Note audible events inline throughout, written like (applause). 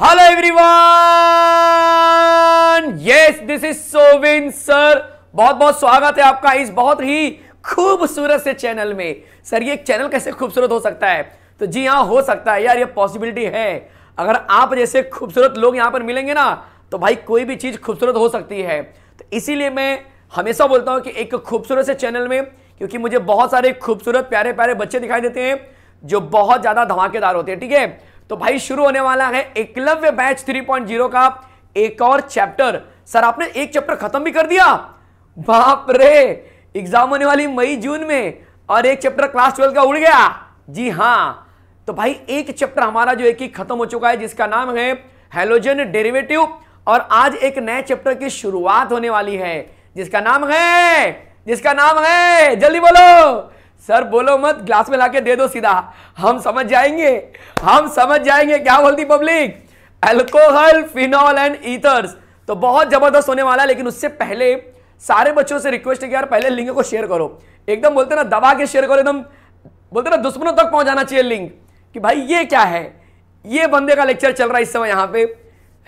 Hello everyone yes this is Sovin sir बहुत बहुत स्वागत है आपका इस बहुत ही खूबसूरत से चैनल में सर ये चैनल कैसे खूबसूरत हो सकता है तो जी हाँ हो सकता है यार ये पॉसिबिलिटी है अगर आप जैसे खूबसूरत लोग यहाँ पर मिलेंगे ना तो भाई कोई भी चीज़ खूबसूरत हो सकती है तो इसीलिए मैं हमेशा बोलता हूँ कि एक खूबसूरत से चैनल में क्योंकि मुझे बहुत सारे खूबसूरत प्यारे प्यारे बच्चे दिखाई देते हैं जो बहुत ज़्यादा धमाकेदार होते हैं ठीक है तो भाई शुरू होने वाला है एकलव्य बैच 3.0 का एक और चैप्टर सर आपने एक चैप्टर खत्म भी कर दिया बाप रे एग्जाम होने वाली मई जून में और एक चैप्टर क्लास ट्वेल्व का उड़ गया जी हाँ तो भाई एक चैप्टर हमारा जो एक ही खत्म हो चुका है जिसका नाम है हेलोजन डेरिवेटिव और आज एक नए चैप्टर की शुरुआत होने वाली है जिसका नाम है जिसका नाम है जल्दी बोलो सर बोलो मत ग्लास में लाके दे दो सीधा हम समझ जाएंगे हम समझ जाएंगे क्या बोलती public alcohol phenol and ethers तो बहुत जबरदस्त होने वाला है लेकिन उससे पहले सारे बच्चों से रिक्वेस्ट है कि यार पहले लिंक को शेयर करो एकदम बोलते ना दबा के शेयर करो एकदम बोलते ना दुश्मनों तक पहुंचाना चाहिए लिंक कि भाई ये क्या है ये बंदे का लेक्चर चल रहा है इस समय यहाँ पे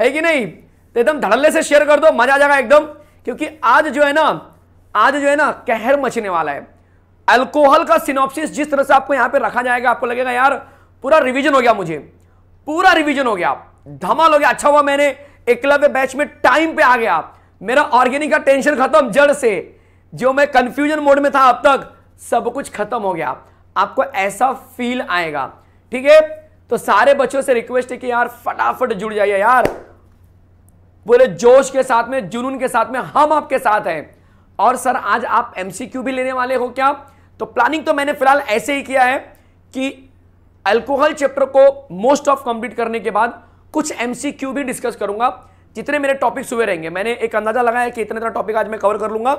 है कि नहीं तो एकदम धड़ल्ले से शेयर कर दो मजा आ जाएगा एकदम क्योंकि आज जो है ना आज जो है ना कहर मचने वाला है अल्कोहल का सिनोप्सिस जिस तरह से आपको यहां पे रखा जाएगा आपको लगेगा यार पूरा रिवीजन हो गया मुझे पूरा रिवीजन हो गया धमाल हो गया अच्छा हुआ मैंने एकलव्य बैच में टाइम पे आ गया मेरा ऑर्गेनिक का टेंशन खत्म जड़ से जो मैं कंफ्यूजन मोड में था अब तक सब कुछ खत्म हो गया आपको ऐसा फील आएगा ठीक है तो सारे बच्चों से रिक्वेस्ट है कि यार फटाफट जुड़ जाइए यार पूरे जोश के साथ में जुनून के साथ में हम आपके साथ हैं और सर आज आप एमसीक्यू भी लेने वाले हो क्या तो प्लानिंग तो मैंने फिलहाल ऐसे ही किया है कि अल्कोहल चैप्टर को मोस्ट ऑफ कंप्लीट करने के बाद कुछ एमसीक्यू भी डिस्कस करूंगा जितने मेरे टॉपिक्स हुए रहेंगे मैंने एक अंदाजा लगाया कि इतने इतना टॉपिक आज मैं कवर कर लूंगा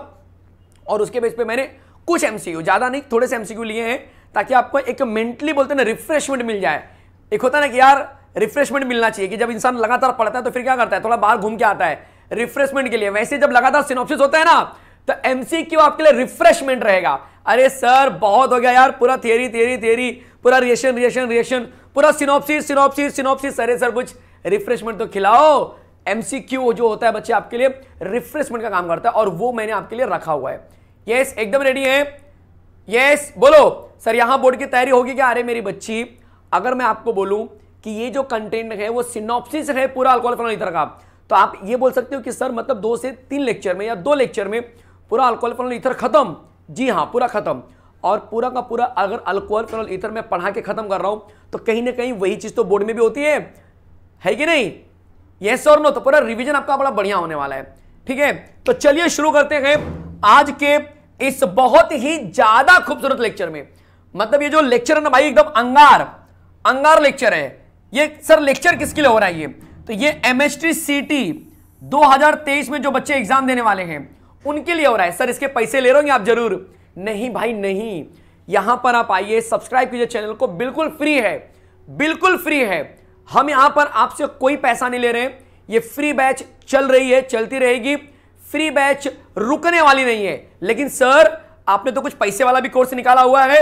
और उसके बेस पे मैंने कुछ एमसीक्यू ज़्यादा नहीं थोड़े से एमसीक्यू लिए हैं ताकि आपको एक मेंटली बोलते ना रिफ्रेशमेंट मिल जाए एक होता ना कि यार रिफ्रेशमेंट मिलना चाहिए कि जब इंसान लगातार पढ़ता है तो फिर क्या करता है थोड़ा बाहर घूम के आता है रिफ्रेशमेंट के लिए वैसे जब लगातार सिनोप्सिस होता है ना तो एमसीक्यू आपके लिए रिफ्रेशमेंट रहेगा अरे सर बहुत हो गया यार पूरा थियरी थियरी थियरी पूरा रिएक्शन रिएक्शन रिएक्शन पूरा सिनोप्सिस सिनोप्सिस सिनोप्सिस अरे सर कुछ रिफ्रेशमेंट तो खिलाओ एमसीक्यू जो होता है बच्चे आपके लिए रिफ्रेशमेंट का काम करता है और वो मैंने आपके लिए रखा हुआ है यस एकदम रेडी है यस बोलो सर यहां बोर्ड की तैयारी होगी क्या अरे मेरी बच्ची अगर मैं आपको बोलूं कि ये जो कंटेंट है वो सिनोप्सिस है पूरा अल्कोहल फेनॉल इथर का तो आप ये बोल सकते हो कि सर मतलब दो से तीन लेक्चर में या दो लेक्चर में पूरा अल्कोहल फेनॉल इथर खत्म जी हाँ पूरा ख़त्म और पूरा का पूरा अगर अल्कोहल फिनॉल ईथर में पढ़ा के ख़त्म कर रहा हूं तो कहीं ना कहीं वही चीज़ तो बोर्ड में भी होती है है कि नहीं ये सर नो तो पूरा रिवीजन आपका बड़ा बढ़िया होने वाला है ठीक है तो चलिए शुरू करते हैं आज के इस बहुत ही ज़्यादा खूबसूरत लेक्चर में मतलब ये जो लेक्चर है ना भाई एकदम अंगार अंगार लेक्चर है ये सर लेक्चर किसके लिए हो रहा है ये तो ये एम टी सी टी में जो बच्चे एग्जाम देने वाले हैं उनके लिए हो रहा है सर इसके पैसे ले रहे आप जरूर नहीं भाई नहीं यहां पर आप आइए सब्सक्राइब कीजिए चैनल को बिल्कुल फ्री है बिल्कुल फ्री है हम यहां पर आपसे कोई पैसा नहीं ले रहे ये फ्री बैच चल रही है चलती रहेगी फ्री बैच रुकने वाली नहीं है लेकिन सर आपने तो कुछ पैसे वाला भी कोर्स निकाला हुआ है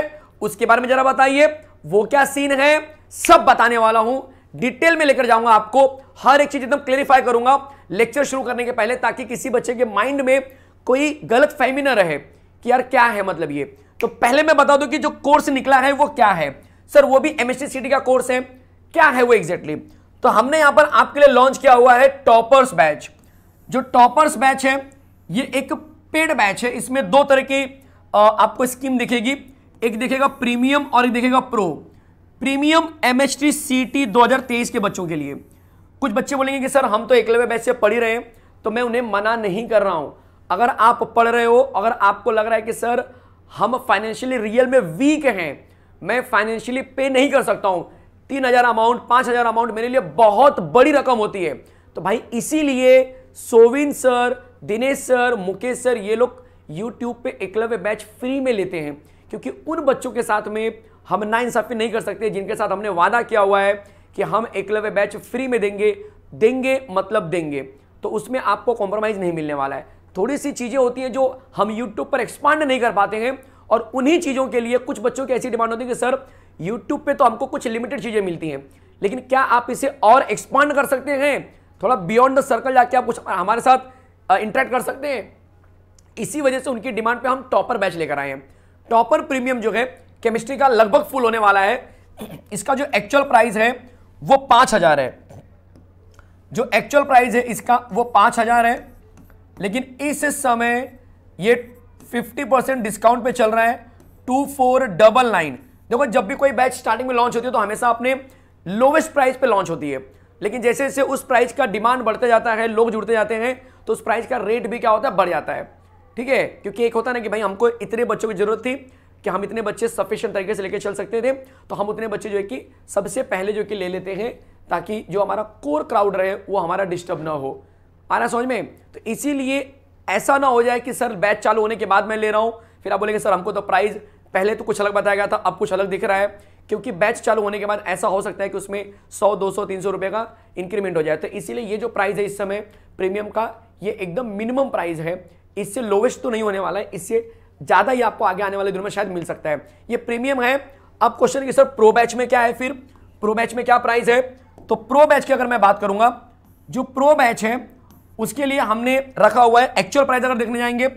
उसके बारे में जरा बताइए वो क्या सीन है सब बताने वाला हूं डिटेल में लेकर जाऊंगा आपको हर एक चीज एकदम क्लियरिफाई करूंगा लेक्चर शुरू करने के पहले ताकि किसी बच्चे के माइंड में कोई गलत फहमी ना रहे कि यार क्या है मतलब ये तो पहले मैं बता दूं कि जो कोर्स निकला है वो क्या है सर वो भी एम का कोर्स है क्या है वो एग्जैक्टली exactly? तो हमने यहां पर आपके लिए लॉन्च किया हुआ है टॉपर्स बैच जो टॉपर्स बैच है ये एक पेड बैच है इसमें दो तरह की आपको स्कीम दिखेगी एक दिखेगा प्रीमियम और एक दिखेगा pro premium M H T C T दो के बच्चों के लिए कुछ बच्चे बोलेंगे कि सर हम तो एकलव्य बैच से पढ़ ही रहे हैं तो मैं उन्हें मना नहीं कर रहा हूं अगर आप पढ़ रहे हो अगर आपको लग रहा है कि सर हम फाइनेंशियली रियल में वीक हैं मैं फाइनेंशियली पे नहीं कर सकता हूं तीन हजार अमाउंट पांच हजार अमाउंट मेरे लिए बहुत बड़ी रकम होती है तो भाई इसीलिए Sovin sir Dinesh sir Mukesh sir ये लोग यूट्यूब पे एकलव्य बैच फ्री में लेते हैं क्योंकि उन बच्चों के साथ में हम ना इंसाफी नहीं कर सकते जिनके साथ हमने वादा किया हुआ है कि हम एकलव्य बैच फ्री में देंगे देंगे मतलब देंगे तो उसमें आपको कॉम्प्रोमाइज़ नहीं मिलने वाला है थोड़ी सी चीज़ें होती हैं जो हम यूट्यूब पर एक्सपांड नहीं कर पाते हैं और उन्हीं चीज़ों के लिए कुछ बच्चों की ऐसी डिमांड होती है कि सर यूट्यूब पे तो हमको कुछ लिमिटेड चीज़ें मिलती हैं लेकिन क्या आप इसे और एक्सपांड कर सकते हैं थोड़ा बियॉन्ड द सर्कल जाके आप कुछ हमारे साथ इंटरेक्ट कर सकते हैं इसी वजह से उनकी डिमांड पर हम टॉपर बैच लेकर आए हैं टॉपर प्रीमियम जो है केमिस्ट्री का लगभग फुल होने वाला है इसका जो एक्चुअल प्राइस है वो पाँच हज़ार है जो एक्चुअल प्राइस है इसका वो पाँच हज़ार है लेकिन इस समय ये 50 परसेंट डिस्काउंट पे चल रहा है टू फोर डबल नाइन देखो जब भी कोई बैच स्टार्टिंग में लॉन्च होती है तो हमेशा अपने लोवेस्ट प्राइस पे लॉन्च होती है लेकिन जैसे जैसे उस प्राइस का डिमांड बढ़ता जाता है लोग जुड़ते जाते हैं तो उस प्राइस का रेट भी क्या होता है बढ़ जाता है ठीक है क्योंकि एक होता है ना कि भाई हमको इतने बच्चों की जरूरत थी कि हम इतने बच्चे सफिशियंट तरीके से लेकर चल सकते थे तो हम उतने बच्चे जो है कि सबसे पहले जो कि ले लेते हैं ताकि जो हमारा कोर क्राउड रहे वो हमारा डिस्टर्ब ना हो आना समझ में तो इसीलिए ऐसा ना हो जाए कि सर बैच चालू होने के बाद मैं ले रहा हूँ फिर आप बोलेंगे सर हमको तो प्राइस पहले तो कुछ अलग बताया गया था अब कुछ अलग दिख रहा है क्योंकि बैच चालू होने के बाद ऐसा हो सकता है कि उसमें 100, 200, 300 रुपए का इंक्रीमेंट हो जाए तो इसीलिए ये जो प्राइस है इस समय प्रीमियम का ये एकदम मिनिमम प्राइस है इससे लोवेस्ट तो नहीं होने वाला है इससे ज़्यादा ही आपको आगे आने वाले दिनों में शायद मिल सकता है ये प्रीमियम है अब क्वेश्चन कि सर प्रो बैच में क्या है फिर प्रो बैच में क्या प्राइस है तो प्रो बैच की अगर मैं बात करूंगा जो प्रो बैच है उसके लिए हमने रखा हुआ है एक्चुअल प्राइस अगर देखने जाएंगे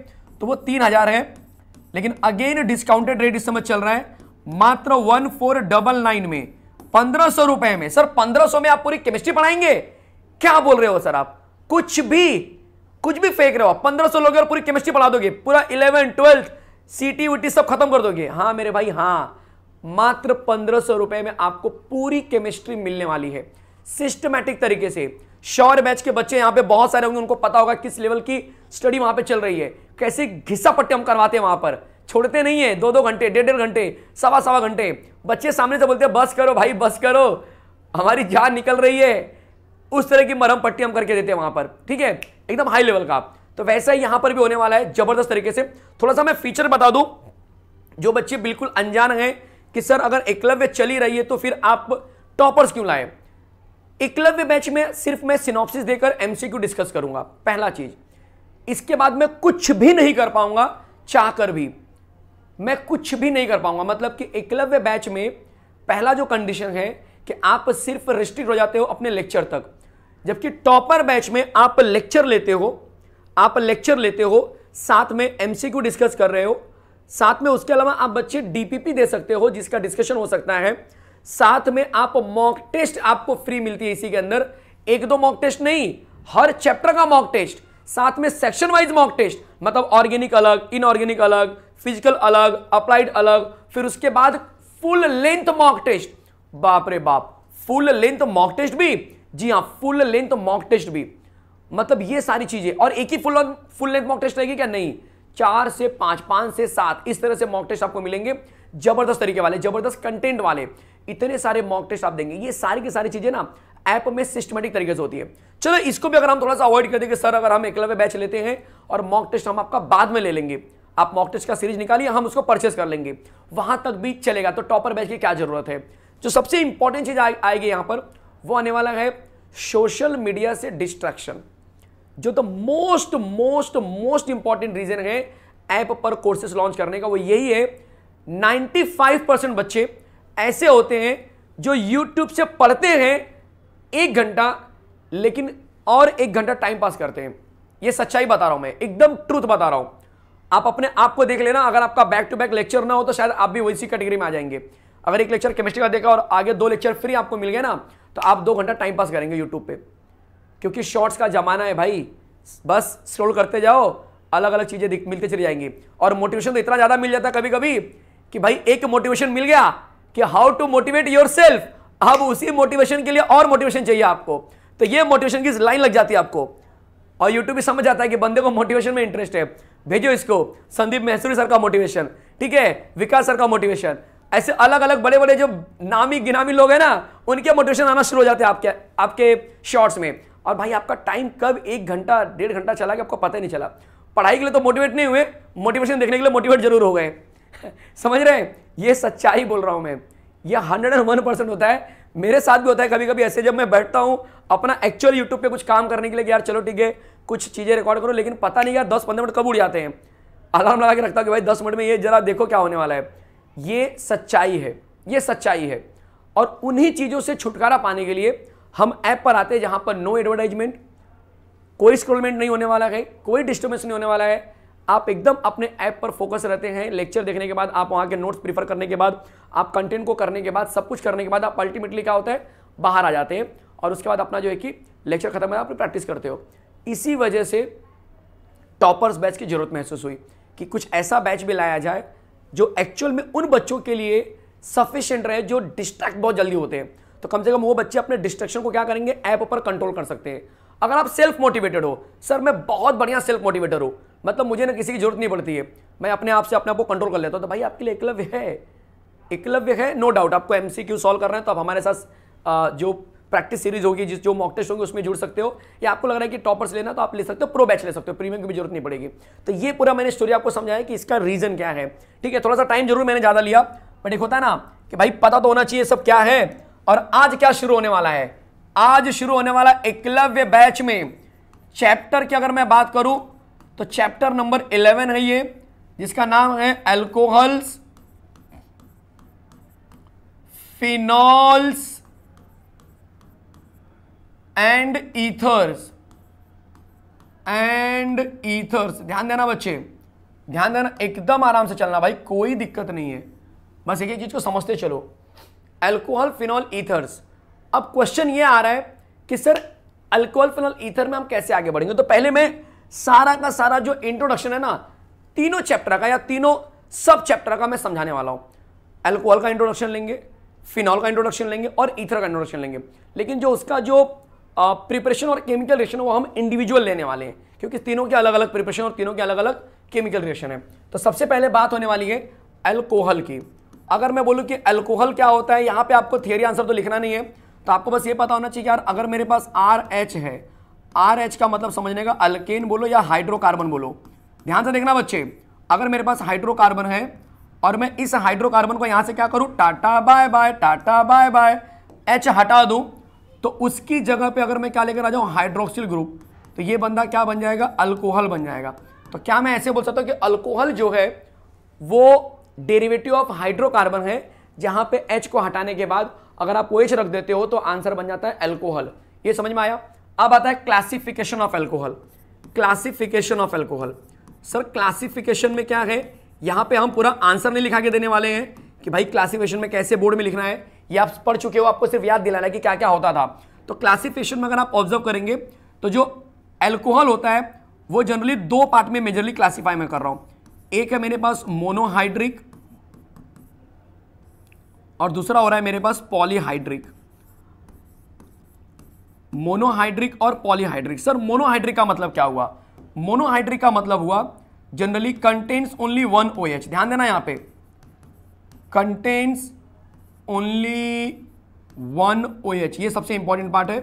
तो वो तीन हजार है लेकिन अगेन डिस्काउंटेड रेट इस समय चल रहा है मात्र वन फोर डबल नाइन में पंद्रह सौ रुपए में सर पंद्रह सौ में आप पूरी केमिस्ट्री पढ़ाएंगे क्या बोल रहे हो सर आप कुछ भी कुछ भी फेंक रहे हो आप पंद्रह सौ लोगे और पूरी केमिस्ट्री पढ़ा दोगे पूरा इलेवन ट्वेल्थ सीटी वीटी सब खत्म कर दोगे हाँ मेरे भाई हाँ मात्र पंद्रह सौ रुपए में आपको पूरी केमिस्ट्री मिलने वाली है सिस्टमैटिक तरीके से शौर्य बैच के बच्चे यहाँ पे बहुत सारे होंगे उनको पता होगा किस लेवल की स्टडी वहां पे चल रही है कैसे घिस्सा पट्टी हम करवाते हैं वहां पर छोड़ते नहीं है दो दो घंटे डेढ़ डेढ़ घंटे सवा सवा घंटे बच्चे सामने से बोलते हैं बस करो भाई बस करो हमारी जान निकल रही है उस तरह की मरहम पट्टी हम करके देते हैं वहां पर ठीक है एकदम हाई लेवल का तो वैसा ही यहां पर भी होने वाला है जबरदस्त तरीके से थोड़ा सा मैं फीचर बता दूं जो बच्चे बिल्कुल अनजान हैं कि सर अगर एकलव्य चली रही है तो फिर आप टॉपर्स क्यों लाए एकलव्य बैच में सिर्फ मैं सिनॉप्सिस देकर एमसीक्यू डिस्कस करूंगा पहला चीज इसके बाद मैं कुछ भी नहीं कर पाऊंगा चाहकर भी मैं कुछ भी नहीं कर पाऊंगा मतलब कि एकलव्य बैच में पहला जो कंडीशन है कि आप सिर्फ रिस्ट्रिक्ट हो जाते हो अपने लेक्चर तक जबकि टॉपर बैच में आप लेक्चर लेते हो आप लेक्चर लेते हो साथ में एमसीक्यू डिस्कस कर रहे हो साथ में उसके अलावा आप बच्चे डीपीपी दे सकते हो जिसका डिस्कशन हो सकता है साथ में आप मॉक टेस्ट आपको फ्री मिलती है इसी के अंदर एक दो मॉक टेस्ट नहीं हर चैप्टर का मॉक टेस्ट साथ में सेक्शन वाइज मॉक टेस्ट मतलब ऑर्गेनिक अलग इनऑर्गेनिक अलग फिजिकल अलग अप्लाइड अलग फिर उसके बाद फुल लेंथ मॉक टेस्ट बाप रे बाप फुल लेंथ मॉक टेस्ट भी जी हाँ फुल लेंथ मॉक टेस्ट भी मतलब ये सारी चीजें और एक ही full full length mock test रहेगी क्या नहीं चार से पांच पांच से सात इस तरह से मॉक टेस्ट आपको मिलेंगे जबरदस्त तरीके वाले जबरदस्त कंटेंट वाले इतने सारे मॉक टेस्ट आप देंगे ये सारी की सारी चीजें ना ऐप में सिस्टमेटिक तरीके से होती है चलो इसको भी अगर हम थोड़ा सा अवॉइड कर देंगे सर अगर हम एकलव्य बैच लेते हैं और मॉक टेस्ट हम आपका बाद में ले लेंगे आप मॉक टेस्ट का सीरीज निकालिए हम उसको परचेस कर लेंगे वहां तक भी चलेगा तो टॉपर बैच की क्या जरूरत है जो सबसे इंपॉर्टेंट चीज आएगी यहां पर वो आने वाला है सोशल मीडिया से डिस्ट्रैक्शन जो तो most most most important reason है ऐप पर कोर्सेस लॉन्च करने का वो यही है 95 परसेंट बच्चे ऐसे होते हैं जो यूट्यूब से पढ़ते हैं एक घंटा लेकिन और एक घंटा टाइम पास करते हैं ये सच्चाई बता रहा हूं मैं एकदम ट्रूथ बता रहा हूं आप अपने आप को देख लेना अगर आपका बैक टू बैक लेक्चर ना हो तो शायद आप भी वैसी कैटेगरी में आ जाएंगे अगर एक लेक्चर केमिस्ट्री का देखा और आगे दो लेक्चर फ्री आपको मिल गए ना तो आप दो घंटा टाइम पास करेंगे यूट्यूब पे क्योंकि शॉर्ट्स का ज़माना है भाई बस स्क्रोल करते जाओ अलग अलग चीज़ें मिलते चली जाएंगी और मोटिवेशन तो इतना ज़्यादा मिल जाता कभी कभी कि भाई एक मोटिवेशन मिल गया कि how to motivate yourself अब उसी मोटिवेशन के लिए और मोटिवेशन चाहिए आपको तो ये मोटिवेशन की लाइन लग जाती है आपको और यूट्यूब भी समझ आता है कि बंदे को मोटिवेशन में इंटरेस्ट है भेजो इसको संदीप महसूरी सर का मोटिवेशन ठीक है विकास सर का मोटिवेशन ऐसे अलग अलग बड़े बड़े जो नामी गिनामी लोग हैं ना उनके मोटिवेशन आना शुरू हो जाते हैं आपके आपके शॉर्ट्स में और भाई आपका टाइम कब एक घंटा डेढ़ घंटा चला गया आपको पता ही नहीं चला पढ़ाई के लिए तो मोटिवेट नहीं हुए मोटिवेशन देखने के लिए मोटिवेट जरूर हो गए (laughs) समझ रहे हैं ये सच्चाई बोल रहा हूं मैं ये हंड्रेड एंड वन परसेंट होता है मेरे साथ भी होता है कभी कभी ऐसे जब मैं बैठता हूं अपना एक्चुअल यूट्यूब पे कुछ काम करने के लिए यार चलो ठीक है कुछ चीज़ें रिकॉर्ड करो लेकिन पता नहीं यार दस पंद्रह मिनट कब उड़ जाते हैं अलार्म लगा के रखता हूँ कि भाई दस मिनट में ये जरा देखो क्या होने वाला है ये सच्चाई है ये सच्चाई है और उन्हीं चीज़ों से छुटकारा पाने के लिए हम ऐप पर आते हैं जहां पर नो एडवर्टाइजमेंट कोई स्क्रोलमेंट नहीं होने वाला है कोई डिस्टर्बेंस नहीं होने वाला है आप एकदम अपने ऐप पर फोकस रहते हैं लेक्चर देखने के बाद आप वहाँ के नोट्स प्रीफर करने के बाद आप कंटेंट को करने के बाद सब कुछ करने के बाद आप अल्टीमेटली क्या होता है बाहर आ जाते हैं और उसके बाद अपना जो है कि लेक्चर खत्म होता आप प्रैक्टिस करते हो इसी वजह से टॉपर्स बैच की ज़रूरत महसूस हुई कि कुछ ऐसा बैच भी लाया जाए जो एक्चुअल में उन बच्चों के लिए सफिशेंट रहे जो डिस्ट्रैक्ट बहुत जल्दी होते हैं तो कम से कम वो बच्चे अपने डिस्ट्रक्शन को क्या करेंगे ऐप पर कंट्रोल कर सकते हैं अगर आप सेल्फ मोटिवेटेड हो सर मैं बहुत बढ़िया सेल्फ मोटिवेटर हूँ मतलब मुझे ना किसी की जरूरत नहीं पड़ती है मैं अपने आप से अपने आप को कंट्रोल कर लेता हूँ तो भाई आपके लिए एकलव्य है एकलव्य है नो डाउट आपको एम सी क्यू सॉल्व करना है तो आप हमारे साथ जो प्रैक्टिस सीरीज होगी जिस जो मॉक टेस्ट होंगे उसमें जुड़ सकते हो या आपको लग रहा है कि टॉपर्स लेना तो आप ले सकते हो प्रो बैच ले सकते हो प्रीमियम की भी जरूरत नहीं पड़ेगी तो ये पूरा मैंने स्टोरी आपको समझाया कि इसका रीजन क्या है ठीक है थोड़ा सा टाइम जरूर मैंने ज़्यादा लिया बट एक होता है ना कि भाई पता तो होना चाहिए सब क्या है और आज क्या शुरू होने वाला है आज शुरू होने वाला एकलव्य बैच में चैप्टर की अगर मैं बात करूं तो चैप्टर नंबर इलेवन है ये जिसका नाम है alcohols phenols and ethers and ethers ध्यान देना बच्चे ध्यान देना एकदम आराम से चलना भाई कोई दिक्कत नहीं है बस एक चीज को समझते चलो एल्कोहल फिनॉल ईथर्स अब क्वेश्चन ये आ रहा है कि सर अल्कोहल फिनॉल ईथर में हम कैसे आगे बढ़ेंगे तो पहले मैं सारा का सारा जो इंट्रोडक्शन है ना तीनों चैप्टर का या तीनों सब चैप्टर का मैं समझाने वाला हूँ एल्कोहल का इंट्रोडक्शन लेंगे फिनॉल का इंट्रोडक्शन लेंगे और ईथर का इंट्रोडक्शन लेंगे लेकिन जो उसका जो प्रिपरेशन और केमिकल रिएक्शन वो हम इंडिविजुअल लेने वाले हैं क्योंकि तीनों के अलग अलग प्रिपरेशन और तीनों के अलग अलग केमिकल रिएक्शन है तो सबसे पहले बात होने वाली है एल्कोहल की अगर मैं बोलूँ कि एल्कोहल क्या होता है यहाँ पर आपको थियरी आंसर तो लिखना नहीं है तो आपको बस ये पता होना चाहिए यार अगर मेरे पास आर एच है आर एच का मतलब समझने का अल्केन बोलो या हाइड्रोकार्बन बोलो ध्यान से देखना बच्चे अगर मेरे पास हाइड्रोकार्बन है और मैं इस हाइड्रोकार्बन को यहां से क्या करूं tata bye bye tata bye bye H हटा दू तो उसकी जगह पे अगर मैं क्या लेकर आ जाऊं हाइड्रोक्सिल ग्रुप तो ये बंदा क्या बन जाएगा अल्कोहल बन जाएगा तो क्या मैं ऐसे बोल सकता हूं कि अल्कोहल जो है वो डेरिवेटिव ऑफ हाइड्रोकार्बन है जहां पे एच को हटाने के बाद अगर आप ओ OH रख देते हो तो आंसर बन जाता है अल्कोहल ये समझ में आया अब आता है classification of alcohol classification of alcohol sir classification में क्या है यहां पे हम पूरा आंसर नहीं लिखा के देने वाले हैं कि भाई क्लासिफिकेशन में कैसे बोर्ड में लिखना है ये आप पढ़ चुके हो आपको सिर्फ याद दिलाना है कि क्या क्या होता था तो क्लासिफिकेशन में अगर आप ऑब्जर्व करेंगे तो जो एल्कोहल होता है वो जनरली दो पार्ट में मेजरली क्लासीफाई में कर रहा हूं एक है मेरे पास मोनोहाइड्रिक और दूसरा हो रहा है मेरे पास पॉलीहाइड्रिक मोनोहाइड्रिक और पॉलीहाइड्रिक सर मोनोहाइड्रिक का मतलब क्या हुआ मोनोहाइड्रिक का मतलब हुआ generally contains only one O H ध्यान देना यहां पे contains only one O H ये सबसे इंपॉर्टेंट पार्ट है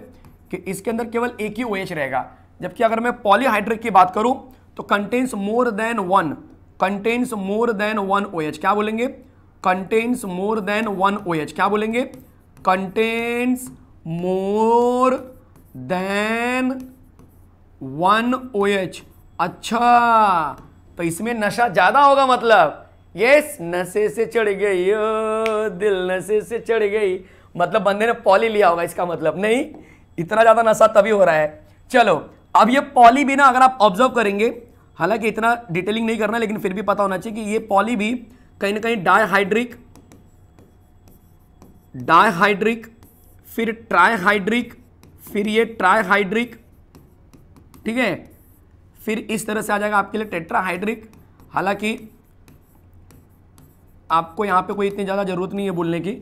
कि इसके अंदर केवल एक ही ओ एच रहेगा जबकि अगर मैं पॉलीहाइड्रिक की बात करूं तो contains more than one contains more than one O H क्या बोलेंगे contains more than one O H क्या बोलेंगे contains more than one O H अच्छा तो इसमें नशा ज़्यादा होगा मतलब यस नशे से चढ़ गई ओ दिल नशे से चढ़ गई मतलब बंदे ने पॉली लिया होगा इसका मतलब नहीं इतना ज़्यादा नशा तभी हो रहा है चलो अब ये पॉली भी ना अगर आप ऑब्जर्व करेंगे हालांकि इतना डिटेलिंग नहीं करना लेकिन फिर भी पता होना चाहिए कि ये पॉली भी कहीं ना कहीं डायहाइड्रिक डायहाइड्रिक फिर ट्राईहाइड्रिक फिर ये ट्राईहाइड्रिक ठीक है फिर इस तरह से आ जाएगा आपके लिए टेट्राहाइड्रिक हालांकि आपको यहां पे कोई इतनी ज़्यादा ज़रूरत नहीं है बोलने की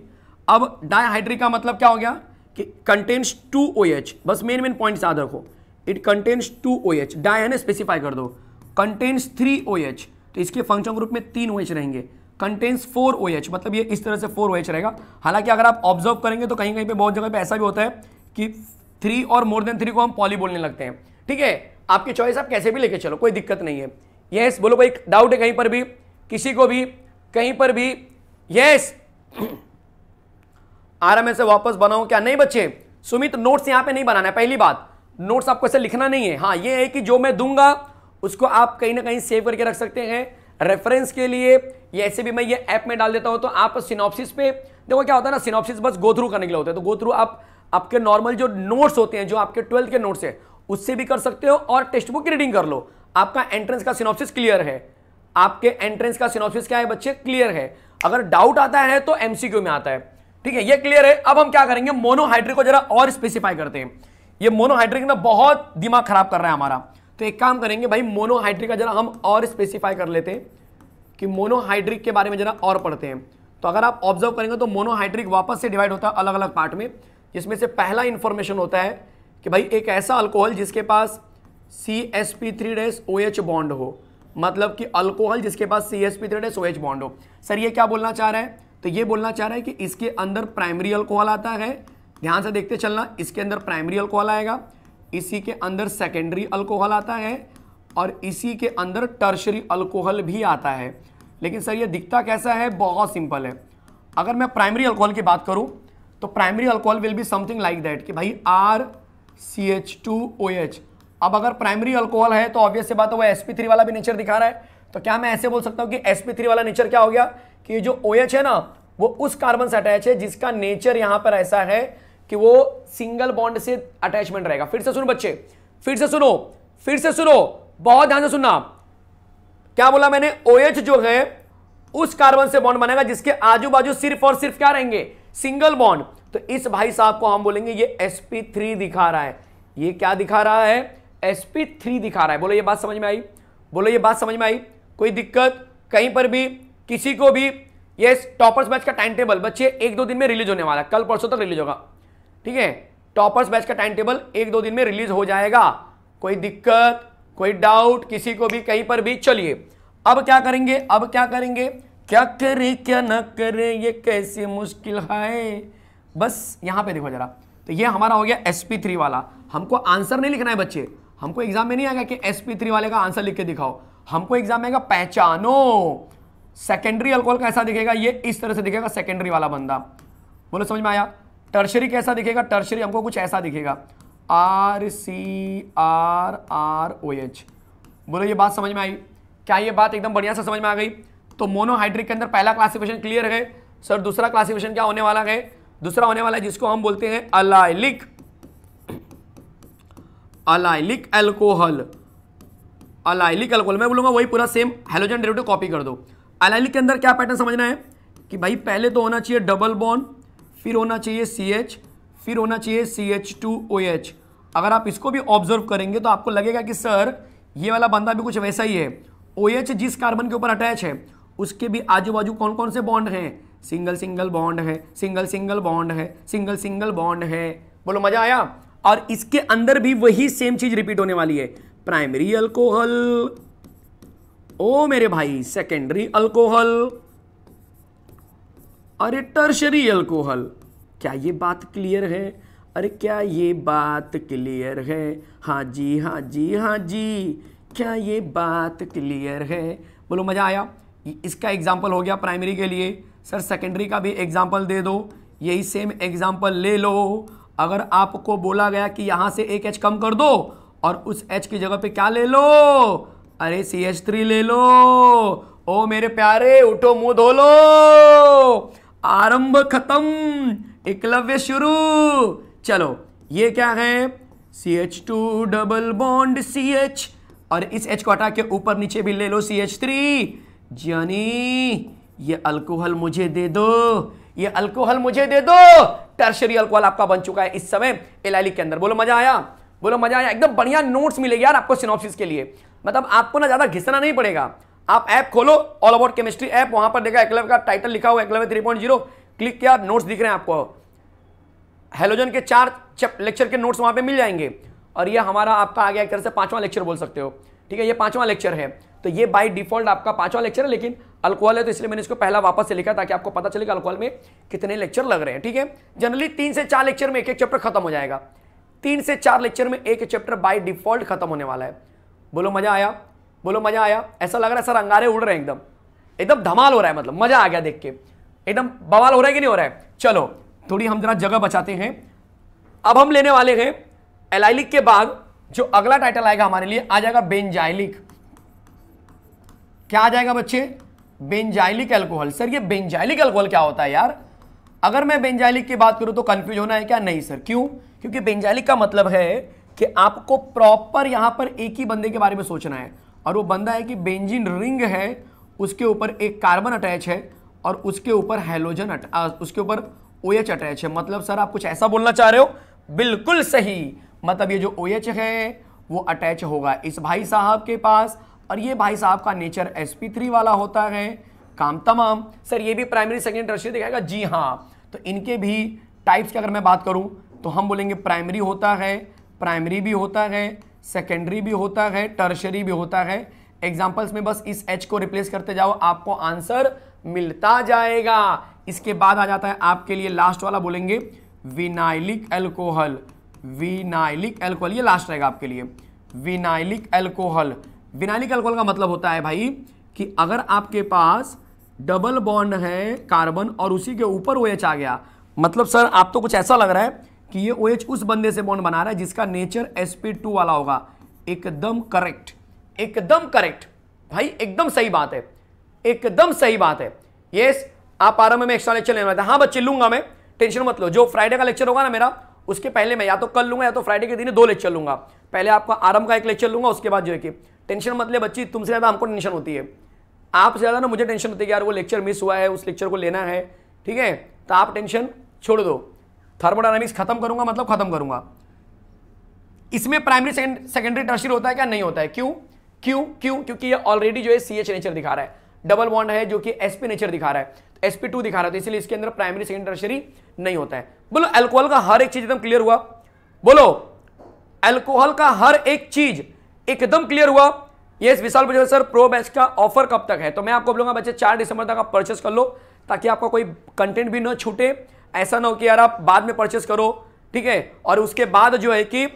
अब डायहाइड्रिक का मतलब क्या हो गया कि कंटेन्स टू ओ एच बस मेन मेन पॉइंट याद रखो it contains two O H di है ना स्पेसिफाई कर दो कंटेन्स थ्री ओ एच तो इसके फंक्शन ग्रुप में तीन ओ एच रहेंगे कंटेन्स फोर ओ एच मतलब ये इस तरह से फोर ओ एच रहेगा हालांकि अगर आप ऑब्जर्व करेंगे तो कहीं कहीं पे बहुत जगह पे ऐसा भी होता है कि थ्री और मोर देन थ्री को हम पॉली बोलने लगते हैं ठीक है आपकी चॉइस आप कैसे भी लेके चलो कोई दिक्कत नहीं है यस बोलो भाई डाउट है कहीं पर भी किसी को भी कहीं पर भी यस आराम (clears throat) से वापस बनाओ क्या नहीं बच्चे सुमित नोट्स यहां पे नहीं बनाना है पहली बात नोट्स आपको ऐसे लिखना नहीं है हाँ ये है कि जो मैं दूंगा उसको आप कहीं ना कहीं सेव करके रख सकते हैं रेफरेंस के लिए ये ऐसे भी मैं ये ऐप में डाल देता हूं तो आप सिनॉप्सिस पे देखो क्या होता है ना सिनॉप्सिस बस गो थ्रू करने के लिए होता है तो गो थ्रू आप आपके नॉर्मल जो नोट्स होते हैं जो आपके ट्वेल्थ के नोट्स हैं उससे भी कर सकते हो और टेक्स्ट बुक की रीडिंग कर लो आपका एंट्रेंस का सिनॉप्सिस क्लियर है आपके एंट्रेंस का सिनॉप्सिस क्या है बच्चे क्लियर है अगर डाउट आता है तो एमसीक्यू में आता है ठीक है ये क्लियर है अब हम क्या करेंगे मोनोहाइड्रिक को जरा और स्पेसिफाई करते हैं ये मोनोहाइड्रिक ना बहुत दिमाग खराब कर रहा है हमारा तो एक काम करेंगे भाई मोनोहाइड्रिक का जरा हम और स्पेसिफाई कर लेते हैं कि मोनोहाइड्रिक के बारे में जरा और पढ़ते हैं तो अगर आप ऑब्जर्व करेंगे तो मोनोहाइड्रिक वापस से डिवाइड होता है अलग अलग पार्ट में जिसमें से पहला इन्फॉर्मेशन होता है कि भाई एक ऐसा अल्कोहल जिसके पास C S P three dash O H bond हो मतलब कि अल्कोहल जिसके पास C S P three dash O H bond हो सर ये क्या बोलना चाह रहा है तो ये बोलना चाह रहा है कि इसके अंदर प्राइमरी अल्कोहल आता है ध्यान से देखते चलना इसके अंदर प्राइमरी अल्कोहल आएगा इसी के अंदर सेकेंडरी अल्कोहल आता है और इसी के अंदर टर्शरी अल्कोहल भी आता है लेकिन सर ये दिखता कैसा है बहुत सिंपल है अगर मैं प्राइमरी अल्कोहल की बात करूँ तो primary alcohol will be something like that कि भाई R C H two O H अब अगर प्राइमरी अल्कोहल है तो ऑब्वियस बात है वो एस थ्री वाला भी नेचर दिखा रहा है तो क्या मैं ऐसे बोल सकता हूँ कि एस थ्री वाला नेचर क्या हो गया कि जो ओ OH है ना वो उस कार्बन से अटैच है जिसका नेचर यहाँ पर ऐसा है कि वो सिंगल बॉन्ड से अटैचमेंट रहेगा फिर से सुनो बच्चे फिर से सुनो फिर से सुनो बहुत ध्यान से सुनना क्या बोला मैंने ओ OH जो है उस कार्बन से बॉन्ड बनेगा जिसके आजू बाजू सिर्फ और सिर्फ क्या रहेंगे सिंगल बॉन्ड तो इस भाई साहब को हम बोलेंगे ये sp3 दिखा रहा है ये क्या दिखा रहा है sp3 दिखा रहा है बोलो ये बात समझ में आई बोलो ये बात समझ में आई कोई दिक्कत कहीं पर भी किसी को भी ये टॉपर्स बैच का टाइम टेबल बच्चे एक दो दिन में रिलीज होने वाला है कल परसों तक रिलीज होगा ठीक है टॉपर्स बैच का टाइम टेबल एक दो दिन में रिलीज हो जाएगा कोई दिक्कत कोई डाउट किसी को भी कहीं पर भी चलिए अब क्या करेंगे अब क्या करेंगे क्या करे क्या ना करे ये कैसे मुश्किल है बस यहाँ पे देखो जरा तो ये हमारा हो गया एस पी थ्री वाला हमको आंसर नहीं लिखना है बच्चे हमको एग्जाम में नहीं आएगा कि एस पी थ्री वाले का आंसर लिख के दिखाओ हमको एग्जाम में आएगा पहचानो सेकेंडरी अल्कोहल कैसा दिखेगा ये इस तरह से दिखेगा सेकेंडरी वाला बंदा बोलो समझ में आया टर्शरी कैसा दिखेगा टर्शरी हमको कुछ ऐसा दिखेगा R C R R O H बोलो ये बात समझ में आई क्या ये बात एकदम बढ़िया से समझ में आ गई तो मोनोहाइड्रिक के अंदर पहला क्लासिफिकेशन क्लियर है सर दूसरा क्लासिफिकेशन क्या होने वाला है दूसरा होने वाला है जिसको हम बोलते हैं allylic allylic alcohol allylic alcohol मैं बोलूंगा वही पूरा सेम हेलोजन डेरिवेटिव कॉपी कर दो अलाइलिक के अंदर क्या पैटर्न समझना है कि भाई पहले तो होना चाहिए डबल बॉन फिर होना चाहिए सी एच फिर होना चाहिए C H two O H अगर आप इसको भी ऑब्जर्व करेंगे तो आपको लगेगा कि सर ये वाला बंदा भी कुछ वैसा ही है ओ OH एच जिस कार्बन के ऊपर अटैच है उसके भी आजू बाजू कौन कौन से बॉन्ड हैं सिंगल सिंगल बॉन्ड है सिंगल सिंगल बॉन्ड है सिंगल सिंगल बॉन्ड है बोलो मजा आया और इसके अंदर भी वही सेम चीज रिपीट होने वाली है प्राइमरी अल्कोहल ओ मेरे भाई सेकेंडरी अल्कोहल अरे टर्शरी अल्कोहल क्या ये बात क्लियर है अरे क्या ये बात क्लियर है हाँ जी हाँ जी हाँ जी क्या ये बात क्लियर है बोलो मज़ा आया इसका एग्जाम्पल हो गया प्राइमरी के लिए सर सेकेंडरी का भी एग्जाम्पल दे दो यही सेम एग्जाम्पल ले लो अगर आपको बोला गया कि यहाँ से एक एच कम कर दो और उस एच की जगह पे क्या ले लो अरे सी एच थ्री ले लो ओ मेरे प्यारे उठो मुंह धो लो आरंभ खत्म एकलव्य शुरू चलो ये क्या है C H two double bond C H और इस एच को हटा के ऊपर नीचे भी ले लो सी एच थ्री जानी ये अल्कोहल मुझे दे दो ये अल्कोहल मुझे दे दो टर्शरी अल्कोहल आपका बन चुका है इस समय एलआईली के अंदर बोलो मजा आया बोलो मजा आया एकदम बढ़िया नोट्स मिलेगी यार आपको सिनॉप्सिस के लिए मतलब आपको ना ज़्यादा घिसना नहीं पड़ेगा आप ऐप खोलो ऑल अबाउट केमिस्ट्री ऐप वहां पर देखा एकलव का टाइटल लिखा हुआ Eklavya three point zero click किया नोट्स दिख रहे हैं आपको हेलोजन के चार लेक्चर के नोट्स वहां पे मिल जाएंगे और ये हमारा आपका आ गया एक तरह से पांचवा लेक्चर बोल सकते हो ठीक है ये पांचवा लेक्चर है तो ये बाई डिफॉल्ट आपका पांचवा लेक्चर है लेकिन अल्कोहल है तो इसलिए मैंने इसको पहला वापस से लिखा ताकि आपको पता चले कि अल्कोहल में कितने लेक्चर लग रहे हैं ठीक है जनरली तीन से चार लेक्चर में एक एक चैप्टर खत्म हो जाएगा तीन से चार लेक्चर में एक चैप्टर बाई डिफॉल्ट खत्म होने वाला है बोलो मजा आया बोलो मजा आया ऐसा लग रहा है सर अंगारे उड़ रहे हैं एकदम एकदम धमाल हो रहा है मतलब मजा आ गया देख के एकदम बवाल हो रहा है कि नहीं हो रहा है चलो थोड़ी हम जरा जगह बचाते हैं अब हम लेने वाले हैं एलाइलिक के बाद जो अगला टाइटल आएगा हमारे लिए आ जाएगा बेंजाइलिक क्या आ जाएगा बच्चे बेंजाइलिक एल्कोहल सर ये बेंजाइलिक एल्कोहल क्या होता है यार अगर मैं बेंजाइलिक की बात करूं तो कंफ्यूज होना है क्या नहीं सर क्यों क्योंकि बेंजाइलिक का मतलब है कि आपको प्रॉपर यहां पर एक ही बंदे के बारे में सोचना है और वो बंदा है कि बेंजिन रिंग है उसके ऊपर एक कार्बन अटैच है और उसके ऊपर हेलोजन उसके ऊपर ओएच अटैच है मतलब सर आप कुछ ऐसा बोलना चाह रहे हो बिल्कुल सही मतलब ये जो ओ OH है वो अटैच होगा इस भाई साहब के पास और ये भाई साहब का नेचर sp3 वाला होता है काम तमाम सर ये भी प्राइमरी सेकेंडरी टर्शरी दिखाएगा जी हाँ तो इनके भी टाइप्स की अगर मैं बात करूँ तो हम बोलेंगे प्राइमरी होता है प्राइमरी भी होता है सेकेंडरी भी होता है टर्शरी भी होता है एग्जाम्पल्स में बस इस एच को रिप्लेस करते जाओ आपको आंसर मिलता जाएगा इसके बाद आ जाता है आपके लिए लास्ट वाला बोलेंगे विनाइलिक एल्कोहल विनाइलिक एल्कोहल ये लास्ट रहेगा आपके लिए विनाइलिक एल्कोहल विनाइलिक एल्कोहल का मतलब होता है भाई कि अगर आपके पास डबल बॉन्ड है कार्बन और उसी के ऊपर ओ आ गया मतलब सर आप तो कुछ ऐसा लग रहा है कि ये ओ उस बंदे से बॉन्ड बना रहा है जिसका नेचर sp2 वाला होगा एकदम करेक्ट एकदम करेक्ट भाई एकदम सही बात है एकदम सही बात है यस आप आरंभ में एक्स्ट्रा लेक्चर लेना हाँ बच्चे लूंगा मैं टेंशन मत लो जो फ्राइडे का लेक्चर होगा ना मेरा उसके पहले मैं या तो कल लूंगा या तो फ्राइडे के दिन दो लेक्चर लूंगा पहले आपका आराम का एक लेक्चर लूंगा उसके बाद जो है कि टेंशन मतलब बच्ची तुमसे ज़्यादा हमको टेंशन होती है आपसे ज़्यादा ना मुझे टेंशन होती है यार वो लेक्चर मिस हुआ है उस लेक्चर को लेना है ठीक है तो आप टेंशन छोड़ दो थर्मोडाइनमिक्स खत्म करूंगा मतलब खत्म करूंगा इसमें प्राइमरी सेकेंडरी टर्शियर होता है क्या नहीं होता है क्यों क्यों क्यों क्योंकि ये ऑलरेडी जो है सी एच नेचर दिखा रहा है डबल बॉन्ड है जो कि एसपी नेचर दिखा रहा है एसपी तो टू दिखा रहा है तो इसलिए इसके अंदर प्राइमरी सेकेंड टर्शरी नहीं होता है बोलो एल्कोहल का हर एक चीज एकदम क्लियर हुआ बोलो एल्कोहल का हर एक चीज एकदम क्लियर हुआ yes Vishal Bajaj sir pro batch का ऑफर कब तक है तो मैं आपको बोलूंगा बच्चे चार दिसंबर तक आप परचेस कर लो ताकि आपका कोई कंटेंट भी ना छूटे ऐसा ना हो कि यार आप बाद में परचेस करो ठीक है और उसके बाद जो है कि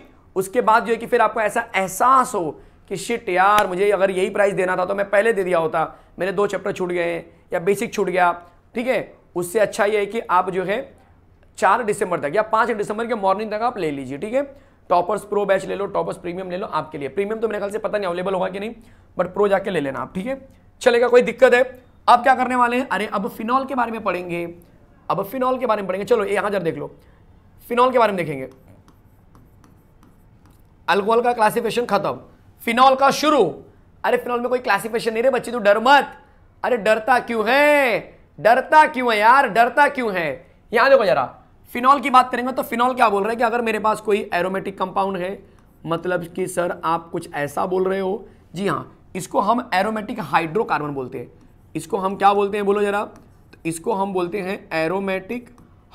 उसके बाद जो है कि फिर आपको ऐसा एहसास हो कि शिट यार मुझे अगर यही प्राइस देना था तो मैं पहले दे दिया होता मेरे दो चैप्टर छूट गए या बेसिक छूट गया ठीक है उससे अच्छा ये है कि आप जो है चार दिसंबर तक या पाँच दिसंबर के मॉर्निंग तक आप ले लीजिए ठीक है टॉपर्स प्रो बैच ले लो टॉपर्स प्रीमियम ले लो आपके लिए प्रीमियम तो मेरे ख्याल से पता नहीं अवेलेबल होगा कि नहीं बट प्रो जाके ले लेना आप ठीक है चलेगा कोई दिक्कत है आप क्या करने वाले हैं अरे अब फिनॉल के बारे में पढ़ेंगे अब फिनॉल के बारे में पढ़ेंगे चलो यहां जरा देख लो फिनॉल के बारे में देखेंगे अल्कोहल का क्लासिफिकेशन खत्म फिनॉल का शुरू अरे फिनॉल में कोई क्लासिफिकेशन नहीं रहे बच्चे तो डर मत अरे डरता क्यों है डरता क्यों है यार डरता क्यों है यहां देखो जरा फिनॉल की बात करेंगे तो फिनॉल क्या बोल रहे हैं कि अगर मेरे पास कोई एरोमेटिक कंपाउंड है मतलब कि सर आप कुछ ऐसा बोल रहे हो जी हाँ इसको हम एरोमेटिक हाइड्रोकार्बन बोलते हैं इसको हम क्या बोलते हैं बोलो जरा तो इसको हम बोलते हैं एरोमेटिक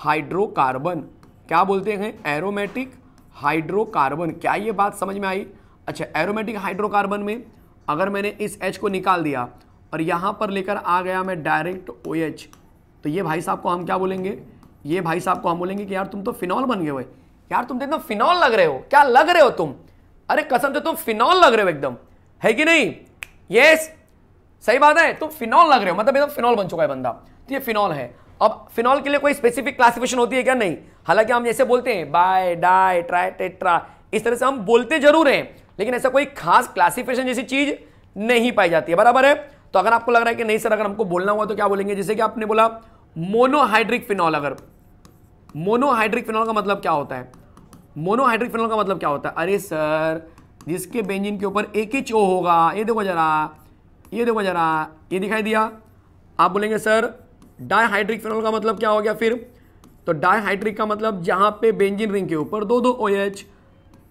हाइड्रोकार्बन क्या बोलते हैं एरोमेटिक हाइड्रोकार्बन क्या ये बात समझ में आई अच्छा एरोमेटिक हाइड्रोकार्बन में अगर मैंने इस एच को निकाल दिया और यहाँ पर लेकर आ गया मैं डायरेक्ट ओ OH, तो ये भाई साहब को हम क्या बोलेंगे ये भाई साहब को हम बोलेंगे कि यार तुम तो फिनॉल बन गए हो यार तुम तो एकदम फिनॉल लग रहे हो क्या लग रहे हो तुम अरे कसम से तुम फिनॉल लग रहे हो एकदम है कि नहीं यस सही बात है तुम फिनॉल लग रहे हो मतलब एकदम फिनॉल बन चुका है बंदा तो ये फिनॉल है अब फिनॉल के लिए कोई स्पेसिफिक क्लासिफिकेशन होती है क्या नहीं हालांकि हम जैसे बोलते हैं बाय डाय ट्राई टेट्रा इस तरह से हम बोलते जरूर हैं लेकिन ऐसा कोई खास क्लासिफिकेशन जैसी चीज नहीं पाई जाती है बराबर है तो अगर आपको लग रहा है कि नहीं सर अगर हमको बोलना हुआ तो क्या बोलेंगे जैसे कि आपने बोला मोनोहाइड्रिक फिनॉल अगर मोनोहाइड्रिक फिनॉल का मतलब क्या होता है मोनोहाइड्रिक फिनॉल का मतलब क्या होता है अरे सर जिसके बेंजिन के ऊपर एक ही ओ होगा ये देखो जरा ये देखो जरा ये दिखाई दिया आप बोलेंगे सर डाईहाइड्रिक फिनॉल का मतलब क्या हो गया फिर तो डाईहाइड्रिक का मतलब जहां पे बेंजिन रिंग के ऊपर दो दो ओ OH,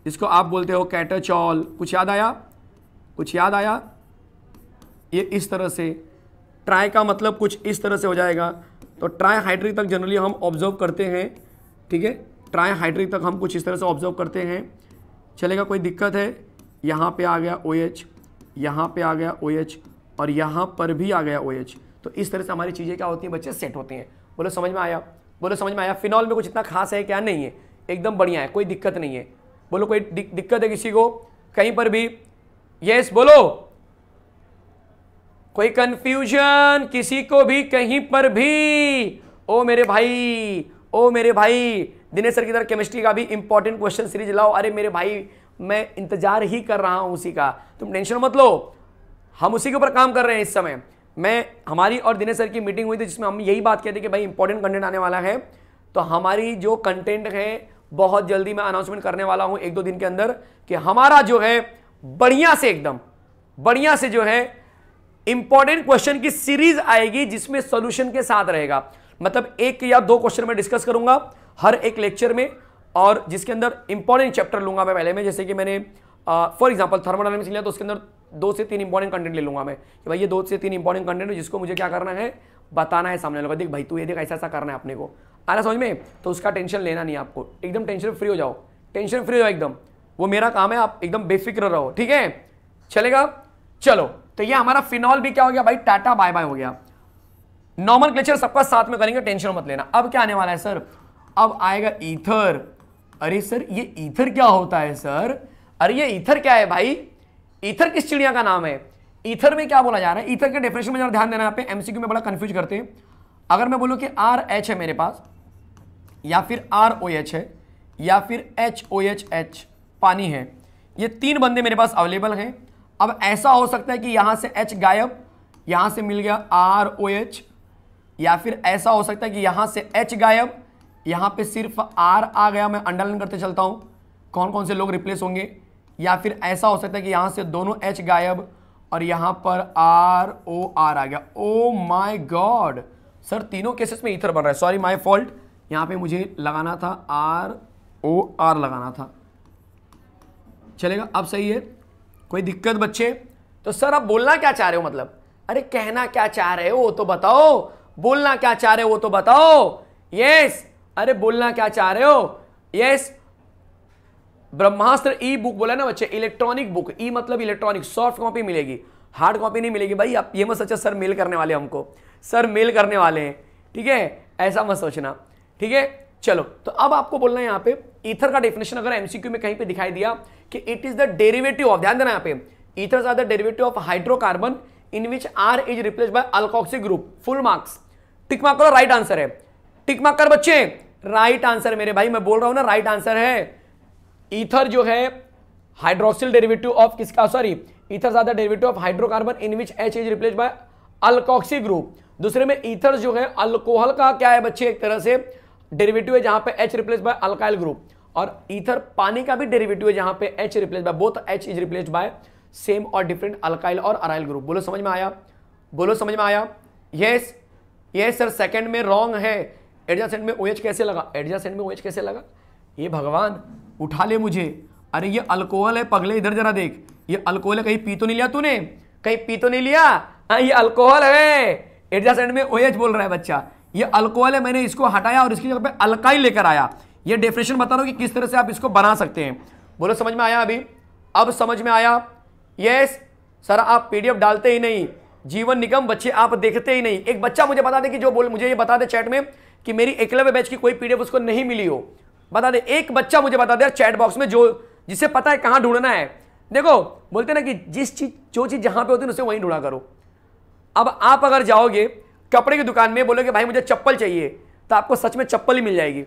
जिसको आप बोलते हो कैटरचॉल कुछ याद आया कुछ याद आया ये इस तरह से ट्राई का मतलब कुछ इस तरह से हो जाएगा तो ट्राई हाइड्रिक तक जनरली हम ऑब्जर्व करते हैं ठीक है ट्राई हाइड्रिक तक हम कुछ इस तरह से ऑब्जर्व करते हैं चलेगा कोई दिक्कत है यहाँ पे आ गया ओ एच यहाँ पर आ गया ओ एच और यहाँ पर भी आ गया ओ एच तो इस तरह से हमारी चीज़ें क्या होती हैं बच्चे सेट होते हैं बोलो समझ में आया बोलो समझ में आया फिनॉल में कुछ इतना खास है क्या नहीं है एकदम बढ़िया है कोई दिक्कत नहीं है बोलो कोई दिक्कत है किसी को कहीं पर भी यस बोलो कोई कंफ्यूजन किसी को भी कहीं पर भी ओ मेरे भाई ओ मेरे भाई दिनेश सर की तरह केमिस्ट्री का भी इंपॉर्टेंट क्वेश्चन सीरीज लाओ अरे मेरे भाई मैं इंतजार ही कर रहा हूं उसी का तुम टेंशन मत लो हम उसी के ऊपर काम कर रहे हैं इस समय मैं हमारी और दिनेश सर की मीटिंग हुई थी जिसमें हम यही बात कहते कि भाई इंपॉर्टेंट कंटेंट आने वाला है तो हमारी जो कंटेंट है बहुत जल्दी मैं अनाउंसमेंट करने वाला हूं एक दो दिन के अंदर कि हमारा जो है बढ़िया से एकदम बढ़िया से जो है इंपॉर्टेंट क्वेश्चन की सीरीज आएगी जिसमें सोल्यूशन के साथ रहेगा मतलब एक या दो क्वेश्चन में डिस्कस करूंगा हर एक लेक्चर में और जिसके अंदर इंपॉर्टेंट चैप्टर लूंगा मैं पहले में जैसे कि मैंने फॉर एग्जाम्पल थर्मोडाइनमिक्स लिया तो उसके अंदर दो से तीन इंपॉर्टेंट कंटेंट ले लूंगा मैं कि भाई ये दो से तीन इंपॉर्टेंट कंटेंट है जिसको मुझे क्या करना है बताना है सामने लोगों को देख भाई तू ये देख ऐसा ऐसा करना है अपने को आना समझ में तो उसका टेंशन लेना नहीं आपको एकदम टेंशन फ्री हो जाओ टेंशन फ्री हो जाओ एकदम वो मेरा काम है आप एकदम बेफिक्र रहो ठीक है चलेगा चलो तो ये हमारा फिनॉल भी क्या हो गया भाई टाटा बाय बाय हो गया नॉर्मल क्लेचर सबका साथ में करेंगे टेंशन मत लेना अब क्या आने वाला है सर अब आएगा ईथर अरे सर ये ईथर क्या होता है सर अरे ये ईथर क्या है भाई ईथर किस चिड़िया का नाम है ईथर में क्या बोला जा रहा है ईथर के डेफिनेशन में जरा ध्यान देना यहाँ एमसीक्यू में बड़ा कंफ्यूज करते हैं अगर मैं बोलूँ कि आर एच है मेरे पास या फिर आर ओ एच है या फिर एच ओ एच एच पानी है ये तीन बंदे मेरे पास अवेलेबल हैं अब ऐसा हो सकता है कि यहां से एच गायब यहां से मिल गया आर ओ एच या फिर ऐसा हो सकता है कि यहां से एच गायब यहां पे सिर्फ आर आ गया मैं अंडरलाइन करते चलता हूं कौन कौन से लोग रिप्लेस होंगे या फिर ऐसा हो सकता है कि यहां से दोनों एच गायब और यहाँ पर आर ओ आर आ गया ओ माई गॉड सर तीनों केसेस में इथर बन रहा है सॉरी माई फॉल्ट यहाँ पे मुझे लगाना था आर ओ आर लगाना था चलेगा अब सही है कोई दिक्कत बच्चे तो सर आप बोलना क्या चाह रहे हो मतलब अरे कहना क्या चाह रहे हो वो तो बताओ बोलना क्या चाह रहे हो वो तो बताओ यस अरे बोलना क्या चाह रहे हो यस ब्रह्मास्त्र ई बुक बोला ना बच्चे इलेक्ट्रॉनिक बुक ई मतलब इलेक्ट्रॉनिक सॉफ्ट कॉपी मिलेगी हार्ड कॉपी नहीं मिलेगी भाई आप ये मत सोचा सर मेल करने वाले हमको सर मेल करने वाले हैं ठीक है ऐसा मत सोचना ठीक है चलो तो अब आपको बोलना है यहाँ पे ईथर का डेफिनेशन अगर एमसीक्यू में कहीं पे दिखाई दिया कि it is the derivative of ध्यान देना यहाँ पे ether are the derivative of hydrocarbon in which R is replace by alkoxy group full marks tick mark करो राइट आंसर है टिक मार्क कर बच्चे राइट आंसर मेरे भाई मैं बोल रहा हूँ ना राइट आंसर है ईथर जो है हाइड्रोक्सिल डेरिवेटिव ऑफ किसका सॉरी ईथर ज्यादा derivative of hydrocarbon in which H is replace by alkoxy group दूसरे में ईथर जो है अल्कोहल का क्या है बच्चे एक तरह से डेरिवेटिव है जहां पे H replace by alkyl group और ईथर पानी का भी डेरिवेटिव है जहां पे H replace by both H is replace by same और डिफरेंट अल्काइल और अराइल ग्रुप बोलो समझ में आया बोलो समझ में आया यस यस सर सेकंड में रॉन्ग है एडजासेंट में ओएच कैसे लगा एडजासेंट में ओएच कैसे लगा ये भगवान उठा ले मुझे अरे ये अल्कोहल है पगले इधर जरा देख ये अल्कोहल है कहीं पी तो नहीं लिया तूने कहीं पी तो नहीं लिया आ, हाँ, ये अल्कोहल है एडजस्टेंट में ओएच बोल रहा है बच्चा ये अल्कोहल है मैंने इसको हटाया और इसकी जगह पे अल्काई लेकर आया ये डेफिनेशन बता रहा कि किस तरह से आप इसको बना सकते हैं बोलो समझ में आया अभी अब समझ में आया यस सर आप पी डालते ही नहीं जीवन निगम बच्चे आप देखते ही नहीं एक बच्चा मुझे बता दे कि जो बोल मुझे ये बता दे चैट में कि मेरी एकलव्य बैच की कोई पीडीएफ उसको नहीं मिली हो बता दे एक बच्चा मुझे बता दे चैट बॉक्स में जो जिसे पता है कहाँ ढूंढना है देखो बोलते ना कि जिस चीज जो चीज़ जहां पे होती है उसे वहीं ढूंढा करो अब आप अगर जाओगे कपड़े की दुकान में बोलोगे भाई मुझे चप्पल चाहिए तो आपको सच में चप्पल ही मिल जाएगी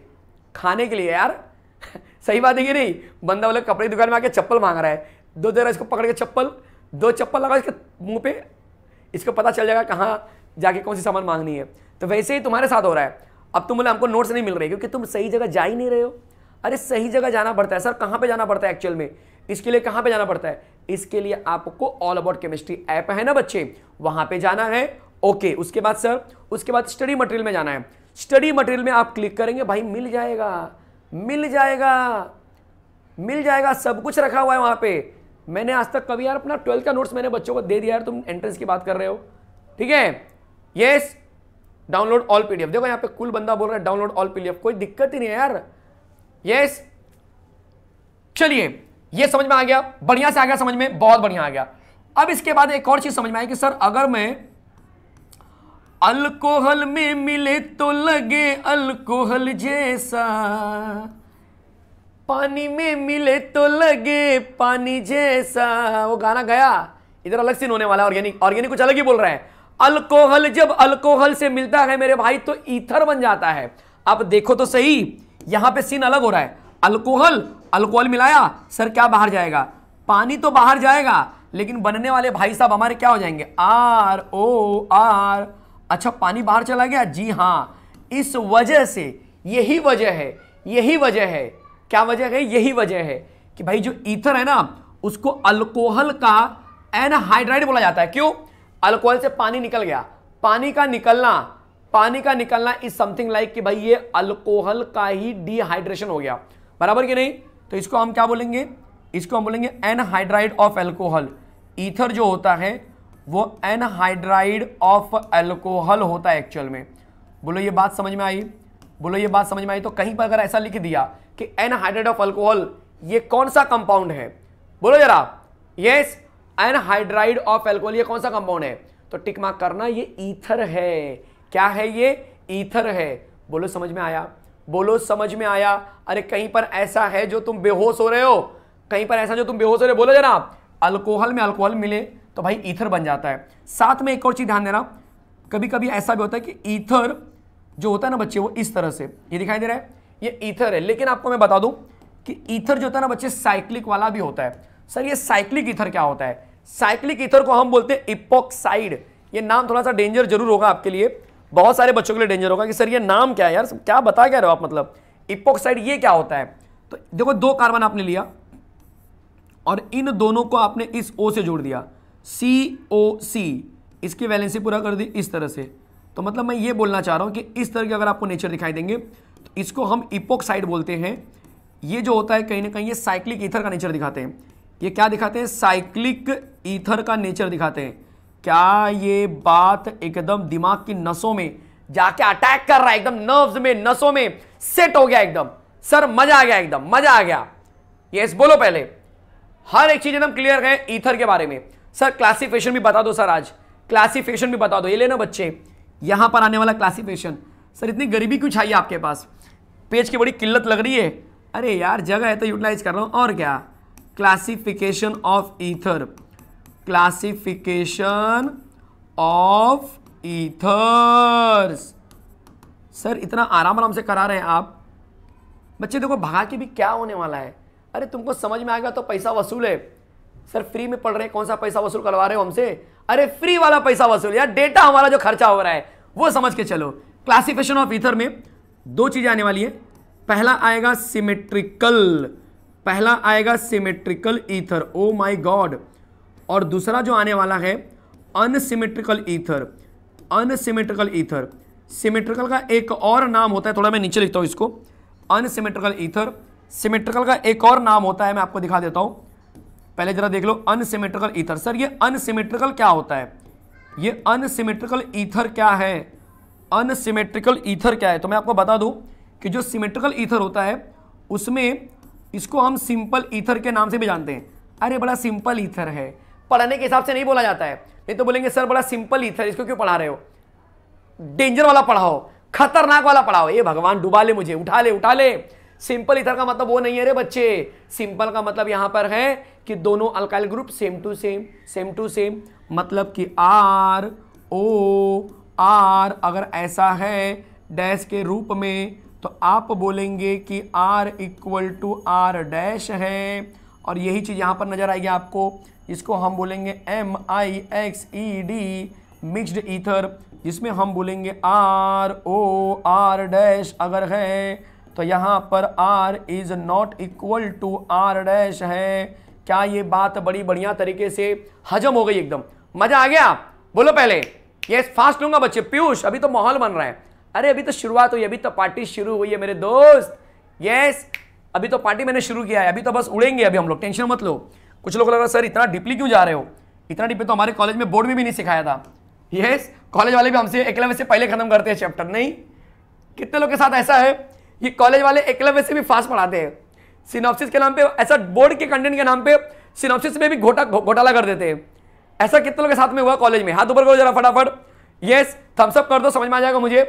खाने के लिए यार (laughs) सही बात है कि नहीं बंदा बोले कपड़े की दुकान में आके चप्पल मांग रहा है दो देर इसको पकड़ के चप्पल दो चप्पल लगा इसके मुंह पे इसको पता चल जाएगा कहाँ जाके कौन सी सामान मांगनी है तो वैसे ही तुम्हारे साथ हो रहा है अब तुम बोले हमको नोट्स नहीं मिल रहे क्योंकि तुम सही जगह जा ही नहीं रहे हो अरे सही जगह जाना पड़ता है सर कहाँ पे जाना पड़ता है एक्चुअल में इसके लिए कहाँ पे जाना पड़ता है इसके लिए आपको ऑल अबाउट केमिस्ट्री ऐप है ना बच्चे वहाँ पे जाना है ओके उसके बाद सर उसके बाद स्टडी मटेरियल में जाना है स्टडी मटेरियल में आप क्लिक करेंगे भाई मिल जाएगा मिल जाएगा मिल जाएगा सब कुछ रखा हुआ है वहाँ पे मैंने आज तक कभी यार अपना ट्वेल्थ का नोट्स मैंने बच्चों को दे दिया यार तुम एंट्रेंस की बात कर रहे हो ठीक है यस डाउनलोड ऑल पीडीएफ देखो यहाँ पे कुल बंदा बोल रहा है डाउनलोड ऑल पीडीएफ कोई दिक्कत ही नहीं है यार यस चलिए ये समझ में आ गया बढ़िया से आ गया समझ में बहुत बढ़िया आ गया अब इसके बाद एक और चीज समझ में आई कि सर अगर मैं अल्कोहल में मिले तो लगे अल्कोहल जैसा पानी में मिले तो लगे पानी जैसा वो गाना गया इधर अलग सीन होने वाला ऑर्गेनिक ऑर्गेनिक कुछ अलग ही बोल रहा है अल्कोहल जब अल्कोहल से मिलता है मेरे भाई तो ईथर बन जाता है अब देखो तो सही यहां पे सीन अलग हो रहा है अल्कोहल अल्कोहल मिलाया सर क्या बाहर जाएगा पानी तो बाहर जाएगा लेकिन बनने वाले भाई साहब हमारे क्या हो जाएंगे आर ओ आर अच्छा पानी बाहर चला गया जी हाँ इस वजह से यही वजह है यही वजह है क्या वजह है यही वजह है कि भाई जो ईथर है ना उसको अल्कोहल का एनहाइड्राइड बोला जाता है क्यों अल्कोहल से पानी निकल गया पानी का निकलना पानी का निकलना इज समथिंग लाइक कि भाई ये अल्कोहल का ही डिहाइड्रेशन हो गया बराबर कि नहीं तो इसको हम क्या बोलेंगे इसको हम बोलेंगे एनहाइड्राइड ऑफ एल्कोहल ईथर जो होता है वो एनहाइड्राइड ऑफ एल्कोहल होता है एक्चुअल में बोलो ये बात समझ में आई बोलो ये बात समझ में आई तो कहीं पर अगर ऐसा लिख दिया कि एनहाइड्राइड ऑफ अल्कोहल ये कौन सा कंपाउंड है बोलो जरा यस एनहाइड्राइड ऑफ एल्कोहल ये कौन सा कंपाउंड है तो टिक मार्क करना ये ईथर है क्या है ये ईथर है बोलो समझ में आया बोलो समझ में आया अरे कहीं पर ऐसा है जो तुम बेहोश हो रहे हो कहीं पर ऐसा जो तुम बेहोश हो रहे हो बोलो जरा अल्कोहल में अल्कोहल मिले तो भाई ईथर बन जाता है साथ में एक और चीज़ ध्यान देना कभी कभी ऐसा भी होता है कि ईथर जो होता है ना बच्चे वो इस तरह से ये दिखाई दे रहा है ये ईथर है लेकिन आपको मैं बता दूं कि ईथर जो होता है ना बच्चे साइक्लिक वाला भी होता है सर ये साइक्लिक ईथर क्या होता है साइक्लिक ईथर को हम बोलते हैं इपोक्साइड ये नाम थोड़ा सा डेंजर जरूर होगा आपके लिए बहुत सारे बच्चों के लिए डेंजर होगा कि सर ये नाम क्या है यार क्या बता क्या रहे हो आप मतलब इपोक्साइड ये क्या होता है तो देखो दो कार्बन आपने लिया और इन दोनों को आपने इस ओ से जोड़ दिया सी ओ सी इसकी वैलेंसी पूरा कर दी इस तरह से तो मतलब मैं ये बोलना चाह रहा हूँ कि इस तरह के अगर आपको नेचर दिखाई देंगे तो इसको हम इपोक्साइड बोलते हैं ये जो होता है कहीं ना कहीं ये साइक्लिक ईथर का नेचर दिखाते हैं ये क्या दिखाते हैं साइक्लिक ईथर का नेचर दिखाते हैं क्या ये बात एकदम दिमाग की नसों में जाके अटैक कर रहा है एकदम नर्व्स में नसों में सेट हो गया एकदम सर मजा आ गया एकदम मजा आ गया यस बोलो पहले हर एक चीज एकदम क्लियर है ईथर के बारे में सर क्लासिफिकेशन भी बता दो सर आज क्लासिफिकेशन भी बता दो ये लेना बच्चे यहां पर आने वाला क्लासिफिकेशन सर इतनी गरीबी क्यों छाई आपके पास पेज की बड़ी किल्लत लग रही है अरे यार जगह है तो यूटिलाइज कर रहा हूँ और क्या classification of ether classification of ethers sir इतना आराम आराम से करा रहे हैं आप बच्चे देखो भगा के भी क्या होने वाला है अरे तुमको समझ में आएगा तो पैसा वसूल है सर फ्री में पढ़ रहे हैं कौन सा पैसा वसूल करवा रहे हो हमसे अरे फ्री वाला पैसा वसूल यार डेटा हमारा जो खर्चा हो रहा है वो समझ के चलो क्लासिफिकेशन ऑफ ईथर में दो चीज़ें आने वाली है पहला आएगा सिमेट्रिकल पहला आएगा symmetrical ether oh my god और दूसरा जो आने वाला है unsymmetrical ether unsymmetrical ether symmetrical का एक और नाम होता है थोड़ा मैं नीचे लिखता हूँ इसको अनसिमेट्रिकल ईथर सिमेट्रिकल का एक और नाम होता है मैं आपको दिखा देता हूँ पहले जरा देख लो अनसिमेट्रिकल ईथर सर ये अनसिमेट्रिकल क्या होता है ये अनसिमेट्रिकल ईथर क्या है अनसिमेट्रिकल ईथर क्या है तो मैं आपको बता दूं कि जो सिमेट्रिकल ईथर होता है उसमें इसको हम सिंपल ईथर के नाम से भी जानते हैं अरे बड़ा सिंपल ईथर है पढ़ने के हिसाब से नहीं बोला जाता है नहीं तो बोलेंगे सर बड़ा सिंपल ईथर इसको क्यों पढ़ा रहे हो डेंजर वाला पढ़ाओ खतरनाक वाला पढ़ाओ ये भगवान डुबा ले मुझे उठा ले उठा ले सिंपल इथर का मतलब वो नहीं है रे बच्चे सिंपल का मतलब यहां पर है कि दोनों alkyl group same to same same to same मतलब कि आर ओ आर अगर ऐसा है डैश के रूप में तो आप बोलेंगे कि r equal to R dash है और यही चीज़ यहाँ पर नज़र आएगी आपको इसको हम बोलेंगे M I X E D mixed ether जिसमें हम बोलेंगे आर ओ आर डैश अगर है तो यहाँ पर R is not equal to R dash है क्या ये बात बड़ी बढ़िया तरीके से हजम हो गई एकदम मज़ा आ गया बोलो पहले ये फास्ट लूंगा बच्चे पीयूष अभी तो माहौल बन रहा है अरे अभी तो शुरुआत हुई अभी तो पार्टी शुरू हुई है मेरे दोस्त यस अभी तो पार्टी मैंने शुरू किया है अभी तो बस उड़ेंगे अभी हम लोग टेंशन मत लो कुछ लोग लग रहा है सर इतना डीपली क्यों जा रहे हो इतना डीपली तो हमारे कॉलेज में बोर्ड में भी नहीं सिखाया था यस कॉलेज वाले भी हमसे एकलव्य से पहले खत्म करते हैं चैप्टर नहीं कितने लोग के साथ ऐसा है ये कॉलेज वाले एकलव्य से भी फास्ट पढ़ाते हैं सिनॉप्सिस के नाम पे ऐसा बोर्ड के कंटेंट के नाम पे सिनॉप्सिस में भी घोटा घोटाला कर देते हैं ऐसा कितने लोग के साथ में हुआ कॉलेज में हाथ ऊपर करो जरा फटाफट यस थम्सअप कर दो समझ में आ जाएगा मुझे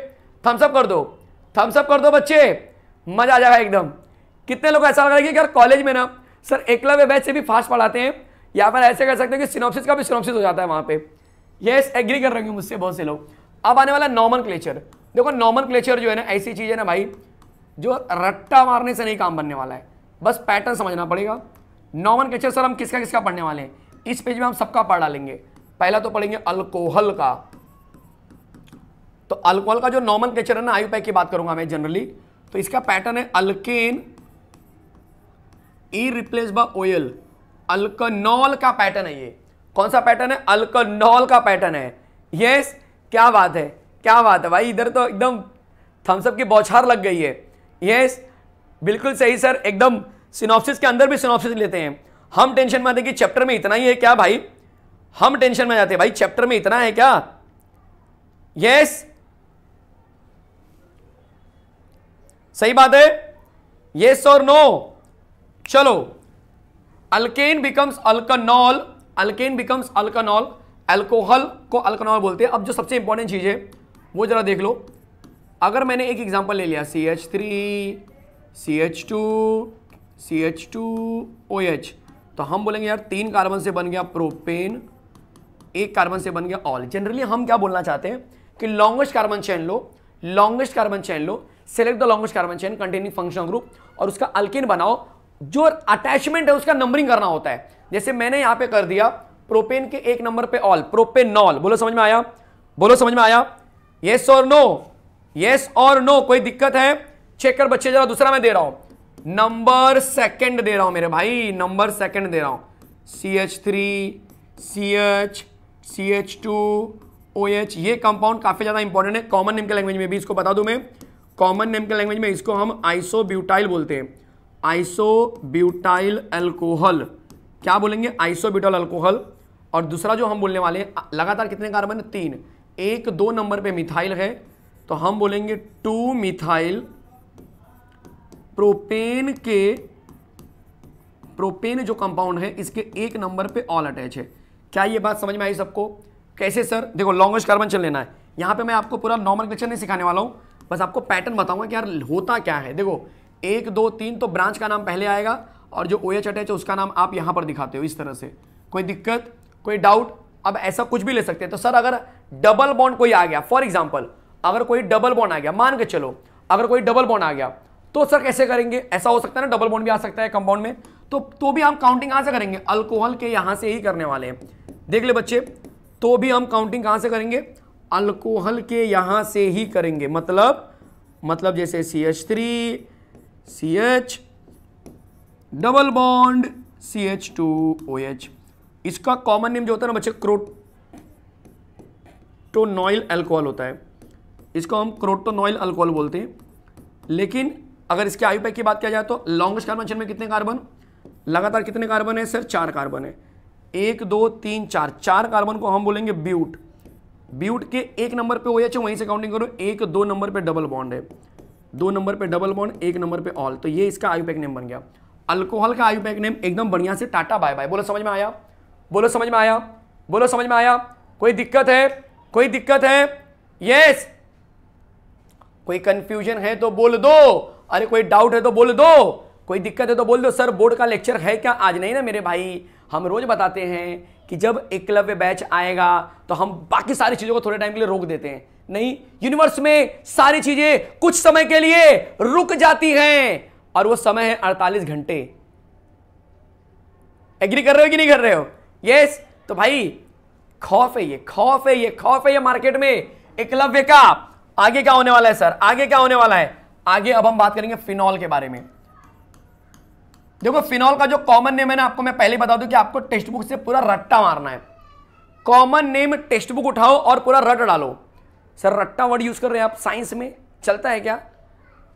थम्सअप कर दो थम्सअप कर दो बच्चे मज़ा आ जाएगा एकदम कितने लोग ऐसा लग रहा है कि यार कॉलेज में ना सर एकलव्य बैच से भी फास्ट पढ़ाते हैं या फिर ऐसे कह सकते हैं कि सिनोप्सिस का भी सिनोप्सिस हो जाता है वहाँ पे यस एग्री कर रहे होंगे मुझसे बहुत से लोग अब आने वाला नॉर्मल क्लेचर देखो नॉर्मल क्लेचर जो है ना ऐसी चीज़ है ना भाई जो रट्टा मारने से नहीं काम बनने वाला है बस पैटर्न समझना पड़ेगा नॉर्मल क्लेचर सर हम किसका किसका पढ़ने वाले हैं इस पेज में हम सबका पढ़ डालेंगे पहला तो पढ़ेंगे अल्कोहल का तो अल्कोहल का जो नॉर्मल कैचर है ना आयुपैक की बात करूंगा मैं जनरली तो इसका पैटर्न है alkane E replace by ol alkanol का पैटर्न है ये कौन सा पैटर्न है अल्कनॉल का पैटर्न है यस क्या बात है क्या बात है भाई इधर तो एकदम थम्सअप की बौछार लग गई है यस बिल्कुल सही सर एकदम सिनॉप्सिस के अंदर भी सिनॉप्सिस लेते हैं हम टेंशन में आते कि चैप्टर में इतना ही है क्या भाई हम टेंशन में जाते हैं भाई चैप्टर में इतना है क्या यस yes, सही बात है येस और नो चलो alkane becomes alkanol alkane becomes alkanol alcohol को अल्कनॉल बोलते हैं अब जो सबसे इंपॉर्टेंट चीज़ है वो जरा देख लो अगर मैंने एक एग्जांपल ले लिया C H three C H two C H two O H तो हम बोलेंगे यार तीन कार्बन से बन गया प्रोपेन एक कार्बन से बन गया ऑल जनरली हम क्या बोलना चाहते हैं कि लॉन्गेस्ट कार्बन चैन लो लॉन्गेस्ट कार्बन चैन लो select the longest carbon chain containing functional group और उसका अल्किन बनाओ जो अटैचमेंट है उसका नंबरिंग करना होता है जैसे मैंने यहां पे कर दिया प्रोपेन के एक नंबर पे ऑल प्रोपेनॉल बोलो समझ में आया बोलो समझ में आया यस और नो यस और नो कोई दिक्कत है चेक कर बच्चे जरा दूसरा मैं दे रहा हूं नंबर सेकंड दे रहा हूं मेरे भाई नंबर सेकंड दे रहा हूं C H three C H C H two O H ये कंपाउंड काफी ज्यादा इंपॉर्टेंट है कॉमन नेम के लैंग्वेज में भी इसको बता दू मैं कॉमन नेम के लैंग्वेज में इसको हम आइसोब्यूटाइल बोलते हैं आइसोब्यूटाइल अल्कोहल क्या बोलेंगे आइसोब्यूटाइल अल्कोहल और दूसरा जो हम बोलने वाले हैं लगातार कितने कार्बन है तीन एक दो नंबर पे मिथाइल है तो हम बोलेंगे टू मिथाइल प्रोपेन के प्रोपेन जो कंपाउंड है इसके एक नंबर पे ऑल अटैच है क्या ये बात समझ में आई सबको कैसे सर देखो लॉन्गेस्ट कार्बन चल लेना है यहाँ पे मैं आपको पूरा नॉर्मल क्वेश्चन नहीं सिखाने वाला हूँ बस आपको पैटर्न बताऊंगा कि यार होता क्या है देखो एक दो तीन तो ब्रांच का नाम पहले आएगा और जो ओ एच अटैच है उसका नाम आप यहाँ पर दिखाते हो इस तरह से कोई दिक्कत कोई डाउट अब ऐसा कुछ भी ले सकते हैं तो सर अगर डबल बॉन्ड कोई आ गया फॉर एग्जाम्पल अगर कोई डबल बॉन्ड आ गया मान के चलो अगर कोई डबल बॉन्ड आ गया तो सर कैसे करेंगे ऐसा हो सकता है ना डबल बॉन्ड भी आ सकता है कंपाउंड में तो तो भी हम काउंटिंग कहाँ से करेंगे अल्कोहल के यहाँ से ही करने वाले हैं देख ले बच्चे तो भी हम काउंटिंग कहाँ से करेंगे अल्कोहल के यहाँ से ही करेंगे मतलब मतलब जैसे C H three C H double bond C H two O H इसका कॉमन नेम जो होता है ना बच्चे क्रोटोनॉइल अल्कोहल होता है इसको हम क्रोटोनॉइल अल्कोहल बोलते हैं लेकिन अगर इसके आयु पैक की बात किया जाए तो लॉन्गेस्ट कार्बन चेन में कितने कार्बन लगातार कितने कार्बन है सर चार कार्बन है एक दो तीन चार चार कार्बन को हम बोलेंगे ब्यूट ब्यूट के एक नंबर पे ओएच है वहीं से काउंटिंग करो एक दो नंबर पे डबल बॉन्ड है दो नंबर पे डबल बॉन्ड एक नंबर पे ऑल तो ये इसका आयु पैक नेम बन गया अल्कोहल का आयु पैक नेम एकदम बढ़िया से टाटा बाय बाय बोलो समझ में आया बोलो समझ में आया बोलो समझ में आया कोई दिक्कत है कोई दिक्कत है यस कोई कंफ्यूजन है तो बोल दो अरे कोई डाउट है तो बोल दो कोई दिक्कत है तो बोल दो सर बोर्ड का लेक्चर है क्या आज नहीं ना मेरे भाई हम रोज बताते हैं कि जब एकलव्य बैच आएगा तो हम बाकी सारी चीज़ों को थोड़े टाइम के लिए रोक देते हैं नहीं यूनिवर्स में सारी चीज़ें कुछ समय के लिए रुक जाती हैं और वो समय है अड़तालीस घंटे एग्री कर रहे हो कि नहीं कर रहे हो यस तो भाई खौफ है ये खौफ है ये खौफ है ये मार्केट में एकलव्य का आगे क्या होने वाला है सर आगे क्या होने वाला है आगे अब हम बात करेंगे फिनॉल के बारे में देखो फिनॉल का जो कॉमन नेम है ना आपको मैं पहले बता दूं कि आपको टेक्स्ट बुक से पूरा रट्टा मारना है कॉमन नेम टेक्स्ट बुक उठाओ और पूरा रट डालो सर रट्टा वर्ड यूज कर रहे हैं आप साइंस में चलता है क्या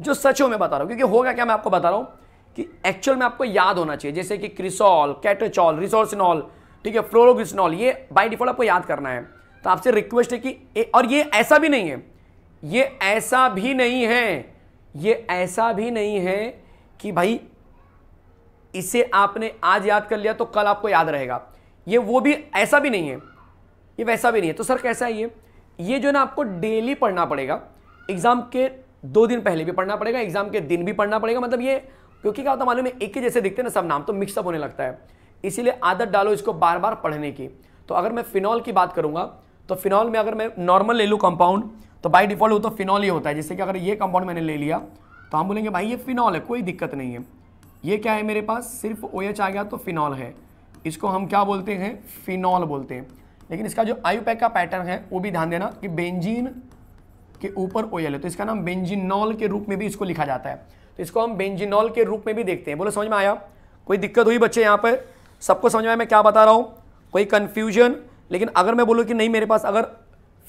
जो सच हो मैं बता रहा हूँ क्योंकि होगा क्या मैं आपको बता रहा हूँ कि एक्चुअल में आपको याद होना चाहिए जैसे कि क्रिसॉल कैटोचॉल रिसोर्सिनॉल ठीक है फ्लोरोग्रिसनॉल ये बाय डिफॉल्ट आपको याद करना है तो आपसे रिक्वेस्ट है कि ए, और ये ऐसा भी नहीं है ये ऐसा भी नहीं है ये ऐसा भी नहीं है कि भाई इसे आपने आज याद कर लिया तो कल आपको याद रहेगा ये वो भी ऐसा भी नहीं है ये वैसा भी नहीं है तो सर कैसा है ये ये जो है ना आपको डेली पढ़ना पड़ेगा एग्ज़ाम के दो दिन पहले भी पढ़ना पड़ेगा एग्ज़ाम के दिन भी पढ़ना पड़ेगा मतलब ये क्योंकि क्या होता है मालूम है एक ही जैसे दिखते ना सब नाम तो मिक्सअप होने लगता है इसीलिए आदत डालो इसको बार बार पढ़ने की तो अगर मैं फिनॉल की बात करूंगा तो फिनॉल में अगर मैं नॉर्मल ले लूँ कंपाउंड तो बाई डिफॉल्ट वो तो फिनॉल ही होता है जैसे कि अगर ये कंपाउंड मैंने ले लिया तो हम बोलेंगे भाई ये फिनॉल है कोई दिक्कत नहीं है ये क्या है मेरे पास सिर्फ ओ OH आ गया तो फिनॉल है इसको हम क्या बोलते हैं फिनॉल बोलते हैं लेकिन इसका जो आयु पैक का पैटर्न है वो भी ध्यान देना कि बेंजीन के ऊपर ओ एल है तो इसका नाम बेंजिनॉल के रूप में भी इसको लिखा जाता है तो इसको हम बेंजिनॉल के रूप में भी देखते हैं बोलो समझ में आया कोई दिक्कत हुई बच्चे यहाँ पर सबको समझ में आया मैं क्या बता रहा हूँ कोई कन्फ्यूजन लेकिन अगर मैं बोलूँ कि नहीं मेरे पास अगर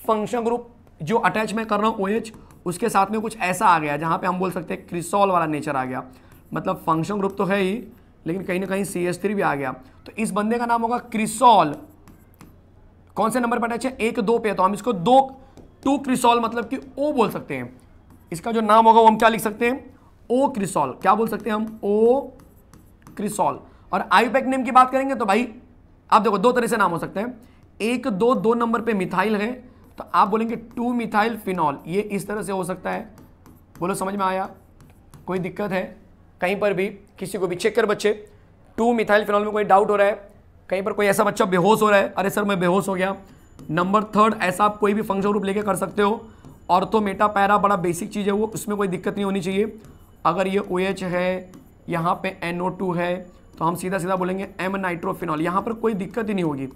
फंक्शन ग्रुप जो अटैच मैं कर रहा हूँ ओ OH, उसके साथ में कुछ ऐसा आ गया जहाँ पे हम बोल सकते हैं क्रिसॉल वाला नेचर आ गया मतलब फंक्शन ग्रुप तो है ही लेकिन कहीं ना कहीं सी एस थ्री भी आ गया तो इस बंदे का नाम होगा क्रिसोल कौन से नंबर पर अटैच है एक दो पे तो हम इसको दो टू क्रिसोल मतलब कि ओ बोल सकते हैं इसका जो नाम होगा वो हम क्या लिख सकते हैं ओ क्रिसोल क्या बोल सकते हैं हम ओ क्रिसोल और आई पैक नेम की बात करेंगे तो भाई आप देखो दो तरह से नाम हो सकते हैं एक दो दो नंबर पे मिथाइल है तो आप बोलेंगे टू मिथाइल फिनॉल ये इस तरह से हो सकता है बोलो समझ में आया कोई दिक्कत है कहीं पर भी किसी को भी चेक कर बच्चे टू मिथाइल फिनॉल में कोई डाउट हो रहा है कहीं पर कोई ऐसा बच्चा बेहोश हो रहा है अरे सर मैं बेहोश हो गया नंबर थर्ड ऐसा आप कोई भी फंक्शन रूप लेके कर सकते हो और तो मेटा पैरा बड़ा बेसिक चीज़ है वो उसमें कोई दिक्कत नहीं होनी चाहिए अगर ये ओ OH है यहाँ पे एन है तो हम सीधा सीधा बोलेंगे एम नाइट्रोफिनॉल यहाँ पर कोई दिक्कत ही नहीं होगी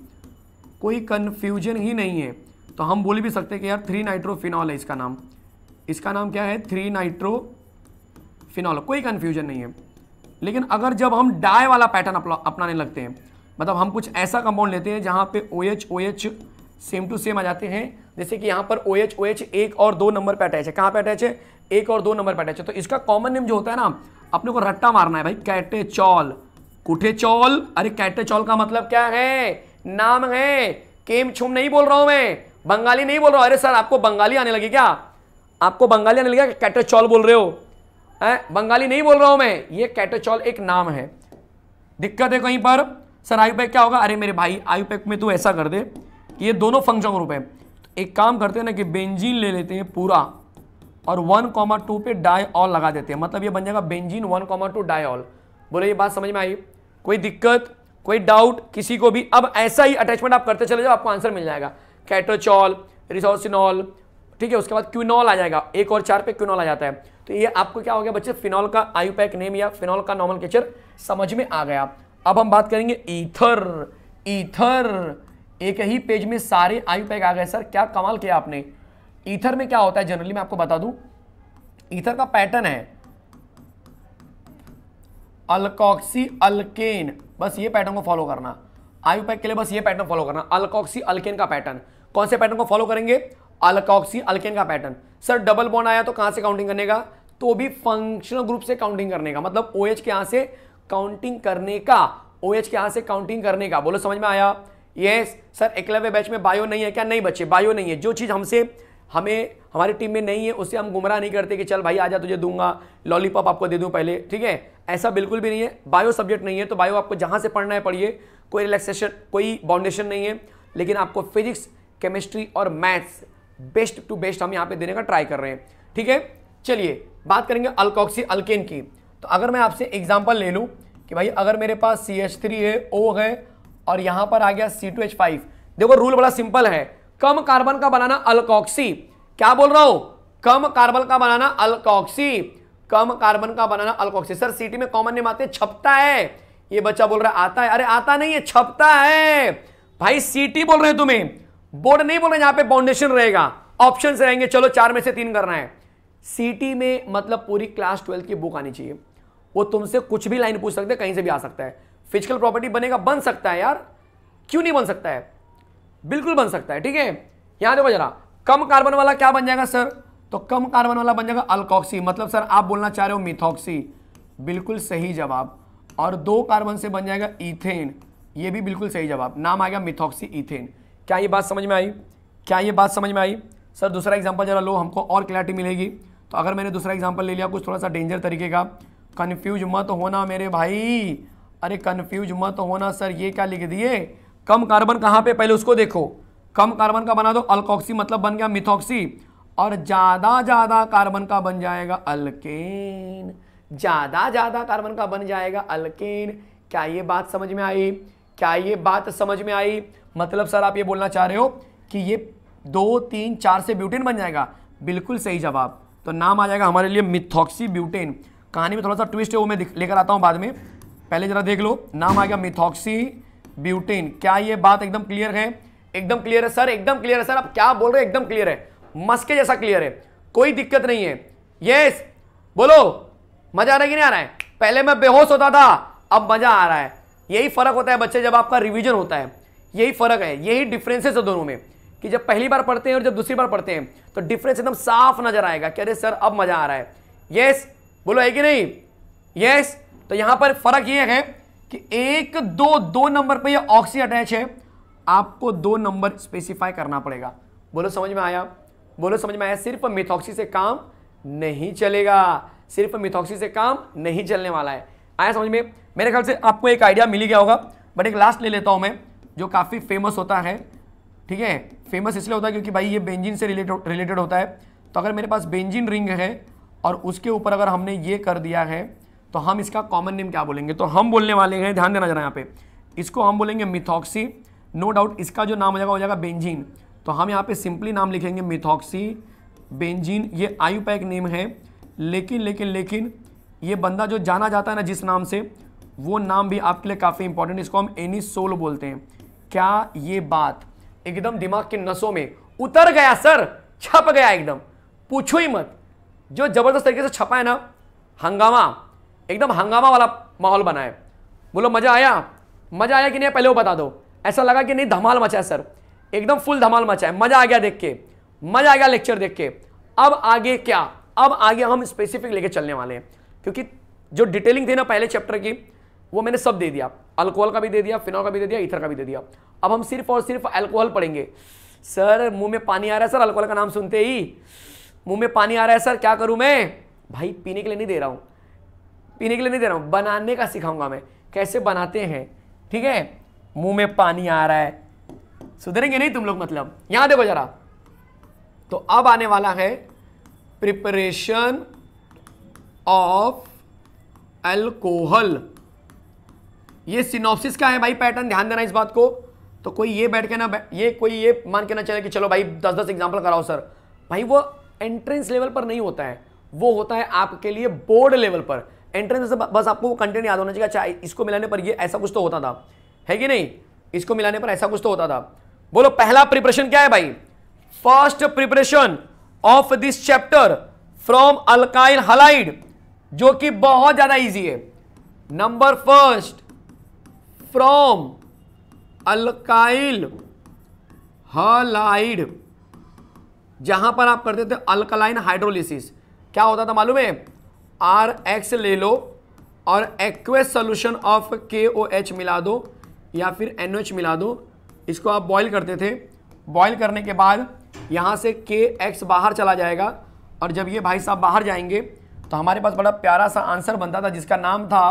कोई कन्फ्यूजन ही नहीं है तो हम बोल भी सकते हैं कि यार थ्री नाइट्रोफिनॉल है इसका नाम इसका नाम क्या है थ्री नाइट्रो फिनॉल कोई कन्फ्यूजन नहीं है लेकिन अगर जब हम डाई वाला पैटर्न अपनाने लगते हैं मतलब हम कुछ ऐसा कंपाउंड लेते हैं जहाँ पे O H O H same to same आ जाते हैं जैसे कि यहाँ पर ओ एच ओ एच एक और दो नंबर पे अटैच है कहाँ पे अटैच है एक और दो नंबर पे अटैच है तो इसका कॉमन नेम जो होता है ना अपने को रट्टा मारना है भाई कैटेचॉल कुठेचॉल अरे कैटेचॉल का मतलब क्या है नाम है केम छुम नहीं बोल रहा हूं मैं बंगाली नहीं बोल रहा हूं अरे सर आपको बंगाली आने लगी क्या आपको बंगाली आने लगी कैटेचॉल बोल रहे हो आ, बंगाली नहीं बोल रहा हूं मैं ये कैटोचॉल एक नाम है दिक्कत है कहीं पर सर आयुपैक क्या होगा अरे मेरे भाई आयुपैक में तू ऐसा कर दे कि ये दोनों फंक्शन ग्रुप है एक काम करते हैं ना कि बेंजीन ले लेते हैं पूरा और वन कॉमा टू पे डाई ऑल लगा देते हैं मतलब ये बन जाएगा benzene one comma two diol बोले ये बात समझ में आई कोई दिक्कत कोई डाउट किसी को भी अब ऐसा ही अटैचमेंट आप करते चले जाओ आपको आंसर मिल जाएगा कैटोचॉल रिसोसिनॉल ठीक है उसके बाद क्यूनॉल आ जाएगा एक और चार पे क्यूनॉल आ जाता है तो ये आपको क्या हो गया बच्चे फिनॉल का आयुपैक नेम या फिनॉल का नॉर्मल केचर समझ में आ गया अब हम बात करेंगे ईथर ईथर एक ही पेज में सारे आयुपैक आ गए सर क्या कमाल किया आपने ईथर में क्या होता है जनरली मैं आपको बता दूं ईथर का पैटर्न है अलकॉक्सी अल्केन बस ये पैटर्न को फॉलो करना आयुपैक के लिए बस ये पैटर्न फॉलो करना अलकॉक्सी अल्केन का पैटर्न कौन से पैटर्न को फॉलो करेंगे अलकॉक्सी अल्केन का पैटर्न सर डबल बॉन्ड आया तो कहां से काउंटिंग करने का तो भी फंक्शनल ग्रुप से काउंटिंग करने का मतलब ओ OH के यहाँ से काउंटिंग करने का ओ OH के यहाँ से काउंटिंग करने का बोलो समझ में आया यस सर एकलव्य बैच में बायो नहीं है क्या नहीं बच्चे बायो नहीं है जो चीज़ हमसे हमें हमारी टीम में नहीं है उससे हम गुमराह नहीं करते कि चल भाई आजा तुझे दूंगा लॉलीपॉप आपको दे दूं पहले ठीक है ऐसा बिल्कुल भी नहीं है बायो सब्जेक्ट नहीं है तो बायो आपको जहां से पढ़ना है पढ़िए कोई रिलैक्सेशन कोई बाउंडेशन नहीं है लेकिन आपको फिजिक्स केमिस्ट्री और मैथ्स बेस्ट टू बेस्ट हम यहाँ पे देने का ट्राई कर रहे हैं ठीक है चलिए बात करेंगे अल्कोक्सी अल्केन की तो अगर मैं आपसे एग्जाम्पल ले लूँ कि भाई अगर मेरे पास सी एच थ्री है ओ है और यहाँ पर आ गया सी टू एच फाइव देखो रूल बड़ा सिंपल है कम कार्बन का बनाना अल्कोक्सी क्या बोल रहा हूँ कम कार्बन का बनाना अल्कोक्सी कम कार्बन का बनाना अल्कोक्सी सर सीटी में कॉमन नेम आते हैं छपता है ये बच्चा बोल रहा है आता है अरे आता नहीं है छपता है भाई सीटी बोल रहे हैं तुम्हें बोर्ड नहीं बोल रहे यहां पे फाउंडेशन रहेगा ऑप्शन रहेंगे चलो चार में से तीन करना है सीटी में मतलब पूरी क्लास ट्वेल्थ की बुक आनी चाहिए वो तुमसे कुछ भी लाइन पूछ सकते हैं कहीं से भी आ सकता है फिजिकल प्रॉपर्टी बनेगा बन सकता है यार क्यों नहीं बन सकता है बिल्कुल बन सकता है ठीक है यहां देखो जरा कम कार्बन वाला क्या बन जाएगा सर तो कम कार्बन वाला बन जाएगा अल्कोक्सी मतलब सर आप बोलना चाह रहे हो मिथॉक्सी बिल्कुल सही जवाब और दो कार्बन से बन जाएगा इथेन ये भी बिल्कुल सही जवाब नाम आ गया मिथॉक्सी इथेन क्या ये बात समझ में आई क्या ये बात समझ में आई सर दूसरा एग्जाम्पल जरा लो हमको और क्लैरिटी मिलेगी तो अगर मैंने दूसरा एग्जाम्पल ले लिया कुछ थोड़ा सा डेंजर तरीके का कन्फ्यूज मत होना मेरे भाई अरे कन्फ्यूज मत होना सर ये क्या लिख दिए कम कार्बन कहाँ पे पहले उसको देखो कम कार्बन का बना दो अल्कोक्सी मतलब बन गया मिथोक्सी और ज़्यादा ज़्यादा कार्बन का बन जाएगा अल्केन ज़्यादा ज़्यादा कार्बन का बन जाएगा अल्केन क्या ये बात समझ में आई क्या ये बात समझ में आई मतलब सर आप ये बोलना चाह रहे हो कि ये दो तीन चार से ब्यूटेन बन जाएगा बिल्कुल सही जवाब तो नाम आ जाएगा हमारे लिए मिथॉक्सी ब्यूटेन कहानी में थोड़ा सा ट्विस्ट है वो मैं लेकर आता हूँ बाद में पहले ज़रा देख लो नाम आ गया मिथॉक्सी ब्यूटेन क्या ये बात एकदम क्लियर है एकदम क्लियर है सर एकदम क्लियर है सर आप क्या बोल रहे हैं एकदम क्लियर है मस्के जैसा क्लियर है कोई दिक्कत नहीं है यस बोलो मजा आ रहा है कि नहीं आ रहा है पहले मैं बेहोश होता था अब मजा आ रहा है यही फर्क होता है बच्चे जब आपका रिविजन होता है यही फर्क है यही डिफरेंसेस है दोनों में कि जब पहली बार पढ़ते हैं और जब दूसरी बार पढ़ते हैं तो डिफरेंस एकदम साफ नजर आएगा कि अरे सर अब मजा आ रहा है यस बोलो है कि नहीं यस तो यहां पर फर्क यह है कि एक दो दो नंबर पर यह ऑक्सी अटैच है आपको दो नंबर स्पेसिफाई करना पड़ेगा बोलो समझ में आया बोलो समझ में आया सिर्फ मिथॉक्सी से काम नहीं चलेगा सिर्फ मिथॉक्सी से काम नहीं चलने वाला है आया समझ में मेरे ख्याल से आपको एक आइडिया मिल गया होगा बट एक लास्ट ले लेता हूं मैं जो काफ़ी फेमस होता है ठीक है फेमस इसलिए होता है क्योंकि भाई ये बेंजिन से रिलेटेड रिलेटेड होता है तो अगर मेरे पास बेंजिन रिंग है और उसके ऊपर अगर हमने ये कर दिया है तो हम इसका कॉमन नेम क्या बोलेंगे तो हम बोलने वाले हैं ध्यान देना जरा यहाँ पे इसको हम बोलेंगे मिथॉक्सी नो डाउट इसका जो नाम हो जाएगा हो जाएगा बेंजिन तो हम यहाँ पे सिंपली नाम लिखेंगे मिथॉक्सी बेंजिन ये आयु पैक नेम है लेकिन लेकिन लेकिन ये बंदा जो जाना जाता है ना जिस नाम से वो नाम भी आपके लिए काफ़ी इंपॉर्टेंट इसको हम एनी सोल बोलते हैं क्या ये बात एकदम दिमाग के नसों में उतर गया सर छप गया एकदम पूछो ही मत जो जबरदस्त तरीके से छपा है ना हंगामा एकदम हंगामा वाला माहौल बना है बोलो मजा आया मजा आया कि नहीं पहले वो बता दो ऐसा लगा कि नहीं धमाल मचा है सर एकदम फुल धमाल मचा है मजा आ गया देख के मजा आ गया लेक्चर देख के अब आगे क्या अब आगे हम स्पेसिफिक लेके चलने वाले हैं क्योंकि जो डिटेलिंग थी ना पहले चैप्टर की वो मैंने सब दे दिया अल्कोहल का भी दे दिया फिनॉल का भी दे दिया इथर का भी दे दिया अब हम सिर्फ और सिर्फ अल्कोहल पढ़ेंगे सर मुंह में पानी आ रहा है सर अल्कोहल का नाम सुनते ही मुंह में पानी आ रहा है सर क्या करूं मैं भाई पीने के लिए नहीं दे रहा हूं पीने के लिए नहीं दे रहा हूं बनाने का सिखाऊंगा मैं कैसे बनाते हैं ठीक है मुंह में पानी आ रहा है सुधरेंगे नहीं तुम लोग मतलब यहां देखो जरा तो अब आने वाला है प्रिपरेशन ऑफ एल्कोहल ये सिनोप्सिस का है भाई पैटर्न ध्यान देना इस बात को तो कोई ये बैठ के ना ये कोई ये मान के ना चले कि चलो भाई दस दस एग्जाम्पल कराओ सर भाई वो एंट्रेंस लेवल पर नहीं होता है वो होता है आपके लिए बोर्ड लेवल पर एंट्रेंस बस आपको कंटेंट याद होना चाहिए अच्छा इसको मिलाने पर ये ऐसा कुछ तो होता था है कि नहीं इसको मिलाने पर ऐसा कुछ तो होता था बोलो पहला प्रिपरेशन क्या है भाई first preparation of this chapter from alkyl halide जो कि बहुत ज्यादा इजी है number first from alkyl halide जहां पर आप करते थे अल्कलाइन हाइड्रोलिसिस क्या होता था मालूम है आर एक्स ले लो और एक्वेस सोल्यूशन ऑफ के ओ एच मिला दो या फिर एन एच मिला दो इसको आप बॉईल करते थे बॉईल करने के बाद यहाँ से के एक्स बाहर चला जाएगा और जब ये भाई साहब बाहर जाएंगे तो हमारे पास बड़ा प्यारा सा आंसर बनता था जिसका नाम था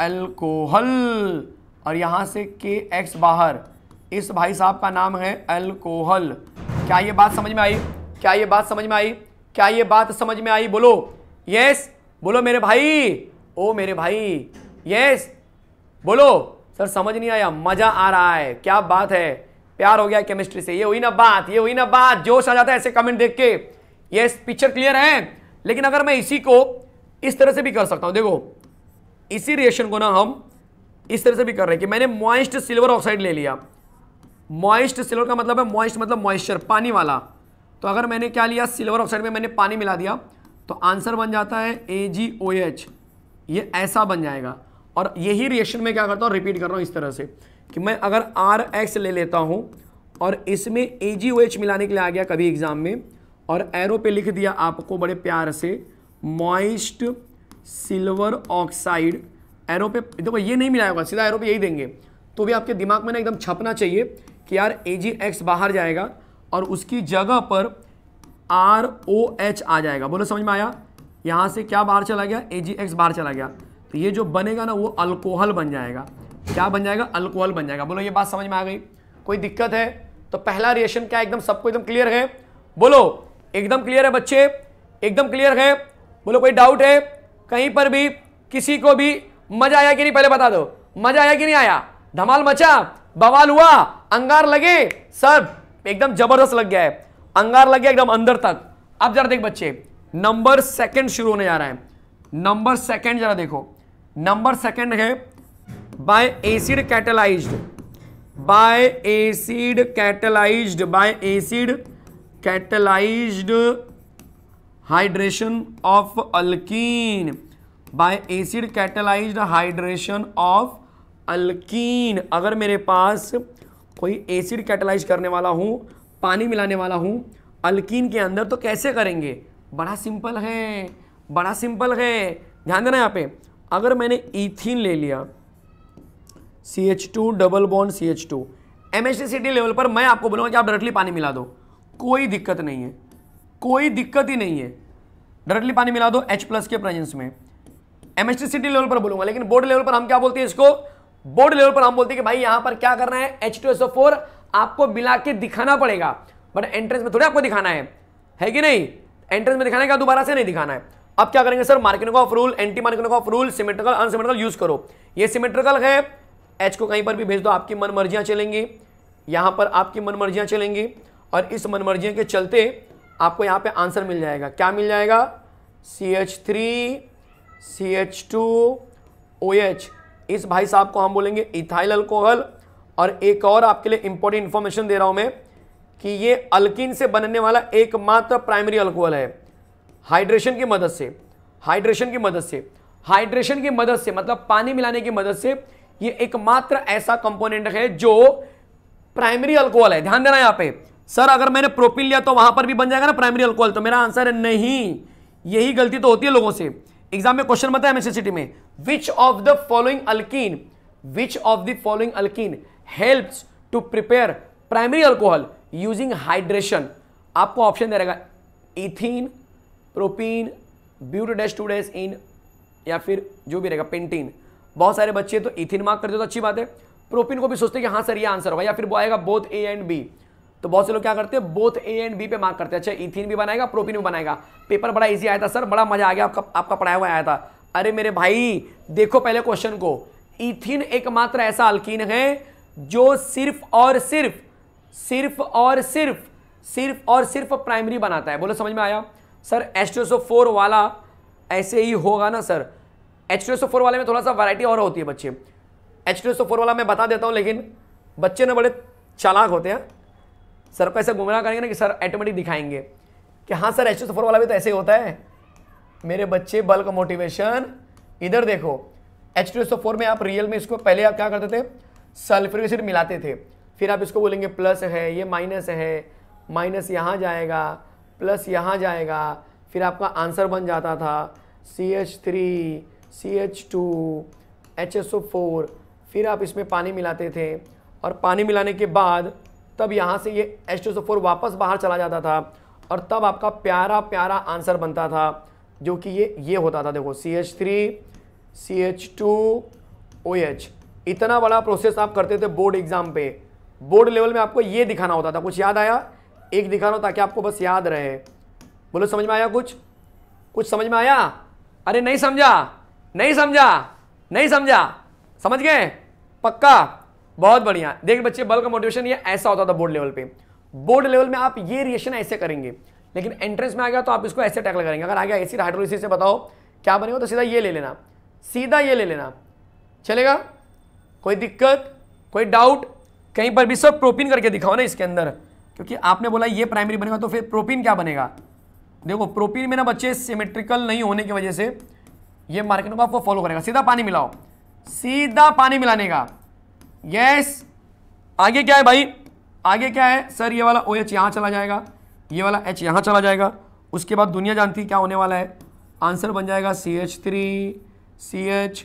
अल्कोहल और यहाँ से के एक्स बाहर इस भाई साहब का नाम है अल्कोहल क्या ये बात समझ में आई क्या ये बात समझ में आई क्या ये बात समझ में आई बोलो यस बोलो मेरे भाई ओ मेरे भाई यस बोलो सर समझ नहीं आया मज़ा आ रहा है क्या बात है प्यार हो गया केमिस्ट्री से ये हुई ना बात ये हुई ना बात जोश आ जाता है ऐसे कमेंट देख के यस पिक्चर क्लियर है लेकिन अगर मैं इसी को इस तरह से भी कर सकता हूँ देखो इसी रिएक्शन को ना हम इस तरह से भी कर रहे हैं कि मैंने मॉइस्ट सिल्वर ऑक्साइड ले लिया मॉइस्ट सिल्वर का मतलब है मॉइस्ट मतलब मॉइस्चर पानी वाला तो अगर मैंने क्या लिया सिल्वर ऑक्साइड में मैंने पानी मिला दिया तो आंसर बन जाता है ए जी ओ एच ये ऐसा बन जाएगा और यही रिएक्शन में क्या करता हूँ रिपीट कर रहा हूँ इस तरह से कि मैं अगर आर एक्स ले लेता हूँ और इसमें ए जी ओ एच मिलाने के लिए आ गया कभी एग्ज़ाम में और एरो पे लिख दिया आपको बड़े प्यार से मॉइस्ट सिल्वर ऑक्साइड एरो पे देखो ये नहीं मिलाएगा होगा सीधा एरो पे यही देंगे तो भी आपके दिमाग में ना एकदम छपना चाहिए कि यार ए जी एक्स बाहर जाएगा और उसकी जगह पर आर ओ एच आ जाएगा बोलो समझ में आया यहाँ से क्या बाहर चला गया ए जी एक्स बाहर चला गया तो ये जो बनेगा ना वो अल्कोहल बन जाएगा क्या बन जाएगा अल्कोहल बन जाएगा बोलो ये बात समझ में आ गई कोई दिक्कत है तो पहला रिएक्शन क्या एकदम सबको एकदम क्लियर है बोलो एकदम क्लियर है बच्चे एकदम क्लियर है बोलो कोई डाउट है कहीं पर भी किसी को भी मजा आया कि नहीं पहले बता दो मजा आया कि नहीं आया धमाल मचा बवाल हुआ अंगार लगे सब एकदम जबरदस्त लग गया है अंगार लग गया एकदम अंदर तक अब जरा देख बच्चे नंबर सेकंड शुरू होने जा रहा है नंबर सेकंड जरा देखो नंबर सेकंड है by acid catalyse by acid catalyse by acid catalyse hydration of alkene by acid catalysed hydration of alkene अगर मेरे पास कोई एसिड कैटलाइज करने वाला हूँ पानी मिलाने वाला हूँ अल्कीन के अंदर तो कैसे करेंगे बड़ा सिंपल है बड़ा सिंपल है ध्यान देना यहाँ पे अगर मैंने इथिन ले लिया C H two double bond C H two M H T level पर मैं आपको बोलूँगा कि आप डायरेक्टली पानी मिला दो कोई दिक्कत नहीं है कोई दिक्कत ही नहीं है डायरेक्टली पानी मिला दो H प्लस के प्रेजेंस में सिटी लेवल पर बोलूंगा लेकिन बोर्ड लेवल पर हम क्या बोलते हैं इसको बोर्ड लेवल पर हम बोलते हैं कि भाई यहां पर क्या करना है एच टू एस फोर आपको मिला के दिखाना पड़ेगा बट एंट्रेंस में थोड़ी आपको दिखाना है है कि नहीं एंट्रेंस में दिखाना है क्या दोबारा से नहीं दिखाना है अब क्या करेंगे sir Markovnikov rule anti Markovnikov rule symmetrical unsymmetrical use करो ये सिमेट्रिकल है एच को कहीं पर भी भेज दो आपकी मन मर्जियाँ चलेंगी यहां पर आपकी मन चलेंगी और इस मन के चलते आपको यहाँ पे आंसर मिल जाएगा क्या मिल जाएगा C H three C H two O H इस भाई साहब को हम बोलेंगे इथाइल अल्कोहल और एक और आपके लिए इंपॉर्टेंट इन्फॉर्मेशन दे रहा हूँ मैं कि ये अल्किन से बनने वाला एकमात्र प्राइमरी अल्कोहल है हाइड्रेशन की मदद से हाइड्रेशन की मदद से हाइड्रेशन की मदद से मतलब पानी मिलाने की मदद से ये एकमात्र ऐसा कंपोनेंट है जो प्राइमरी अल्कोहल है ध्यान देना यहाँ पे सर अगर मैंने प्रोपिन लिया तो वहां पर भी बन जाएगा ना प्राइमरी अल्कोहल तो मेरा आंसर है नहीं यही गलती तो होती है लोगों से एग्जाम में क्वेश्चन बताया एमएससीसीटी में which of the following alkene which of the following alkene help to prepare primary alcohol using hydration आपको ऑप्शन दे रहेगा इथिन प्रोपीन ब्यूटोडेस टू डेस इन या फिर जो भी रहेगा पेंटीन बहुत सारे बच्चे तो इथिन मार्क दे तो अच्छी बात है प्रोपीन को भी सोचते हैं कि हाँ सर ये आंसर होगा या फिर वो आएगा बोथ ए एंड बी तो बहुत से लोग क्या करते हैं बोथ ए एंड बी पे मार्क करते हैं अच्छा इथिन भी बनाएगा प्रोपिन भी बनाएगा पेपर बड़ा इजी आया था सर बड़ा मजा आ गया आपका आपका पढ़ाया हुआ आया था अरे मेरे भाई देखो पहले क्वेश्चन को इथिन एकमात्र ऐसा अल्किन है जो सिर्फ और सिर्फ सिर्फ और सिर्फ सिर्फ और सिर्फ प्राइमरी बनाता है बोलो समझ में आया सर एस्ट्रोसो फोर वाला ऐसे ही होगा ना सर एच फोर वाले में थोड़ा सा वैरायटी और होती है बच्चे एच फोर वाला मैं बता देता हूँ लेकिन बच्चे ना बड़े चालाक होते हैं सर को ऐसा गुमराह करेंगे ना कि सर ऑटोमेटिक दिखाएंगे कि हाँ सर एच सफ़र वाला भी तो ऐसे ही होता है मेरे बच्चे बल का मोटिवेशन इधर देखो एच टू एस फोर में आप रियल में इसको पहले आप क्या करते थे सल्फर एसिड मिलाते थे फिर आप इसको बोलेंगे प्लस है ये माइनस है माइनस यहाँ जाएगा प्लस यहाँ जाएगा फिर आपका आंसर बन जाता था C H three C H two H S O four फिर आप इसमें पानी मिलाते थे और पानी मिलाने के बाद तब यहाँ से ये एच टू फोर वापस बाहर चला जाता था और तब आपका प्यारा प्यारा आंसर बनता था जो कि ये ये होता था देखो C H three C H two O H इतना बड़ा प्रोसेस आप करते थे बोर्ड एग्जाम पे बोर्ड लेवल में आपको ये दिखाना होता था कुछ याद आया एक दिखाना हो ताकि आपको बस याद रहे बोलो समझ में आया कुछ कुछ समझ में आया अरे नहीं समझा नहीं समझा नहीं समझा समझ गए पक्का बहुत बढ़िया देख बच्चे बल का मोटिवेशन ये ऐसा होता था बोर्ड लेवल पे बोर्ड लेवल में आप ये रिएक्शन ऐसे करेंगे लेकिन एंट्रेंस में आ गया तो आप इसको ऐसे टैकल करेंगे अगर आ गया ऐसी हाइड्रोलिसिस तो से बताओ क्या बनेगा तो सीधा ये ले लेना सीधा ये ले लेना चलेगा कोई दिक्कत कोई डाउट कहीं पर भी सब प्रोपीन करके दिखाओ ना इसके अंदर क्योंकि आपने बोला ये प्राइमरी बनेगा तो फिर प्रोपीन क्या बनेगा देखो प्रोपीन में ना बच्चे सिमेट्रिकल नहीं होने की वजह से ये मार्केट में आपको फॉलो करेगा सीधा पानी मिलाओ सीधा पानी मिलाने का यस आगे क्या है भाई आगे क्या है सर ये वाला ओ एच यहाँ चला जाएगा ये वाला एच यहाँ चला जाएगा उसके बाद दुनिया जानती क्या होने वाला है आंसर बन जाएगा C H three C H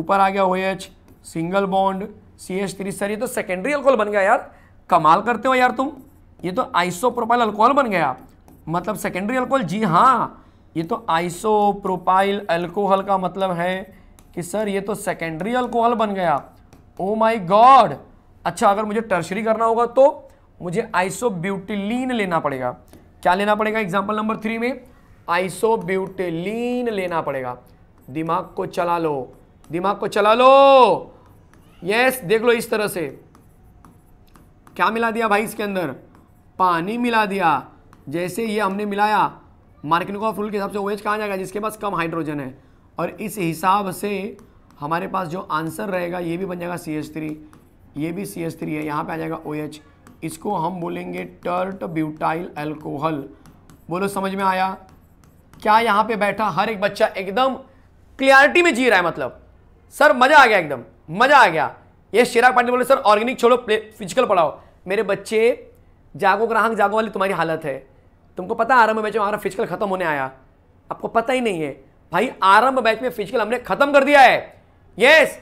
ऊपर आ गया O H single bond C H three sir ये तो सेकेंडरी अल्कोहल बन गया यार कमाल करते हो यार तुम ये तो आइसोप्रोपाइल अल्कोहल बन गया मतलब सेकेंडरी अल्कोहल जी हाँ ये तो आइसोप्रोपाइल अल्कोहल का मतलब है कि सर ये तो सेकेंडरी अल्कोहल बन गया ओ माई गॉड अच्छा अगर मुझे टर्शरी करना होगा तो मुझे आइसो लेना पड़ेगा क्या लेना पड़ेगा एग्जाम्पल नंबर थ्री में आइसो लेना पड़ेगा दिमाग को चला लो दिमाग को चला लो यस देख लो इस तरह से क्या मिला दिया भाई इसके अंदर पानी मिला दिया जैसे ये हमने मिलाया मार्किन का फूल के हिसाब से ओएच कहाँ जाएगा जिसके पास कम हाइड्रोजन है और इस हिसाब से हमारे पास जो आंसर रहेगा ये भी बन जाएगा सी एच थ्री ये भी सी एच थ्री है यहाँ पे आ जाएगा ओ OH. इसको हम बोलेंगे टर्ट ब्यूटाइल एल्कोहल बोलो समझ में आया क्या यहाँ पे बैठा हर एक बच्चा एकदम क्लियरिटी में जी रहा है मतलब सर मज़ा आ गया एकदम मज़ा आ गया ये शिराग पांडे बोले सर ऑर्गेनिक छोड़ो फिजिकल पढ़ाओ मेरे बच्चे जागो ग्राहक जागो वाली तुम्हारी हालत है तुमको पता आरंभ बैच में हमारा फिजिकल खत्म होने आया आपको पता ही नहीं है भाई आरंभ बैच में फिजिकल हमने खत्म कर दिया है यस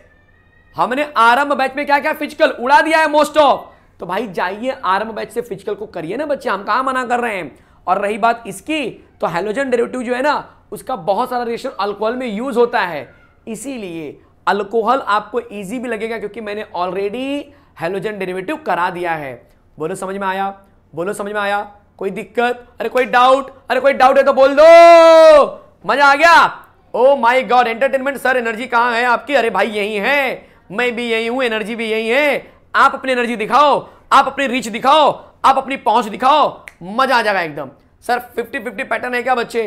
हमने आरंभ बैच में क्या क्या फिजिकल उड़ा दिया है मोस्ट ऑफ तो भाई जाइए आरंभ बैच से फिजिकल को करिए ना बच्चे हम कहा मना कर रहे हैं और रही बात इसकी तो हेलोजन डेरेटिव जो है ना उसका बहुत सारा रिएक्शन अल्कोहल में यूज होता है इसीलिए अल्कोहल आपको इजी भी लगेगा क्योंकि मैंने ऑलरेडी हेलोजन डेरिवेटिव करा दिया है बोलो समझ में आया बोलो समझ में आया कोई दिक्कत अरे कोई डाउट अरे कोई डाउट है तो बोल दो मजा आ गया oh my god entertainment sir energy कहाँ है आपकी अरे भाई यही है मैं भी यही हूं एनर्जी भी यही है आप अपनी एनर्जी दिखाओ आप अपनी रीच दिखाओ आप अपनी पहुंच दिखाओ मजा आ जाएगा एकदम सर 50 50 पैटर्न है क्या बच्चे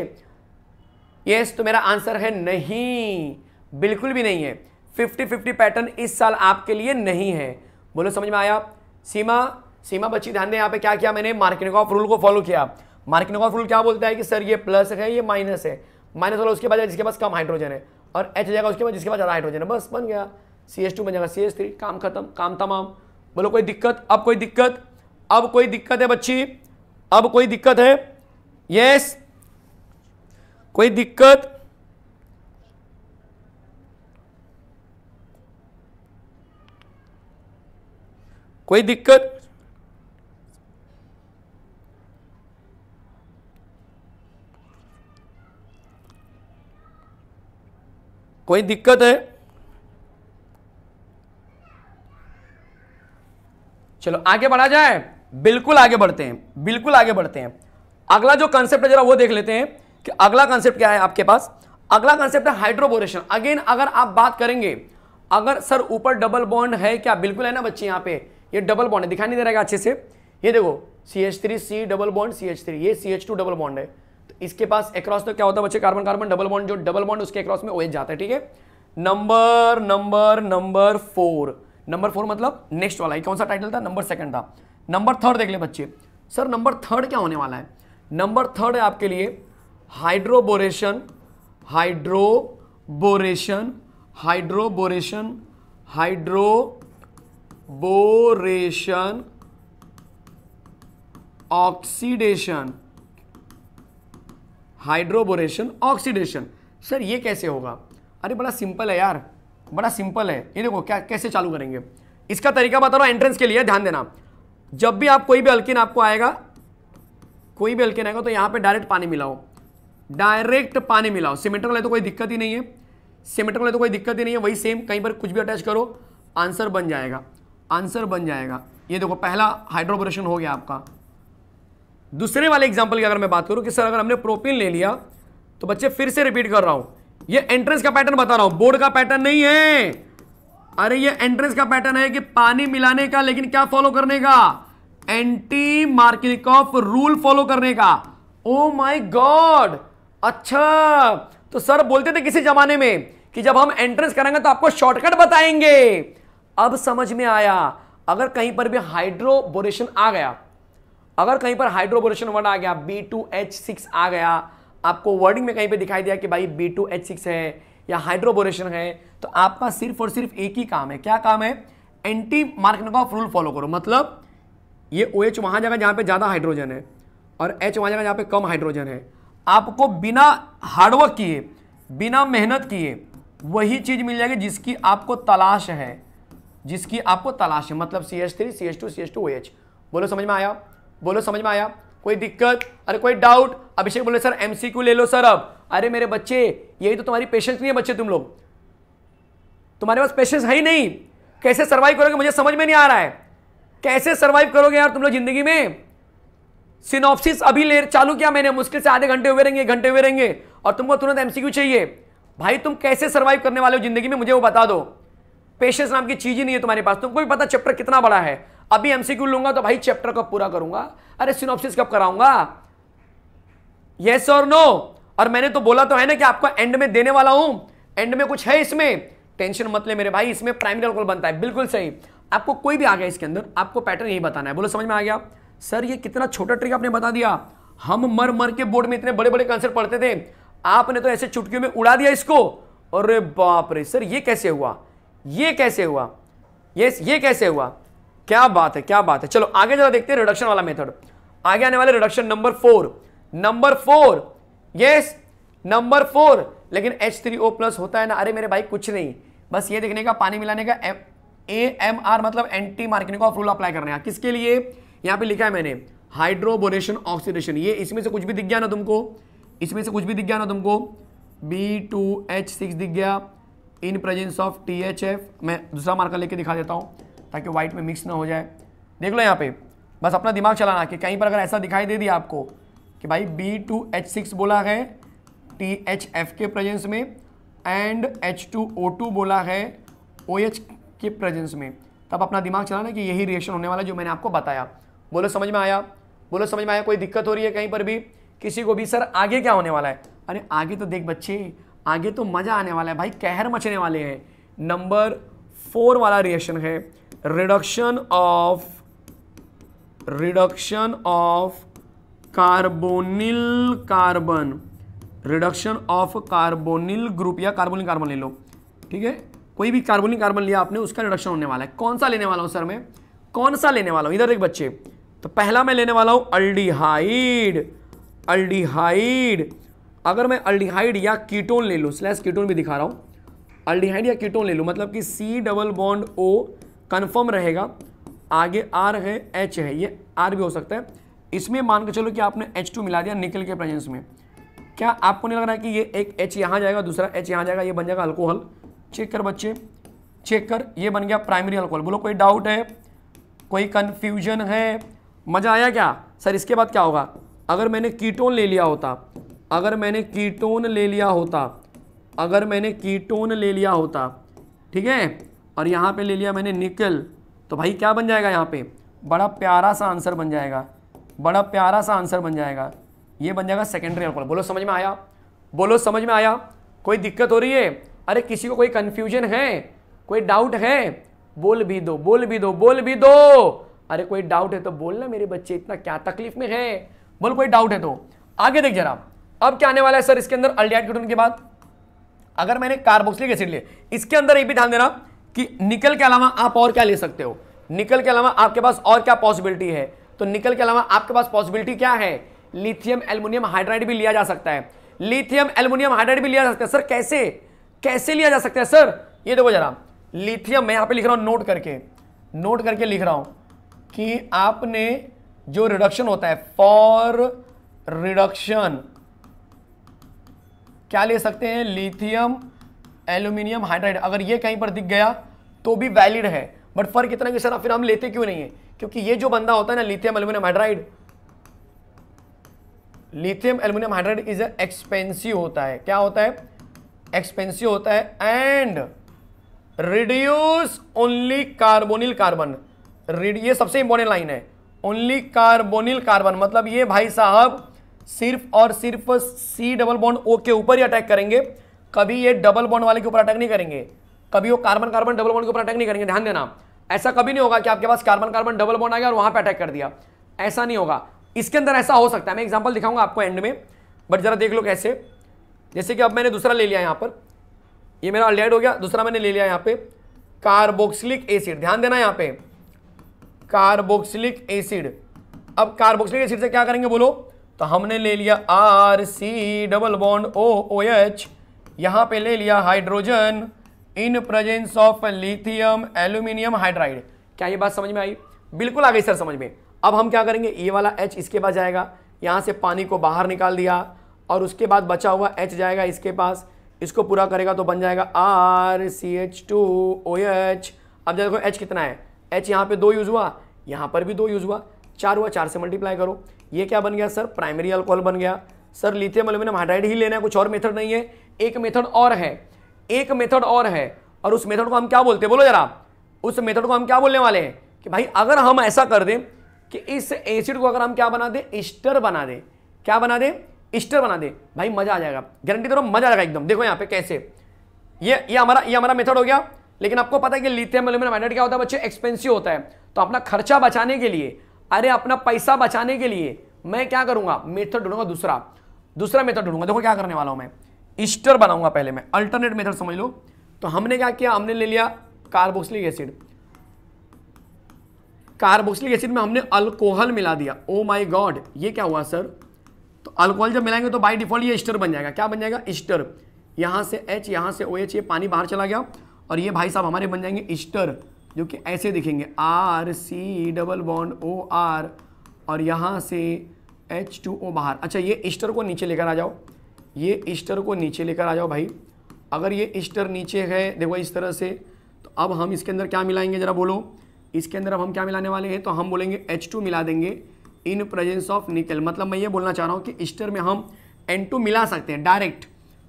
यस तो मेरा आंसर है नहीं बिल्कुल भी नहीं है फिफ्टी फिफ्टी पैटर्न इस साल आपके लिए नहीं है बोलो समझ में आया सीमा सीमा बच्ची ध्यान दें यहाँ पे क्या किया मैंने ऑफ रूल को फॉलो किया ऑफ रूल क्या बोलता है कि सर ये प्लस है ये माइनस है माइनस वाला उसके बाद जिसके पास कम हाइड्रोजन है और एच जाएगा उसके बाद जिसके पास ज़्यादा हाइड्रोजन है बस बन गया सी एस टू बन जाएगा सी एस थ्री काम खत्म काम तमाम बोलो कोई दिक्कत अब कोई दिक्कत अब कोई दिक्कत है बच्ची अब कोई दिक्कत है यस कोई दिक्कत कोई दिक्कत कोई दिक्कत है चलो आगे बढ़ा जाए बिल्कुल आगे बढ़ते हैं बिल्कुल आगे बढ़ते हैं अगला जो कंसेप्ट है जरा वो देख लेते हैं कि अगला कंसेप्ट क्या है आपके पास अगला कंसेप्ट है हाइड्रोबोरेशन अगेन अगर आप बात करेंगे अगर सर ऊपर डबल बॉन्ड है क्या बिल्कुल है ना बच्चे यहाँ पे ये डबल बॉन्ड है दिखाई नहीं दे रहेगा अच्छे से ये देखो C H three C double bond C H three ये C H two double bond है इसके पास एक्रॉस तो क्या होता है बच्चे कार्बन कार्बन डबल बॉन्ड जो डबल बॉन्ड उसके एक्रॉस में ओएच OH जाता है ठीक है number number number four number four मतलब नेक्स्ट वाला है कौन सा टाइटल था नंबर सेकंड था नंबर थर्ड देख ले बच्चे सर नंबर थर्ड क्या होने वाला है नंबर थर्ड है आपके लिए hydroboration hydroboration hydroboration hydroboration oxidation hydroboration oxidation sir ये कैसे होगा अरे बड़ा सिंपल है यार बड़ा सिंपल है ये देखो क्या कैसे चालू करेंगे इसका तरीका बता रहा हूँ एंट्रेंस के लिए ध्यान देना जब भी आप कोई भी अल्किन आपको आएगा कोई भी अल्किन आएगा तो यहाँ पे डायरेक्ट पानी मिलाओ डायरेक्ट पानी मिलाओ सीमेंटर वाले तो कोई दिक्कत ही नहीं है सीमेंटर वाले तो कोई दिक्कत ही नहीं है वही सेम कहीं पर कुछ भी अटैच करो आंसर बन जाएगा आंसर बन जाएगा ये देखो पहला हाइड्रोबोरेशन हो गया आपका दूसरे वाले एग्जाम्पल की अगर मैं बात करूँ कि सर अगर हमने प्रोपिन ले लिया तो बच्चे फिर से रिपीट कर रहा हूँ ये एंट्रेंस का पैटर्न बता रहा हूँ बोर्ड का पैटर्न नहीं है अरे ये एंट्रेंस का पैटर्न है कि पानी मिलाने का लेकिन क्या फॉलो करने का एंटी ऑफ रूल फॉलो करने का ओ माय गॉड अच्छा तो सर बोलते थे किसी जमाने में कि जब हम एंट्रेंस करेंगे तो आपको शॉर्टकट बताएंगे अब समझ में आया अगर कहीं पर भी हाइड्रोबोरेशन आ गया अगर कहीं पर हाइड्रोबोरेशन वर्ड आ गया बी टू एच सिक्स आ गया आपको वर्डिंग में कहीं पे दिखाई दिया कि भाई बी टू एच सिक्स है या हाइड्रोबोरेशन है तो आपका सिर्फ और सिर्फ एक ही काम है क्या काम है anti Markovnikov rule follow करो मतलब ये ओ एच वहां जगह जहां पे ज़्यादा हाइड्रोजन है और एच वहां जगह जहाँ पे कम हाइड्रोजन है आपको बिना हार्डवर्क किए बिना मेहनत किए वही चीज़ मिल जाएगी जिसकी आपको तलाश है जिसकी आपको तलाश है मतलब C H three C H two C H two O H बोलो समझ में आया बोलो समझ में आया कोई दिक्कत अरे कोई डाउट अभिषेक बोले सर एमसीक्यू ले लो सर अब अरे मेरे बच्चे यही तो तुम्हारी पेशेंस नहीं है बच्चे तुम लोग तुम्हारे पास पेशेंस है ही नहीं कैसे सर्वाइव करोगे मुझे समझ में नहीं आ रहा है कैसे सर्वाइव करोगे यार तुम लोग जिंदगी में सिनॉप्सिस अभी ले चालू किया मैंने मुश्किल से आधे घंटे हुए रहेंगे घंटे हुए रहेंगे और तुमको तुरंत एमसीक्यू चाहिए भाई तुम कैसे सर्वाइव करने वाले हो जिंदगी में मुझे वो बता दो पेशेंस नाम की चीज ही नहीं है तुम्हारे पास तुमको भी पता चैप्टर कितना बड़ा है अभी एमसीक्यू लूंगा तो भाई चैप्टर कब पूरा करूंगा अरे सिनोप्सिस कब कराऊंगा यस और नो और मैंने तो बोला तो है ना कि आपको एंड में देने वाला हूं एंड में कुछ है इसमें टेंशन मत ले मेरे भाई इसमें प्राइमरी अल्कोहल बनता है बिल्कुल सही आपको कोई भी आ गया इसके अंदर आपको पैटर्न यही बताना है बोलो समझ में आ गया सर ये कितना छोटा ट्रिक आपने बता दिया हम मर मर के बोर्ड में इतने बड़े बड़े कंसेप्ट पढ़ते थे आपने तो ऐसे चुटकियों में उड़ा दिया इसको अरे बाप रे सर ये कैसे हुआ ये कैसे हुआ यस ये कैसे हुआ क्या बात है क्या बात है चलो आगे जरा देखते हैं रिडक्शन वाला मेथड आगे आने वाले reduction number four number four yes number four लेकिन एच थ्री ओ प्लस होता है ना अरे मेरे भाई कुछ नहीं बस ये देखने का पानी मिलाने का ए एम आर मतलब anti Markovnikov rule apply करने का किसके लिए यहाँ पे लिखा है मैंने हाइड्रोबोरेशन ऑक्सीडेशन ये इसमें से कुछ भी दिख गया ना तुमको इसमें से कुछ भी दिख गया ना तुमको बी टू एच सिक्स दिख गया in presence of T H F मैं दूसरा मार्कर लेके दिखा देता हूं ताकि वाइट में मिक्स ना हो जाए देख लो यहाँ पे बस अपना दिमाग चलाना कि कहीं पर अगर ऐसा दिखाई दे दिया आपको कि भाई बी टू एच सिक्स बोला है टी एच एफ के प्रेजेंस में and H two O two बोला है ओ एच के प्रेजेंस में तब अपना दिमाग चलाना कि यही रिएक्शन होने वाला जो मैंने आपको बताया बोलो समझ में आया बोलो समझ में आया कोई दिक्कत हो रही है कहीं पर भी किसी को भी सर आगे क्या होने वाला है अरे आगे तो देख बच्चे आगे तो मज़ा आने वाला है भाई कहर मचने वाले हैं नंबर फोर वाला रिएक्शन है reduction of reduction of carbonyl carbon reduction of carbonyl group या कार्बोनिक कार्बन ले लो ठीक है कोई भी कार्बोनिक कार्बन लिया आपने उसका रिडक्शन होने वाला है कौन सा लेने वाला हूं सर मैं कौन सा लेने वाला हूं इधर एक बच्चे तो पहला मैं लेने वाला हूं अल्डिहाइड अल्डिहाइड अगर मैं अल्डिहाइड या कीटोन ले लू स्लैश कीटोन भी दिखा रहा हूं अल्डिहाइड या कीटोन ले लू मतलब कि C double bond O confirm रहेगा आगे आर है एच है ये आर भी हो सकता है इसमें मान के चलो कि आपने एच टू मिला दिया निकल के प्रेजेंस में क्या आपको नहीं लग रहा है कि ये एक एच यहाँ जाएगा दूसरा एच यहाँ जाएगा ये बन जाएगा अल्कोहल चेक कर बच्चे चेक कर ये बन गया प्राइमरी अल्कोहल बोलो कोई डाउट है कोई कन्फ्यूजन है मज़ा आया क्या सर इसके बाद क्या होगा अगर मैंने कीटोन ले लिया होता अगर मैंने कीटोन ले लिया होता अगर मैंने कीटोन ले लिया होता ठीक है और यहाँ पे ले लिया मैंने निकल तो भाई क्या बन जाएगा यहाँ पे बड़ा प्यारा सा आंसर बन जाएगा बड़ा प्यारा सा आंसर बन जाएगा ये बन जाएगा सेकेंडरी अल्कोहल बोलो समझ में आया बोलो समझ में आया कोई दिक्कत हो रही है अरे किसी को कोई कन्फ्यूजन है कोई डाउट है बोल भी दो बोल भी दो बोल भी दो अरे कोई डाउट है तो बोलना मेरे बच्चे इतना क्या तकलीफ में है बोल कोई डाउट है तो आगे देख जरा अब क्या आने वाला है सर इसके अंदर अल्डियाड के बाद अगर मैंने कार्बोक्सिलिक एसिड लिया इसके अंदर ये भी ध्यान देना कि निकल के अलावा आप और क्या ले सकते हो निकल के अलावा आपके पास और क्या पॉसिबिलिटी है तो निकल के अलावा आपके पास पॉसिबिलिटी क्या है लिथियम एल्यूमिनियम हाइड्राइड भी लिया जा सकता है लिथियम एल्यूमिनियम हाइड्राइड भी लिया जा सकता है सर कैसे कैसे लिया जा सकता है सर ये देखो जरा लिथियम मैं यहाँ पे लिख रहा हूँ नोट करके नोट करके लिख रहा हूँ कि आपने जो रिडक्शन होता है फॉर रिडक्शन क्या ले सकते हैं लिथियम एल्यूमिनियम हाइड्राइड अगर ये कहीं पर दिख गया तो भी वैलिड है बट फर्क इतना कि सर फिर हम लेते क्यों नहीं है क्योंकि ये जो बंदा होता है ना lithium aluminium hydride lithium aluminium hydride is expensive होता है क्या होता है एक्सपेंसिव होता है and reduce only carbonyl carbon ये सबसे इंपॉर्टेंट लाइन है ओनली कार्बोनिल कार्बन मतलब ये भाई साहब सिर्फ और सिर्फ सी डबल बॉन्ड ओ के ऊपर ही अटैक करेंगे कभी ये डबल बॉन्ड वाले के ऊपर अटैक नहीं करेंगे कभी वो कार्बन कार्बन डबल बॉन्ड के ऊपर अटैक नहीं करेंगे ध्यान देना ऐसा कभी नहीं होगा कि आपके पास कार्बन कार्बन डबल बॉन्ड आ गया और वहां पर अटैक कर दिया ऐसा नहीं होगा इसके अंदर ऐसा हो सकता है मैं एग्जाम्पल दिखाऊंगा आपको एंड में बट जरा देख लो कैसे जैसे कि अब मैंने दूसरा ले लिया यहाँ पर ये मेरा अलेड हो गया दूसरा मैंने ले लिया यहाँ पे कार्बोक्सिलिक एसिड ध्यान देना यहाँ पे कार्बोक्सिलिक एसिड अब कार्बोक्सिलिक एसिड से क्या करेंगे बोलो तो हमने ले लिया R C double bond O O H यहां पे ले लिया hydrogen in presence of lithium aluminium hydride क्या ये बात समझ में आई बिल्कुल आ गई सर समझ में अब हम क्या करेंगे ये वाला एच इसके पास जाएगा यहाँ से पानी को बाहर निकाल दिया और उसके बाद बचा हुआ एच जाएगा इसके पास इसको पूरा करेगा तो बन जाएगा R C H two O H अब देखो एच कितना है एच यहाँ पे दो यूज़ हुआ यहाँ पर भी दो यूज़ हुआ चार हुआ चार से मल्टीप्लाई करो ये क्या बन गया सर प्राइमरी अल्कोहल बन गया सर लिथियम एल्यूमिनियम हाइड्राइड ही लेना है कुछ और मेथड नहीं है एक मेथड और है एक मेथड और है और उस मेथड को हम क्या बोलते हैं बोलो जरा उस मेथड को हम क्या बोलने वाले हैं कि भाई अगर हम ऐसा कर दें कि इस एसिड को अगर हम क्या बना दें ईस्टर बना दें क्या बना दें ईस्टर बना दें भाई मजा आ जाएगा गारंटी दे मजा आएगा एकदम देखो यहाँ पे कैसे ये ये हमारा ये हमारा मेथड हो गया लेकिन आपको पता है कि लिथियम एल्यूमिनियम हाइड्रेट क्या होता है बच्चे एक्सपेंसिव होता है तो अपना खर्चा बचाने के लिए अरे अपना पैसा बचाने के लिए मैं क्या करूंगा मेथड ढूंढूंगा दूसरा दूसरा मेथड ढूंढूंगा देखो क्या करने वाला हूं मैं ईस्टर बनाऊंगा पहले मैं अल्टरनेट मेथड समझ लो तो हमने क्या किया हमने ले लिया कार्बोक्सिलिक एसिड कार्बोक्सिलिक एसिड में हमने अल्कोहल मिला दिया ओ माई गॉड ये क्या हुआ सर तो अल्कोहल जब मिलाएंगे तो बाई डिफॉल्ट ये ईस्टर बन जाएगा क्या बन जाएगा ईस्टर यहां से एच यहां से ओ एच ये पानी बाहर चला गया और ये भाई साहब हमारे बन जाएंगे ईस्टर जो कि ऐसे दिखेंगे R C double bond O R और यहां से एच टू ओ बाहर अच्छा ये ईस्टर को नीचे लेकर आ जाओ ये ईस्टर को नीचे लेकर आ जाओ भाई अगर ये ईस्टर नीचे है देखो इस तरह से तो अब हम इसके अंदर क्या मिलाएंगे ज़रा बोलो इसके अंदर अब हम क्या मिलाने वाले हैं तो हम बोलेंगे एच टू मिला देंगे इन प्रेजेंस ऑफ निकल मतलब मैं ये बोलना चाह रहा हूँ कि ईस्टर में हम एन टू मिला सकते हैं डायरेक्ट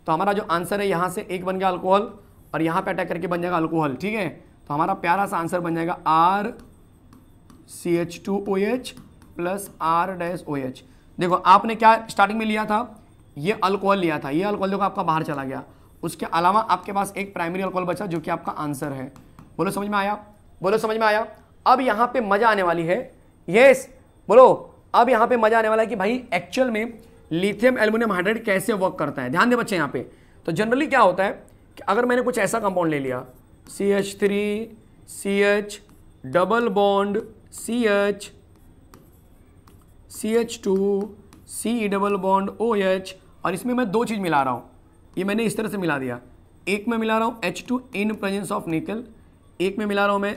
तो हमारा जो आंसर है यहाँ से एक बन गया अल्कोहल और यहाँ पर अटैक करके बन जाएगा अल्कोहल ठीक है तो हमारा प्यारा सा आंसर बन जाएगा R C H two O H plus R dash O H देखो आपने क्या स्टार्टिंग में लिया था ये अल्कोहल लिया था ये अल्कोहल देखो आपका बाहर चला गया उसके अलावा आपके पास एक प्राइमरी अल्कोहल बचा जो कि आपका आंसर है बोलो समझ में आया बोलो समझ में आया अब यहाँ पे मज़ा आने वाली है यस बोलो अब यहाँ पे मज़ा आने वाला है कि भाई एक्चुअल में लिथियम एल्युमिनियम हाइड्रेट कैसे वर्क करता है ध्यान दे बच्चे यहाँ पे तो जनरली क्या होता है कि अगर मैंने कुछ ऐसा कंपाउंड ले लिया C H three C H double bond C H C H two C double bond O H और इसमें मैं दो चीज़ मिला रहा हूँ ये मैंने इस तरह से मिला दिया एक में मिला रहा हूँ H two in presence of nickel एक में मिला रहा हूँ मैं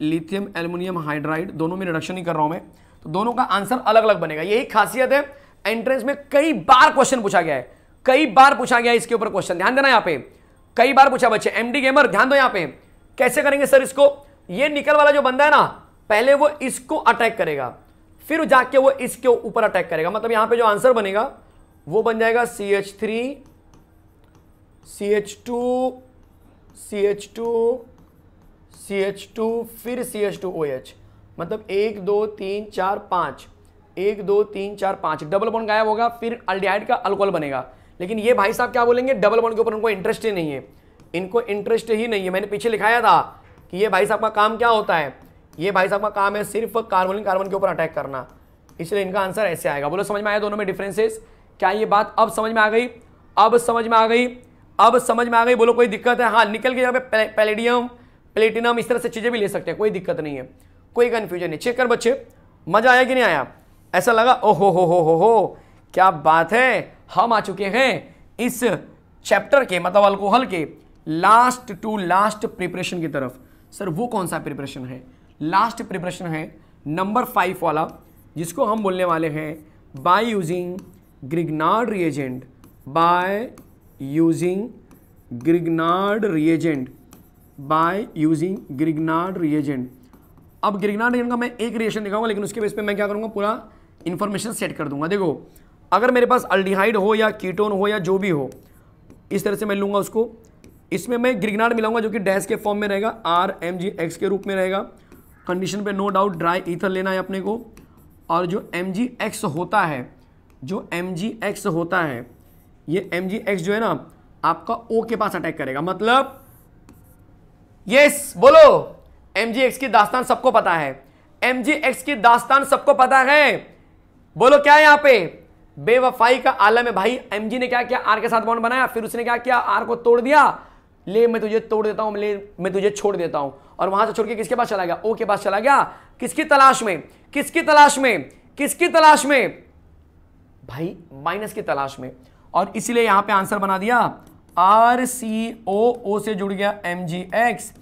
लिथियम एल्यूमिनियम हाइड्राइड दोनों में रिडक्शन ही कर रहा हूँ मैं तो दोनों का आंसर अलग अलग बनेगा यही खासियत है एंट्रेंस में कई बार क्वेश्चन पूछा गया है कई बार पूछा गया है इसके ऊपर क्वेश्चन ध्यान देना यहाँ पे कई बार पूछा बच्चे एमडी गेमर ध्यान दो यहाँ पे कैसे करेंगे सर इसको ये निकल वाला जो बंदा है ना पहले वो इसको अटैक करेगा फिर जाके वो इसके ऊपर अटैक करेगा मतलब यहां पे जो आंसर बनेगा वो बन जाएगा C H three C H two C H two C H two फिर C H two O H मतलब एक दो तीन चार पाँच एक दो तीन चार पाँच डबल बॉन्ड गायब होगा फिर अल्डिहाइड का अल्कोहल बनेगा लेकिन ये भाई साहब क्या बोलेंगे डबल बॉन्ड के ऊपर उनको इंटरेस्ट ही नहीं है इनको इंटरेस्ट ही नहीं है मैंने पीछे लिखाया था कि ये भाई साहब का काम क्या होता है ये भाई साहब का काम है सिर्फ कार्बोलिन कार्बन के ऊपर अटैक करना इसलिए इनका आंसर ऐसे आएगा बोलो समझ में आया दोनों में डिफरेंसेस क्या ये बात अब समझ में आ गई अब समझ में आ गई अब समझ में आ गई बोलो कोई दिक्कत है हाँ निकल के जगह पे पैलेडियम प्लेटिनम इस तरह से चीज़ें भी ले सकते हैं कोई दिक्कत नहीं है कोई कन्फ्यूजन नहीं चेक कर बच्चे मज़ा आया कि नहीं आया ऐसा लगा ओ हो हो हो हो क्या बात है हम आ चुके हैं इस चैप्टर के मतलब अल्कोहल के लास्ट टू लास्ट प्रिपरेशन की तरफ सर वो कौन सा प्रिपरेशन है लास्ट प्रिपरेशन है नंबर फाइव वाला जिसको हम बोलने वाले हैं by using Grignard reagent by using Grignard reagent by using Grignard reagent अब ग्रिगनार्ड रिएजेंट का मैं एक रिएक्शन दिखाऊंगा लेकिन उसके बेस पे मैं क्या करूँगा पूरा इन्फॉर्मेशन सेट कर दूंगा देखो अगर मेरे पास अल्डिहाइड हो या कीटोन हो या जो भी हो इस तरह से मैं लूँगा उसको इसमें मैं ग्रिगनार्ड मिलाऊंगा जो कि डैश के फॉर्म में रहेगा आर एम जी एक्स के रूप में रहेगा कंडीशन पे नो डाउट ड्राई ईथर लेना है अपने को और जो एम होता है जो एम होता है ये एम जो है ना आपका ओ के पास अटैक करेगा मतलब यस बोलो एम की दास्तान सबको पता है एम की दास्तान सबको पता है बोलो क्या है यहाँ पे बेवफाई का आलम है भाई जी ने क्या किया आर के साथ बॉन्ड बनाया फिर उसने क्या किया आर को तोड़ दिया ले मैं तुझे तोड़ देता हूं ले मैं तुझे छोड़ देता हूँ और वहां से छोड़ के किसके पास चला गया ओ के पास चला गया किसकी तलाश में किसकी तलाश में किसकी तलाश में भाई माइनस की तलाश में और इसीलिए यहां पे आंसर बना दिया आर सी ओ ओ से जुड़ गया एम जी एक्स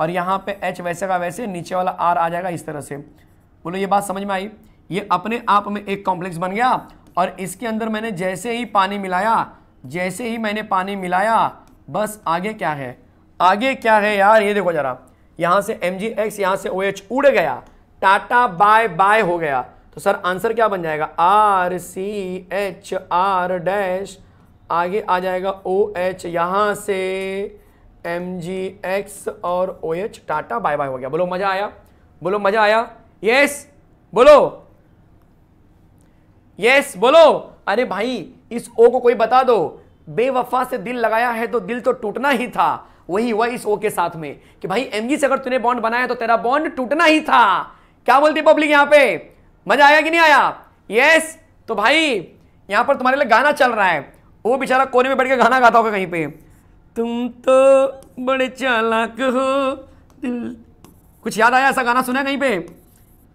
और यहां पे एच वैसे का वैसे नीचे वाला आर आ जाएगा इस तरह से बोलो ये बात समझ में आई ये अपने आप में एक कॉम्प्लेक्स बन गया और इसके अंदर मैंने जैसे ही पानी मिलाया जैसे ही मैंने पानी मिलाया बस आगे क्या है आगे क्या है यार ये देखो जरा यहां से एम जी एक्स यहां से ओ OH एच उड़ गया टाटा बाय बाय हो गया तो सर आंसर क्या बन जाएगा R C H R dash आगे आ जाएगा ओ एच यहां से एम जी एक्स और O H tata bye bye हो गया बोलो मज़ा आया बोलो मज़ा आया यस बोलो यस बोलो अरे भाई इस ओ को कोई बता दो बेवफा से दिल लगाया है तो दिल तो टूटना ही था वही हुआ इस ओ के साथ में कि भाई एमजी से अगर तूने बॉन्ड बनाया तो तेरा बॉन्ड टूटना ही था क्या बोलती पब्लिक यहां पे मजा आया कि नहीं आया यस तो भाई यहां पर तुम्हारे लिए गाना चल रहा है वो बेचारा कोने में बैठ के गाना गाता होगा कहीं पे तुम तो बड़े चालाक हो दिल कुछ याद आया ऐसा गाना सुना कहीं पे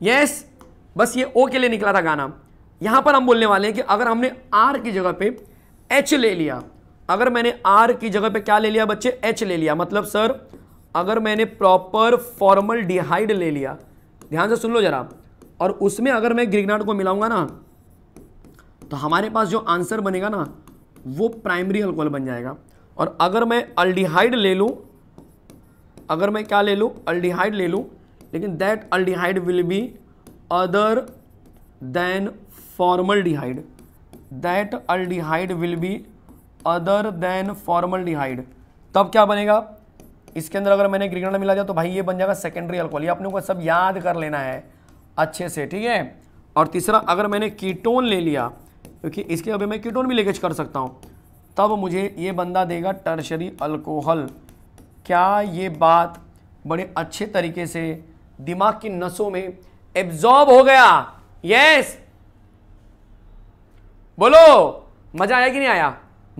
यस बस ये ओ के लिए निकला था गाना यहां पर हम बोलने वाले हैं कि अगर हमने आर की जगह पे एच ले लिया अगर मैंने आर की जगह पे क्या ले लिया बच्चे एच ले लिया मतलब सर अगर मैंने प्रॉपर फॉर्मल डिहाइड ले लिया ध्यान से सुन लो जरा और उसमें अगर मैं ग्रिगनाड को मिलाऊंगा ना तो हमारे पास जो आंसर बनेगा ना वो प्राइमरी अल्कोहल बन जाएगा और अगर मैं अल्डिहाइड ले लूँ अगर मैं क्या ले लूँ अल्डिहाइड ले लूँ लेकिन that aldehyde will be other than formaldehyde that aldehyde will be other than डिहाइड तब क्या बनेगा इसके अंदर अगर मैंने ग्रीगनल मिला दिया तो भाई ये बन जाएगा सेकेंडरी अल्कोहल ये अपने को सब याद कर लेना है अच्छे से ठीक है और तीसरा अगर मैंने कीटोन ले लिया क्योंकि इसके अभी मैं कीटोन भी लेकेज कर सकता हूँ तब मुझे ये बंदा देगा टर्शरी अल्कोहल क्या ये बात बड़े अच्छे तरीके से दिमाग की नसों में एब्जॉर्ब हो गया यस बोलो मजा आया कि नहीं आया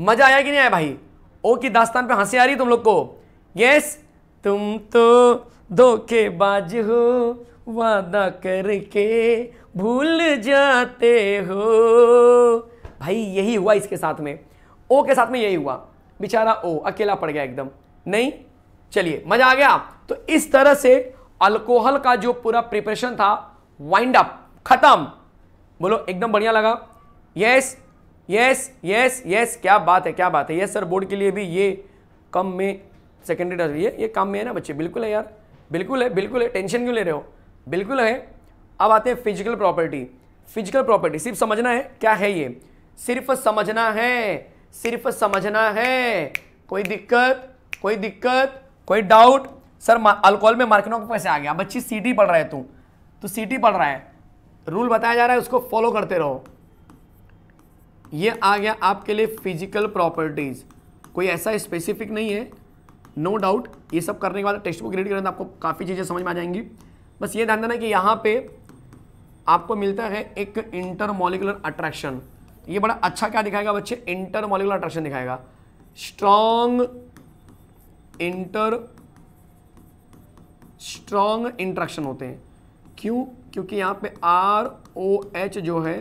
मजा आया कि नहीं आया भाई ओ की दास्तान पे हंसी आ रही तुम लोग को यस तुम तो धोखेबाज हो वादा करके भूल जाते हो भाई यही हुआ इसके साथ में ओ के साथ में यही हुआ बेचारा ओ अकेला पड़ गया एकदम नहीं चलिए मजा आ गया तो इस तरह से अल्कोहल का जो पूरा प्रिपरेशन था वाइंड अप खत्म बोलो एकदम बढ़िया लगा यस यस यस यस क्या बात है क्या बात है यस सर बोर्ड के लिए भी ये कम में सेकेंडरी डर रही है ये कम में है ना बच्चे बिल्कुल है यार बिल्कुल है बिल्कुल है टेंशन क्यों ले रहे हो बिल्कुल है अब आते हैं फिजिकल प्रॉपर्टी फिजिकल प्रॉपर्टी सिर्फ समझना है क्या है ये सिर्फ समझना है सिर्फ समझना है कोई दिक्कत कोई दिक्कत कोई डाउट सर अल्कोहल में मार्किनों को कैसे आ गया बच्ची सीटी पढ़ रहा है तू तो सीटी पढ़ रहा है रूल बताया जा रहा है उसको फॉलो करते रहो ये आ गया आपके लिए फिजिकल प्रॉपर्टीज़ कोई ऐसा स्पेसिफिक नहीं है नो no डाउट ये सब करने के बाद टेक्स्ट बुक रीड करें तो आपको काफ़ी चीज़ें समझ में आ जाएंगी बस ये ध्यान देना कि यहाँ पे आपको मिलता है एक इंटरमोलिकुलर अट्रैक्शन ये बड़ा अच्छा क्या दिखाएगा बच्चे इंटरमोलिकुलर अट्रैक्शन दिखाएगा स्ट्रॉन्ग इंटर स्ट्रॉन्ग इंट्रैक्शन होते हैं क्यों क्योंकि यहाँ पे आर ओ एच जो है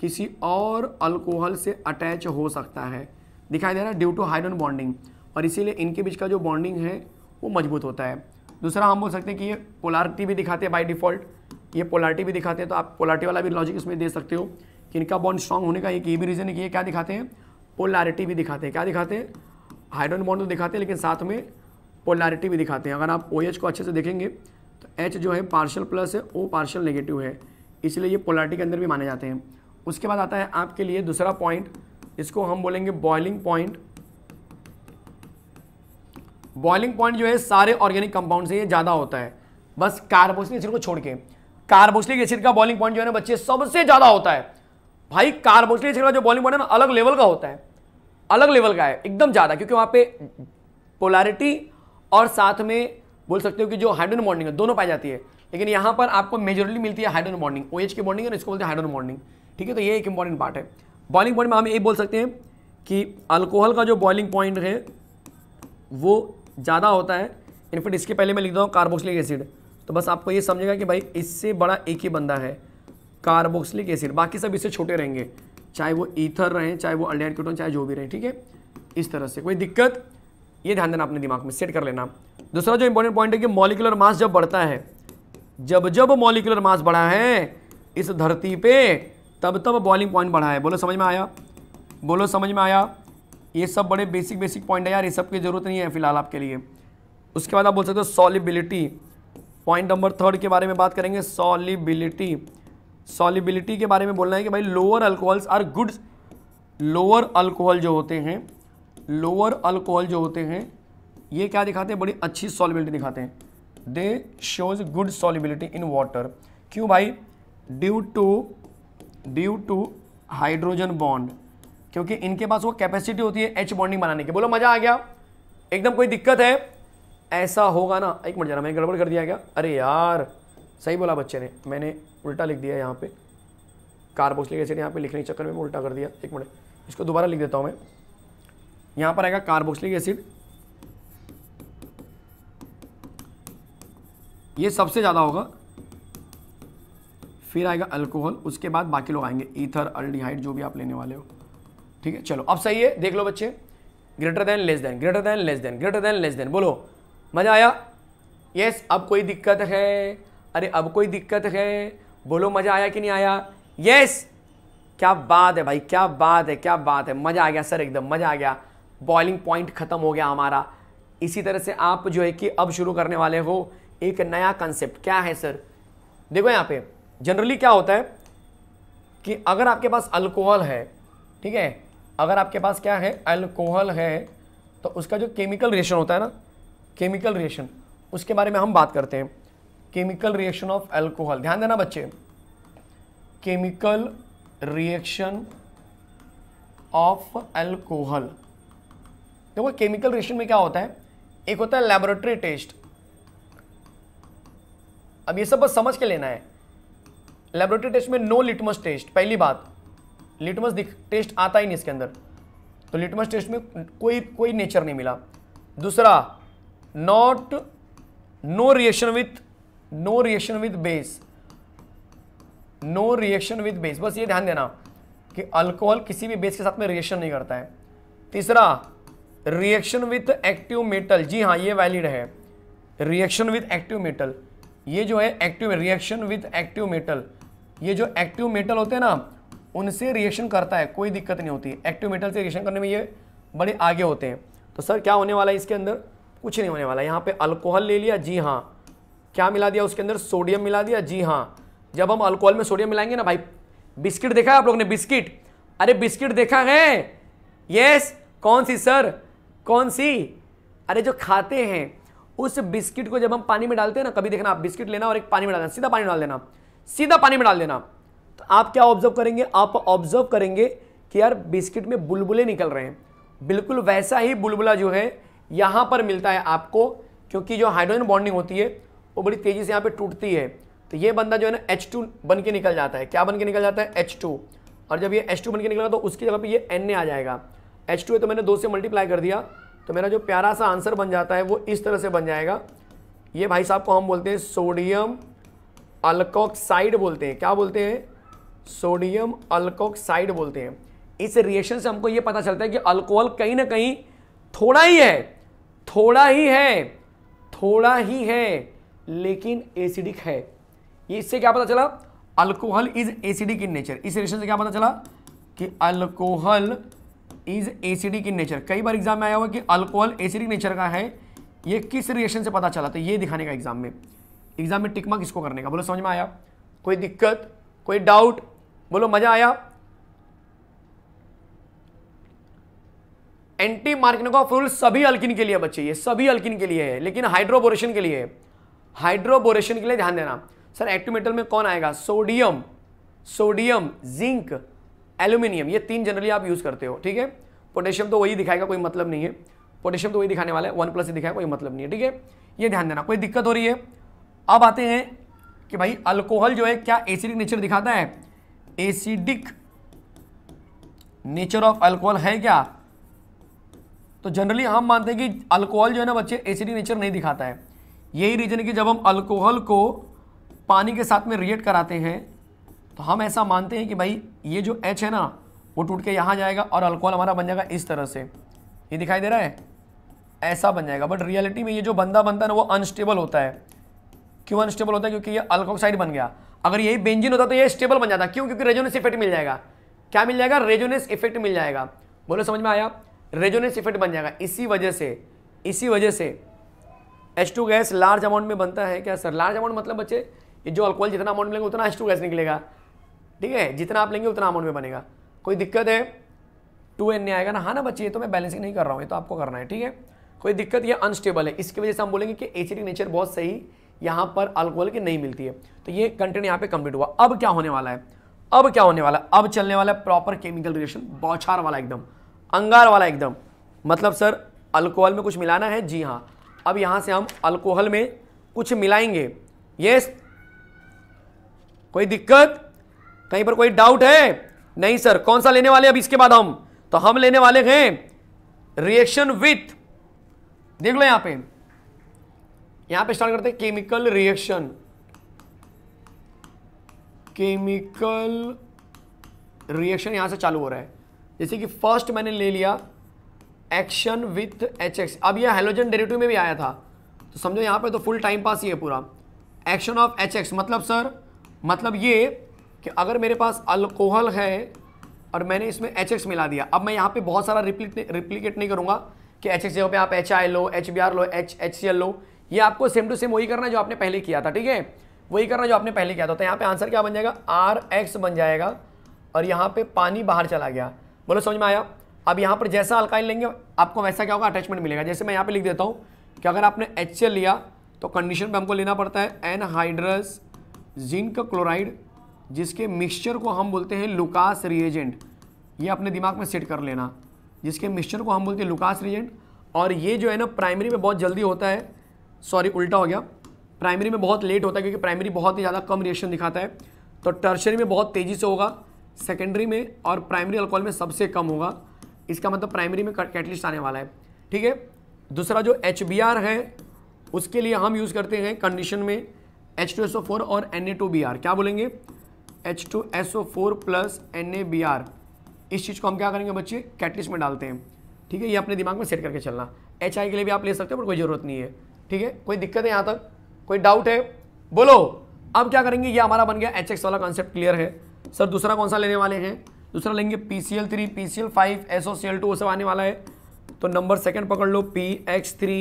किसी और अल्कोहल से अटैच हो सकता है दिखाई दे रहा है ड्यू टू हाइड्रोन बॉन्डिंग और इसीलिए इनके बीच का जो बॉन्डिंग है वो मजबूत होता है दूसरा हम बोल सकते हैं कि ये पोलारिटी भी दिखाते हैं बाई डिफ़ॉल्ट ये पोलारिटी भी दिखाते हैं तो आप पोलारिटी वाला भी लॉजिक इसमें दे सकते हो कि इनका बॉन्ड स्ट्रॉन्ग होने का एक ये भी रीज़न है कि ये क्या दिखाते हैं पोलारिटी भी दिखाते हैं क्या दिखाते हैं हाइड्रोन बॉन्ड तो दिखाते हैं लेकिन साथ में पोलारिटी भी दिखाते हैं अगर आप ओ OH को अच्छे से देखेंगे तो एच जो है पार्शल प्लस है ओ पार्शल नेगेटिव है इसलिए ये पोलारिटी के अंदर भी माने जाते हैं उसके बाद आता है आपके लिए दूसरा पॉइंट इसको हम बोलेंगे बॉइलिंग पॉइंट बॉइलिंग पॉइंट जो है सारे ऑर्गेनिक कंपाउंड से ये ज़्यादा होता है बस कार्बोसिलिक एसिड को छोड़ के कार्बोसिलिक एसिड का बॉइलिंग पॉइंट जो है ना बच्चे सबसे ज़्यादा होता है भाई कार्बोसिलिक एसिड का जो बॉइलिंग पॉइंट है ना अलग लेवल का होता है अलग लेवल का है एकदम ज़्यादा क्योंकि वहां पे पोलैरिटी और साथ में बोल सकते हो कि जो हाइड्रोजन बॉन्डिंग है दोनों पाई जाती है लेकिन यहां पर आपको मेजोरिटी मिलती है हाइड्रोजन बॉन्डिंग ओएच के बॉन्डिंग है इसको बोलते हैं हाइड्रोजन बॉन्डिंग ठीक है तो ये एक इंपॉर्टेंट पार्ट है बॉइलिंग पॉइंट में हम ये बोल सकते हैं कि अल्कोहल का जो बॉइलिंग पॉइंट है वो ज़्यादा होता है इनफेक्ट इसके पहले मैं लिख दूँ कार्बोक्सिलिक एसिड तो बस आपको ये समझेगा कि भाई इससे बड़ा एक ही बंदा है कार्बोक्सिलिक एसिड बाकी सब इससे छोटे रहेंगे चाहे वो ईथर रहें चाहे वो अल्डेड क्यूटोन चाहे जो भी रहें ठीक है इस तरह से कोई दिक्कत ये ध्यान देना अपने दिमाग में सेट कर लेना दूसरा जो इंपॉर्टेंट पॉइंट है कि मॉलिकुलर मास जब बढ़ता है जब जब मॉलिकुलर मास बढ़ा है इस धरती पे तब तब बॉलिंग पॉइंट बढ़ा है बोलो समझ में आया बोलो समझ में आया ये सब बड़े बेसिक बेसिक पॉइंट है यार ये सब की ज़रूरत नहीं है फिलहाल आपके लिए उसके बाद आप बोल सकते हो सॉलिबिलिटी पॉइंट नंबर थर्ड के बारे में बात करेंगे सॉलिबिलिटी सॉलिबिलिटी के बारे में बोलना है कि भाई lower alcohols are good lower alcohol जो होते हैं लोअर अल्कोहल जो होते हैं ये क्या दिखाते हैं बड़ी अच्छी सॉलिबिलिटी दिखाते हैं they shows good solubility in water क्यों भाई due to due to hydrogen bond क्योंकि इनके पास वो कैपेसिटी होती है एच बॉन्डिंग बनाने की बोलो मजा आ गया एकदम कोई दिक्कत है ऐसा होगा ना एक मिनट जरा मैंने गड़बड़ कर दिया क्या अरे यार सही बोला बच्चे ने मैंने उल्टा लिख दिया यहाँ पे कार्बोक्सिलिक एसिड यहाँ पे लिखने के चक्कर में उल्टा कर दिया एक मिनट इसको दोबारा लिख देता हूँ मैं यहाँ पर आएगा कार्बोक्सिलिक एसिड ये सबसे ज़्यादा होगा फिर आएगा अल्कोहल उसके बाद बाकी लोग आएंगे ईथर अल्डिहाइड जो भी आप लेने वाले हो ठीक है चलो अब सही है देख लो बच्चे greater than less than greater than less than greater than less than बोलो मज़ा आया यस अब कोई दिक्कत है अरे अब कोई दिक्कत है बोलो मज़ा आया कि नहीं आया यस क्या बात है भाई क्या बात है क्या बात है मज़ा आ गया सर एकदम मज़ा आ गया बॉइलिंग पॉइंट ख़त्म हो गया हमारा इसी तरह से आप जो है कि अब शुरू करने वाले हो एक नया कंसेप्ट क्या है सर देखो यहाँ पे जनरली क्या होता है कि अगर आपके पास अल्कोहल है ठीक है अगर आपके पास क्या है अल्कोहल है तो उसका जो केमिकल रिएक्शन होता है ना केमिकल रिएक्शन उसके बारे में हम बात करते हैं केमिकल रिएक्शन ऑफ अल्कोहल ध्यान देना बच्चे केमिकल रिएक्शन ऑफ अल्कोहल देखो केमिकल रिएक्शन में क्या होता है एक होता है लेबोरेटरी टेस्ट अब ये सब बस समझ के लेना है लेबोरेटरी टेस्ट में नो लिटमस टेस्ट पहली बात लिटमस टेस्ट आता ही नहीं इसके अंदर तो लिटमस टेस्ट में कोई कोई नेचर नहीं मिला दूसरा not no reaction with no reaction with base no reaction with base बस ये ध्यान देना कि अल्कोहल किसी भी बेस के साथ में रिएक्शन नहीं करता है तीसरा रिएक्शन विथ एक्टिव मेटल जी हाँ ये वैलिड है रिएक्शन विथ एक्टिव मेटल ये जो है active reaction with active metal ये जो एक्टिव मेटल होते हैं ना उनसे रिएक्शन करता है कोई दिक्कत नहीं होती एक्टिव मेटल से रिएक्शन करने में ये बड़े आगे होते हैं तो सर क्या होने वाला है इसके अंदर कुछ नहीं होने वाला यहाँ पे अल्कोहल ले लिया जी हाँ क्या मिला दिया उसके अंदर सोडियम मिला दिया जी हाँ जब हम अल्कोहल में सोडियम मिलाएंगे ना भाई बिस्किट देखा है आप लोग ने बिस्किट अरे बिस्किट देखा है यस कौन सी सर कौन सी अरे जो खाते हैं उस बिस्किट को जब हम पानी में डालते हैं ना कभी देखना आप बिस्किट लेना और एक पानी में डालना सीधा पानी डाल देना सीधा पानी में डाल देना तो आप क्या ऑब्जर्व करेंगे आप ऑब्जर्व करेंगे कि यार बिस्किट में बुलबुले निकल रहे हैं बिल्कुल वैसा ही बुलबुला जो है यहाँ पर मिलता है आपको क्योंकि जो हाइड्रोजन बॉन्डिंग होती है वो बड़ी तेज़ी से यहाँ पे टूटती है तो ये बंदा जो है ना एच टू बन के निकल जाता है क्या बन के निकल जाता है एच टू और जब ये एच टू बन के निकलेगा तो उसकी जगह पे ये एन ए आ जाएगा एच टू है तो मैंने दो से मल्टीप्लाई कर दिया तो मेरा जो प्यारा सा आंसर बन जाता है वो इस तरह से बन जाएगा ये भाई साहब को हम बोलते हैं सोडियम अल्कोक्साइड बोलते हैं क्या बोलते हैं सोडियम अल्कोक्साइड बोलते हैं इस रिएक्शन से हमको यह पता चलता है कि अल्कोहल कहीं ना कहीं थोड़ा ही है थोड़ा ही है थोड़ा ही है लेकिन एसिडिक है इससे क्या पता चला alcohol is acidic in nature इस रिएक्शन से क्या पता चला कि alcohol is acidic in nature कई बार एग्जाम में आया हुआ कि अल्कोहल एसिडिक नेचर का है ये किस रिएक्शन से पता चला तो ये दिखाने का एग्जाम में एग्जाम में टिकमा किसको करने का बोलो समझ में आया कोई दिक्कत कोई डाउट बोलो मजा आया एंटी मार्किंग ऑफ रूल सभी अल्किन के लिए बच्चे ये सभी अल्किन के लिए है लेकिन हाइड्रोबोरेशन के लिए है हाइड्रोबोरेशन के लिए ध्यान देना सर एक्टिव मेटल में कौन आएगा सोडियम सोडियम जिंक एल्यूमिनियम ये तीन जनरली आप यूज करते हो ठीक है पोटेशियम तो वही दिखाएगा कोई मतलब नहीं है पोटेशियम तो वही दिखाने वाला है वन प्लस दिखाएगा कोई मतलब नहीं है ठीक है ये ध्यान देना कोई दिक्कत हो रही है अब आते हैं कि भाई अल्कोहल जो है क्या एसिडिक नेचर दिखाता है एसिडिक नेचर ऑफ अल्कोहल है क्या तो जनरली हम मानते हैं कि अल्कोहल जो है ना बच्चे एसिडिक नेचर नहीं दिखाता है यही रीजन है कि जब हम अल्कोहल को पानी के साथ में रिएक्ट कराते हैं तो हम ऐसा मानते हैं कि भाई ये जो एच है ना वो टूट के यहाँ जाएगा और अल्कोहल हमारा बन जाएगा इस तरह से ये दिखाई दे रहा है ऐसा बन जाएगा बट रियलिटी में ये जो बंदा बनता है ना वो अनस्टेबल होता है क्यों अनस्टेबल होता है क्योंकि ये अल्कोक्साइड बन गया अगर यही बेंजिन होता तो ये स्टेबल बन जाता क्यों क्योंकि रेजोनेस इफेक्ट मिल जाएगा क्या मिल जाएगा रेजोनेस इफेक्ट मिल जाएगा बोलो समझ में आया रेजोनेस इफेक्ट बन जाएगा इसी वजह से इसी वजह से H two gas large amount में बनता है क्या सर लार्ज अमाउंट मतलब बच्चे ये जो अल्कोहल जितना अमाउंट लेंगे उतना एच टू गैस निकलेगा ठीक है जितना आप लेंगे उतना अमाउंट में बनेगा कोई दिक्कत है टू एन आएगा ना हाँ ना बच्चे ये तो मैं बैलेंसिंग नहीं कर रहा हूँ ये तो आपको करना है ठीक है कोई दिक्कत ये अनस्टेबल है इसकी वजह से हम बोलेंगे कि एसिडिक नेचर बहुत सही यहां पर अल्कोहल की नहीं मिलती है तो ये कंटेंट यहां पे कंप्लीट हुआ अब क्या होने वाला है अब क्या होने वाला है अब चलने वाला है प्रॉपर केमिकल रिएक्शन बौछार वाला एकदम अंगार वाला एकदम मतलब सर अल्कोहल में कुछ मिलाना है जी हाँ अब यहां से हम अल्कोहल में कुछ मिलाएंगे यस कोई दिक्कत कहीं पर कोई डाउट है नहीं सर कौन सा लेने वाले अब इसके बाद हम तो हम लेने वाले हैं रिएक्शन विथ देख लो यहां पर यहां पे स्टार्ट करते हैं केमिकल रिएक्शन केमिकल रिएक्शन यहां से चालू हो रहा है जैसे कि फर्स्ट मैंने ले लिया एक्शन विथ एच एक्स अब यह हेलोजन डेरेटिव में भी आया था तो समझो यहां पे तो फुल टाइम पास ही है पूरा एक्शन ऑफ एच एक्स मतलब सर मतलब ये कि अगर मेरे पास अल्कोहल है और मैंने इसमें एच एक्स मिला दिया अब मैं यहां पे बहुत सारा रिप्लीकेट नहीं करूंगा कि एच एक्स जगह पे आप एच आई लो एच बी आर लो एच एच सी एल लो ये आपको सेम टू सेम वही करना है जो आपने पहले किया था ठीक है वही करना जो आपने पहले किया था तो यहाँ पे आंसर क्या बन जाएगा आर एक्स बन जाएगा और यहाँ पे पानी बाहर चला गया बोलो समझ में आया अब यहाँ पर जैसा अल्काइन लेंगे आपको वैसा क्या होगा अटैचमेंट मिलेगा जैसे मैं यहाँ पे लिख देता हूँ कि अगर आपने एच लिया तो कंडीशन पे हमको लेना पड़ता है एनहाइड्रस जिंक क्लोराइड जिसके मिक्सचर को हम बोलते हैं लुकास रिएजेंट ये अपने दिमाग में सेट कर लेना जिसके मिक्सचर को हम बोलते हैं लुकास रिएजेंट और ये जो है ना प्राइमरी में बहुत जल्दी होता है सॉरी उल्टा हो गया प्राइमरी में बहुत लेट होता है क्योंकि प्राइमरी बहुत ही ज़्यादा कम रिएक्शन दिखाता है तो टर्शरी में बहुत तेज़ी से होगा सेकेंडरी में और प्राइमरी अल्कोहल में सबसे कम होगा इसका मतलब प्राइमरी में कैटलिस्ट आने वाला है ठीक है दूसरा जो एच है उसके लिए हम यूज़ करते हैं कंडीशन में H two S O four और N A two B R क्या बोलेंगे H two S O four plus N A B R इस चीज़ को हम क्या करेंगे बच्चे कैटलिस्ट में डालते हैं ठीक है ये अपने दिमाग में सेट करके चलना एच आई के लिए भी आप ले सकते हो पर कोई ज़रूरत नहीं है ठीक है कोई दिक्कत है यहाँ तक कोई डाउट है बोलो अब क्या करेंगे ये हमारा बन गया एच एक्स वाला कॉन्सेप्ट क्लियर है सर दूसरा कौन सा लेने वाले हैं दूसरा लेंगे P C L three P C L five S O C L two वो सब आने वाला है तो नंबर सेकंड पकड़ लो पी एक्स थ्री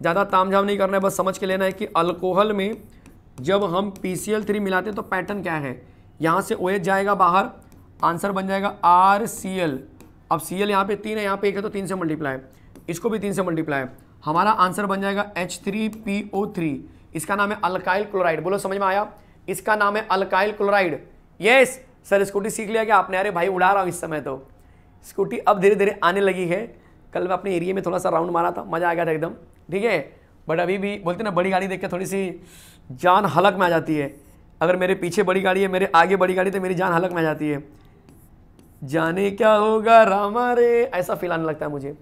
ज़्यादा तामझाम नहीं करना है बस समझ के लेना है कि अल्कोहल में जब हम पी सी एल थ्री मिलाते हैं तो पैटर्न क्या है यहाँ से ओ एच जाएगा बाहर आंसर बन जाएगा आर सी एल अब सी एल यहाँ पे तीन है यहाँ पे एक है तो तीन से मल्टीप्लाई इसको भी तीन से मल्टीप्लाई हमारा आंसर बन जाएगा H three P O three इसका नाम है अल्काइल क्लोराइड बोलो समझ में आया इसका नाम है alkyl chloride yes sir scooty सीख लिया क्या आपने अरे भाई उड़ा रहा हूँ इस समय तो स्कूटी अब धीरे धीरे आने लगी है कल मैं अपने एरिया में थोड़ा सा राउंड मारा था मज़ा आ गया था एकदम ठीक है बट अभी भी बोलते ना बड़ी गाड़ी देख के थोड़ी सी जान हलक में आ जाती है अगर मेरे पीछे बड़ी गाड़ी है मेरे आगे बड़ी गाड़ी तो मेरी जान हलक में आ जाती है जाने क्या होगा रामा रे ऐसा फील आने लगता है मुझे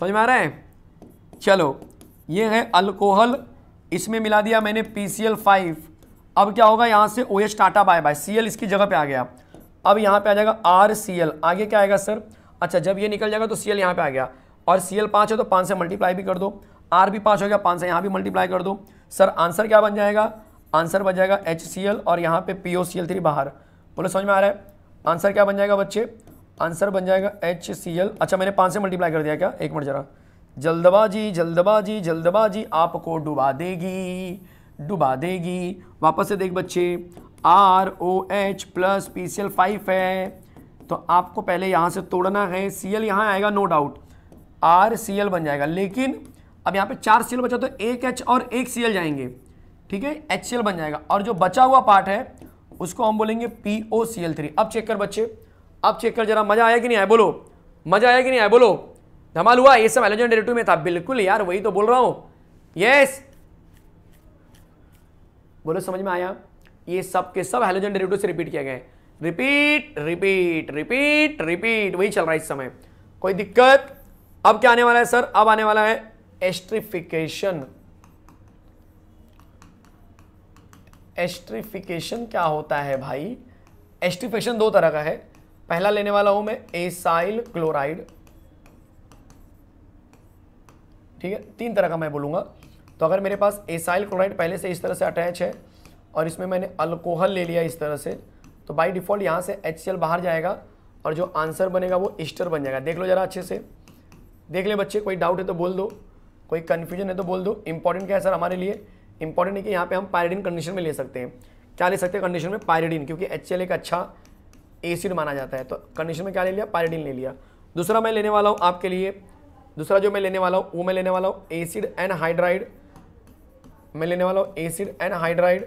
समझ में आ रहा है चलो ये है अल्कोहल इसमें मिला दिया मैंने पी सी एल फाइव अब क्या होगा यहाँ से O H tata bye bye C L इसकी जगह पे आ गया अब यहाँ पे आ जाएगा आर सी एल आगे क्या आएगा सर अच्छा जब ये निकल जाएगा तो सी एल यहाँ पे आ गया और सी एल पाँच है तो पाँच से मल्टीप्लाई भी कर दो आर भी पाँच हो गया पाँच से यहाँ भी मल्टीप्लाई कर दो सर आंसर क्या बन जाएगा आंसर बन जाएगा एच सी एल और यहाँ पे P O C L three बाहर बोले समझ में आ रहा है आंसर क्या बन जाएगा बच्चे आंसर बन जाएगा एच सी एल अच्छा मैंने पाँच से मल्टीप्लाई कर दिया क्या एक मिनट जरा जल्दबाजी जल्दबाजी जल्दबाजी आपको डुबा देगी डुबा देगी वापस से देख बच्चे R O H plus P C L five है तो आपको पहले यहाँ से तोड़ना है सी एल यहाँ आएगा no doubt R C L बन जाएगा लेकिन अब यहाँ पे चार सी एल बचा तो एक एच और एक सी एल जाएंगे ठीक है एच सी एल बन जाएगा और जो बचा हुआ पार्ट है उसको हम बोलेंगे P O C L three अब चेक कर बच्चे अब चेक कर जरा मज़ा आया कि नहीं आया बोलो मज़ा आया कि नहीं आया बोलो धमाल हुआ ये सब एलोजन डेरेटिव में था बिल्कुल यार वही तो बोल रहा हूं यस बोलो समझ में आया ये सब के सब हेलोजन डेरेटिव से रिपीट किया गया रिपीट रिपीट रिपीट रिपीट वही चल रहा है इस समय कोई दिक्कत अब क्या आने वाला है सर अब आने वाला है एस्ट्रिफिकेशन एस्ट्रिफिकेशन क्या होता है भाई एस्ट्रिफिकेशन दो तरह का है पहला लेने वाला हूं मैं एसाइल क्लोराइड ठीक है तीन तरह का मैं बोलूँगा तो अगर मेरे पास एसाइल क्लोराइड पहले से इस तरह से अटैच है और इसमें मैंने अल्कोहल ले लिया इस तरह से तो बाई डिफ़ॉल्ट यहाँ से एच बाहर जाएगा और जो आंसर बनेगा वो ईस्टर बन जाएगा देख लो ज़रा अच्छे से देख ले बच्चे कोई डाउट है तो बोल दो कोई कन्फ्यूजन है तो बोल दो इंपॉर्टेंट क्या है सर हमारे लिए इंपॉर्टेंट है कि यहाँ पे हम पायरेडिन कंडीशन में ले सकते हैं क्या ले सकते हैं कंडीशन में पायरेडिन क्योंकि एच एक अच्छा एसिड माना जाता है तो कंडीशन में क्या ले लिया पायरेडिन ले लिया दूसरा मैं लेने वाला हूँ आपके लिए दूसरा जो मैं लेने वाला हूँ वो मैं लेने वाला हूँ एसिड एंड हाइड्राइड मैं लेने वाला हूँ acid anhydride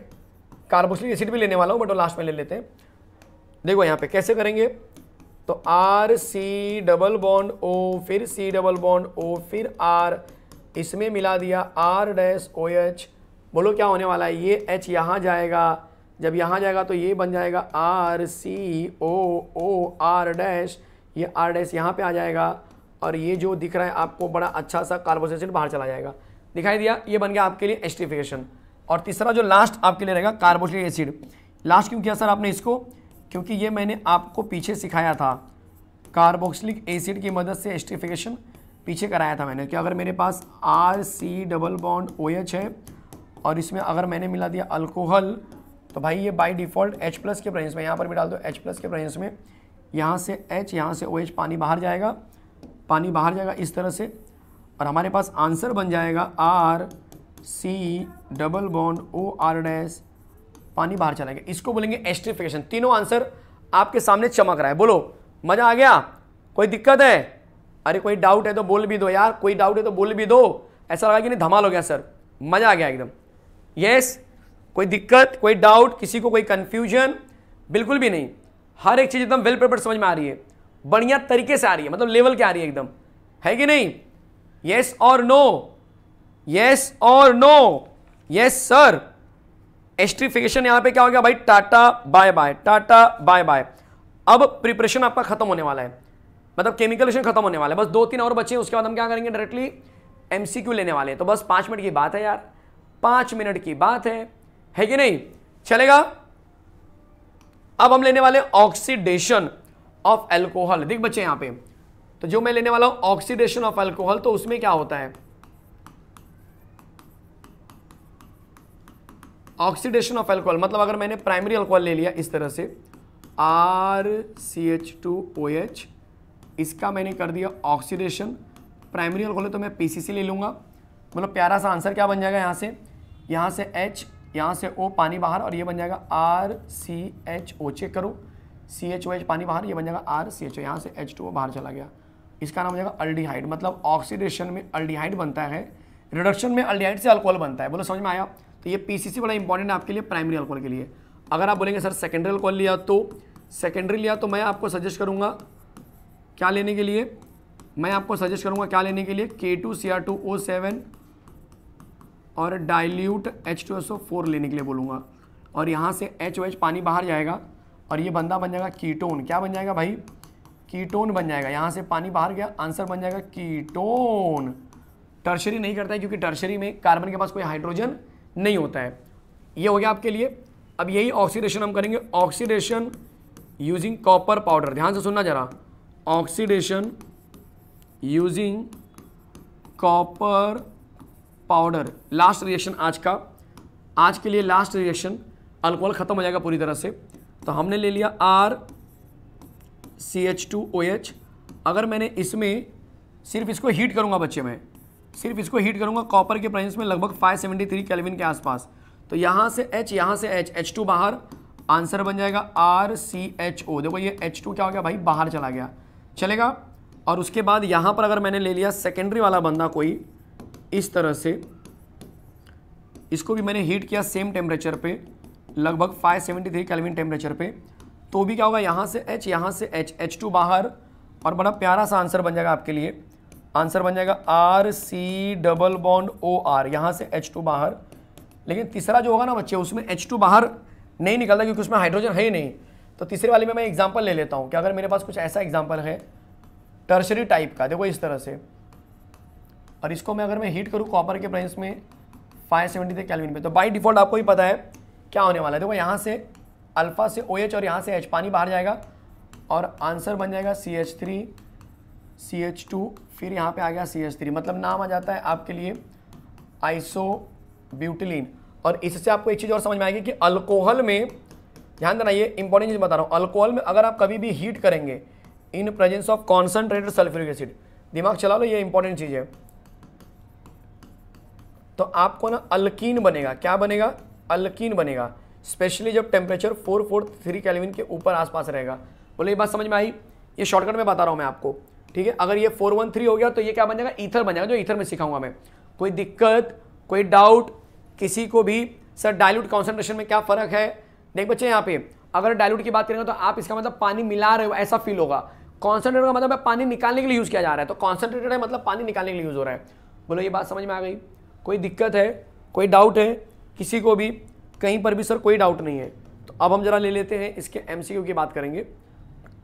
carboxyl acid भी लेने वाला हूँ बट वो लास्ट में ले लेते हैं देखो यहाँ पे कैसे करेंगे तो R C double bond O फिर सी डबल बॉन्ड ओ फिर आर इसमें मिला दिया आर डैश ओ एच बोलो क्या होने वाला है ये एच यहाँ जाएगा जब यहाँ जाएगा तो ये बन जाएगा R C O O R dash ये आर डैश यहाँ पर आ जाएगा और ये जो दिख रहा है आपको बड़ा अच्छा सा कार्बोसेशन बाहर चला जाएगा दिखाई दिया ये बन गया आपके लिए एस्टिफिकेशन और तीसरा जो लास्ट आपके लिए रहेगा कार्बोसिलिक एसिड लास्ट क्यों किया सर आपने इसको क्योंकि ये मैंने आपको पीछे सिखाया था कार्बोक्सिलिक एसिड की मदद से एस्टिफिकेशन पीछे कराया था मैंने कि अगर मेरे पास R C double bond O H है और इसमें अगर मैंने मिला दिया अल्कोहल तो भाई ये बाय डिफ़ॉल्ट H प्लस के प्रेजेंस में यहाँ पर भी डाल दो H प्लस के प्रेजेंस में यहाँ से H यहाँ से OH पानी बाहर जाएगा पानी बाहर जाएगा इस तरह से और हमारे पास आंसर बन जाएगा R C double bond O R dash पानी बाहर चला गया इसको बोलेंगे एस्ट्रीफिकेशन तीनों आंसर आपके सामने चमक रहा है बोलो मज़ा आ गया कोई दिक्कत है अरे कोई डाउट है तो बोल भी दो यार कोई डाउट है तो बोल भी दो ऐसा लगा कि नहीं धमाल हो गया सर मज़ा आ गया एकदम यस कोई दिक्कत कोई डाउट किसी को कोई कन्फ्यूजन बिल्कुल भी नहीं हर एक चीज़ एकदम वेल प्रिपेयर समझ में आ रही है बढ़िया तरीके से आ रही है मतलब लेवल क्या आ रही है एकदम है कि नहीं यस और नो यस और नो यस सर एस्ट्रीफिकेशन यहां पे क्या हो गया भाई tata bye bye tata bye bye अब प्रिपरेशन आपका खत्म होने वाला है मतलब केमिकल खत्म होने वाला है बस दो तीन और बचे हैं उसके बाद हम क्या करेंगे डायरेक्टली एमसीक्यू लेने वाले हैं तो बस पांच मिनट की बात है यार पांच मिनट की बात है है कि नहीं चलेगा अब हम लेने वाले ऑक्सीडेशन ऑफ एल्कोहल देख बच्चे यहां पे तो जो मैं लेने वाला हूं ऑक्सीडेशन ऑफ एल्कोहल तो उसमें क्या होता है ऑक्सीडेशन ऑफ एल्कोहल मतलब अगर मैंने प्राइमरी अल्कोहल ले लिया इस तरह से R C H two O H इसका मैंने कर दिया ऑक्सीडेशन प्राइमरी अल्कोहल तो मैं पीसीसी ले लूंगा मतलब प्यारा सा आंसर क्या बन जाएगा यहां से यहां से एच यहां से ओ पानी बाहर और ये बन जाएगा R C H O check करो सी एच ओ एच पानी बाहर ये बन जाएगा आर सी एच ओ यहाँ से एच टू ओ बाहर चला गया इसका नाम हो जाएगा अल्डीहाइड मतलब ऑक्सीडेशन में अल्डीहाइड बनता है रिडक्शन में अल्डीहाइड से अल्कोहल बनता है बोलो समझ में आया तो ये पीसीसी बड़ा इंपॉर्टेंट है आपके लिए प्राइमरी अल्कोहल के लिए अगर आप बोलेंगे सर सेकेंडरी अल्कोहल लिया तो सेकेंडरी लिया तो मैं आपको सजेस्ट करूँगा क्या लेने के लिए मैं आपको सजेस्ट करूँगा क्या लेने के लिए K two C R two O seven और dilute H two S O four लेने के लिए बोलूँगा और यहाँ से एच ओ एच पानी बाहर जाएगा और ये बंदा बन जाएगा कीटोन क्या बन जाएगा भाई कीटोन बन जाएगा यहाँ से पानी बाहर गया आंसर बन जाएगा कीटोन टर्शरी नहीं करता है क्योंकि टर्शरी में कार्बन के पास कोई हाइड्रोजन नहीं होता है ये हो गया आपके लिए अब यही ऑक्सीडेशन हम करेंगे ऑक्सीडेशन यूजिंग कॉपर पाउडर ध्यान से सुनना जरा oxidation using copper powder last reaction आज का आज के लिए लास्ट रिएक्शन अल्कोहल ख़त्म हो जाएगा पूरी तरह से तो हमने ले लिया R C H two O H अगर मैंने इसमें सिर्फ इसको हीट करूँगा बच्चे में सिर्फ इसको हीट करूँगा कॉपर के प्राइस में लगभग 573 सेवेंटी के आसपास तो यहाँ से H यहाँ से H H2 बाहर आंसर बन जाएगा आर सी एच ओ देखो ये H2 क्या हो गया भाई बाहर चला गया चलेगा और उसके बाद यहाँ पर अगर मैंने ले लिया सेकेंडरी वाला बंदा कोई इस तरह से इसको भी मैंने हीट किया सेम टेम्परेचर पर लगभग 573 कैलविन टेम्परेचर पर तो भी क्या होगा यहाँ से एच यहाँ से एच एच टू बाहर और बड़ा प्यारा सा आंसर बन जाएगा आपके लिए आंसर बन जाएगा R C double bond O R यहाँ से एच टू बाहर लेकिन तीसरा जो होगा ना बच्चे उसमें एच टू बाहर नहीं निकलता क्योंकि उसमें हाइड्रोजन है ही नहीं तो तीसरे वाले में मैं एग्जाम्पल ले लेता हूँ कि अगर मेरे पास कुछ ऐसा एग्जाम्पल है टर्शरी टाइप का देखो इस तरह से और इसको मैं अगर मैं हीट करूँ कॉपर के प्राइस में फाइव सेवेंटी थ्री कैलविन में तो बाई डिफॉल्ट आपको ही पता है क्या होने वाला है देखो यहाँ से अल्फ़ा से ओ OH और यहाँ से एच पानी बाहर जाएगा और आंसर बन जाएगा C H three C H two फिर यहाँ पे आ गया सी एच थ्री मतलब नाम आ जाता है आपके लिए आइसो ब्यूटिलीन और इससे आपको एक चीज़ और समझ में आएगी कि अल्कोहल में ध्यान देना ये इंपॉर्टेंट चीज़ बता रहा हूँ अल्कोहल में अगर आप कभी भी हीट करेंगे in presence of concentrated sulphuric acid दिमाग चला लो ये इंपॉर्टेंट चीज़ है तो आपको ना अल्किन बनेगा क्या बनेगा अल्किन बनेगा स्पेशली जब temperature four four three kelvin के ऊपर आसपास रहेगा बोले ये बात समझ में आई ये शॉर्टकट में बता रहा हूँ मैं आपको ठीक है अगर ये फोर वन थ्री हो गया तो ये क्या बन जाएगा ईथर बन जाएगा जो ईथर में सिखाऊंगा मैं कोई दिक्कत कोई डाउट किसी को भी सर डायलूट कॉन्सेंट्रेशन में क्या फ़र्क है देख बच्चे यहाँ पे अगर डायलूट की बात करेंगे तो आप इसका मतलब पानी मिला रहे हो ऐसा फील होगा कॉन्सेंट्रेट का मतलब पानी निकालने के लिए यूज़ किया जा रहा है तो कॉन्सेंट्रेटेड है मतलब पानी निकालने के लिए यूज़ हो रहा है बोलो ये बात समझ में आ गई कोई दिक्कत है कोई डाउट है किसी को भी कहीं पर भी सर कोई डाउट नहीं है तो अब हम जरा ले लेते हैं इसके एम की बात करेंगे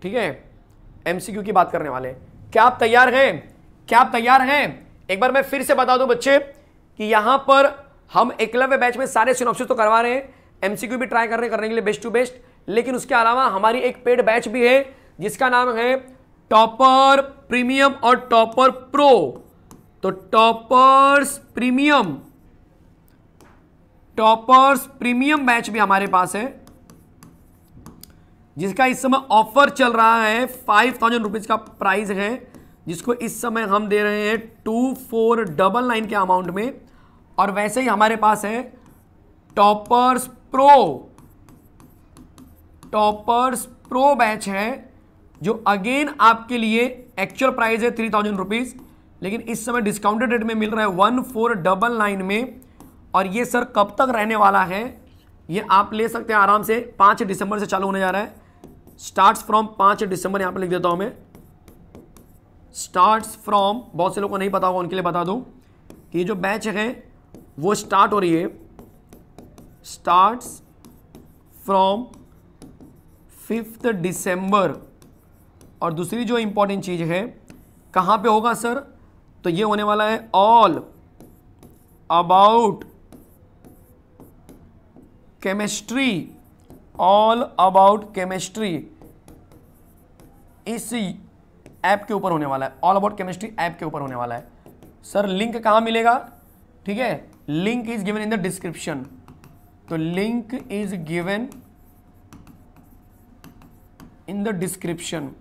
ठीक है एम की बात करने वाले क्या आप तैयार हैं क्या आप तैयार हैं एक बार मैं फिर से बता दूं बच्चे कि यहाँ पर हम एकलव्य बैच में सारे सिनोप्सिस तो करवा रहे हैं एमसीक्यू भी ट्राई कर हैं करने के लिए बेस्ट टू बेस्ट लेकिन उसके अलावा हमारी एक पेड बैच भी है जिसका नाम है टॉपर प्रीमियम और टॉपर प्रो तो toppers premium toppers premium batch भी हमारे पास है जिसका इस समय ऑफर चल रहा है फाइव थाउजेंड रुपीज़ का प्राइस है जिसको इस समय हम दे रहे हैं टू फोर डबल नाइन के अमाउंट में और वैसे ही हमारे पास है toppers pro toppers pro batch है जो अगेन आपके लिए एक्चुअल प्राइस है थ्री थाउजेंड रुपीज़ लेकिन इस समय डिस्काउंटेड रेट में मिल रहा है वन फोर डबल नाइन में और ये सर कब तक रहने वाला है ये आप ले सकते हैं आराम से पाँच दिसंबर से चालू होने जा रहा है स्टार्ट्स फ्रॉम पाँच दिसंबर यहाँ पर लिख देता हूँ मैं स्टार्ट्स फ्रॉम बहुत से लोगों को नहीं पता होगा उनके लिए बता दूँ कि जो बैच है वो स्टार्ट हो रही है स्टार्ट्स फ्रॉम फिफ्थ दिसंबर और दूसरी जो इम्पॉर्टेंट चीज़ है कहाँ पे होगा सर तो ये होने वाला है all about chemistry all about chemistry इस ऐप के ऊपर होने वाला है ऑल अबाउट केमिस्ट्री ऐप के ऊपर होने वाला है सर लिंक कहां मिलेगा ठीक है link is given in the description तो link is given in the description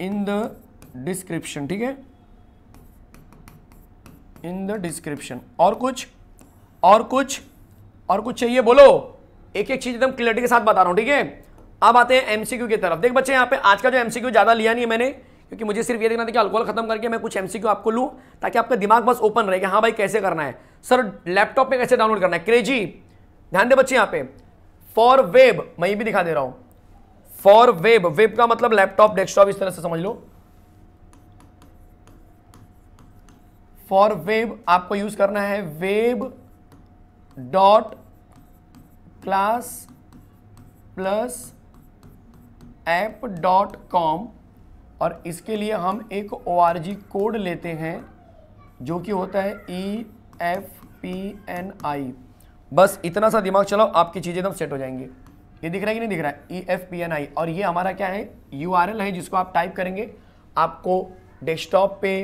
in the description ठीक है इन द डिस्क्रिप्शन और कुछ और कुछ और कुछ चाहिए बोलो एक एक चीज एकदम क्लियरिटी के साथ बता रहा हूं ठीक है अब आते हैं एमसीक्यू की तरफ देख बच्चे यहां पे आज का जो एमसीक्यू ज्यादा लिया नहीं है मैंने क्योंकि मुझे सिर्फ ये देखना था कि अल्कोहल खत्म करके मैं कुछ एमसीक्यू आपको लूँ ताकि आपका दिमाग बस ओपन रहेगा हाँ भाई कैसे करना है सर लैपटॉप में कैसे डाउनलोड करना है क्रेजी ध्यान दे बच्चे यहाँ पे फॉर वेब मैं भी दिखा दे रहा हूँ फॉर वेब वेब का मतलब लैपटॉप डेस्कटॉप इस तरह से समझ लो फॉर वेब आपको यूज करना है web dot class plus app dot com और इसके लिए हम एक ओ कोड लेते हैं जो कि होता है E F P N I बस इतना सा दिमाग चलाओ आपकी चीज़ें एकदम सेट हो जाएंगी ये दिख रहा है कि नहीं दिख रहा है E F P N I और ये हमारा क्या है यू आर एल है जिसको आप टाइप करेंगे आपको डेस्कटॉप पे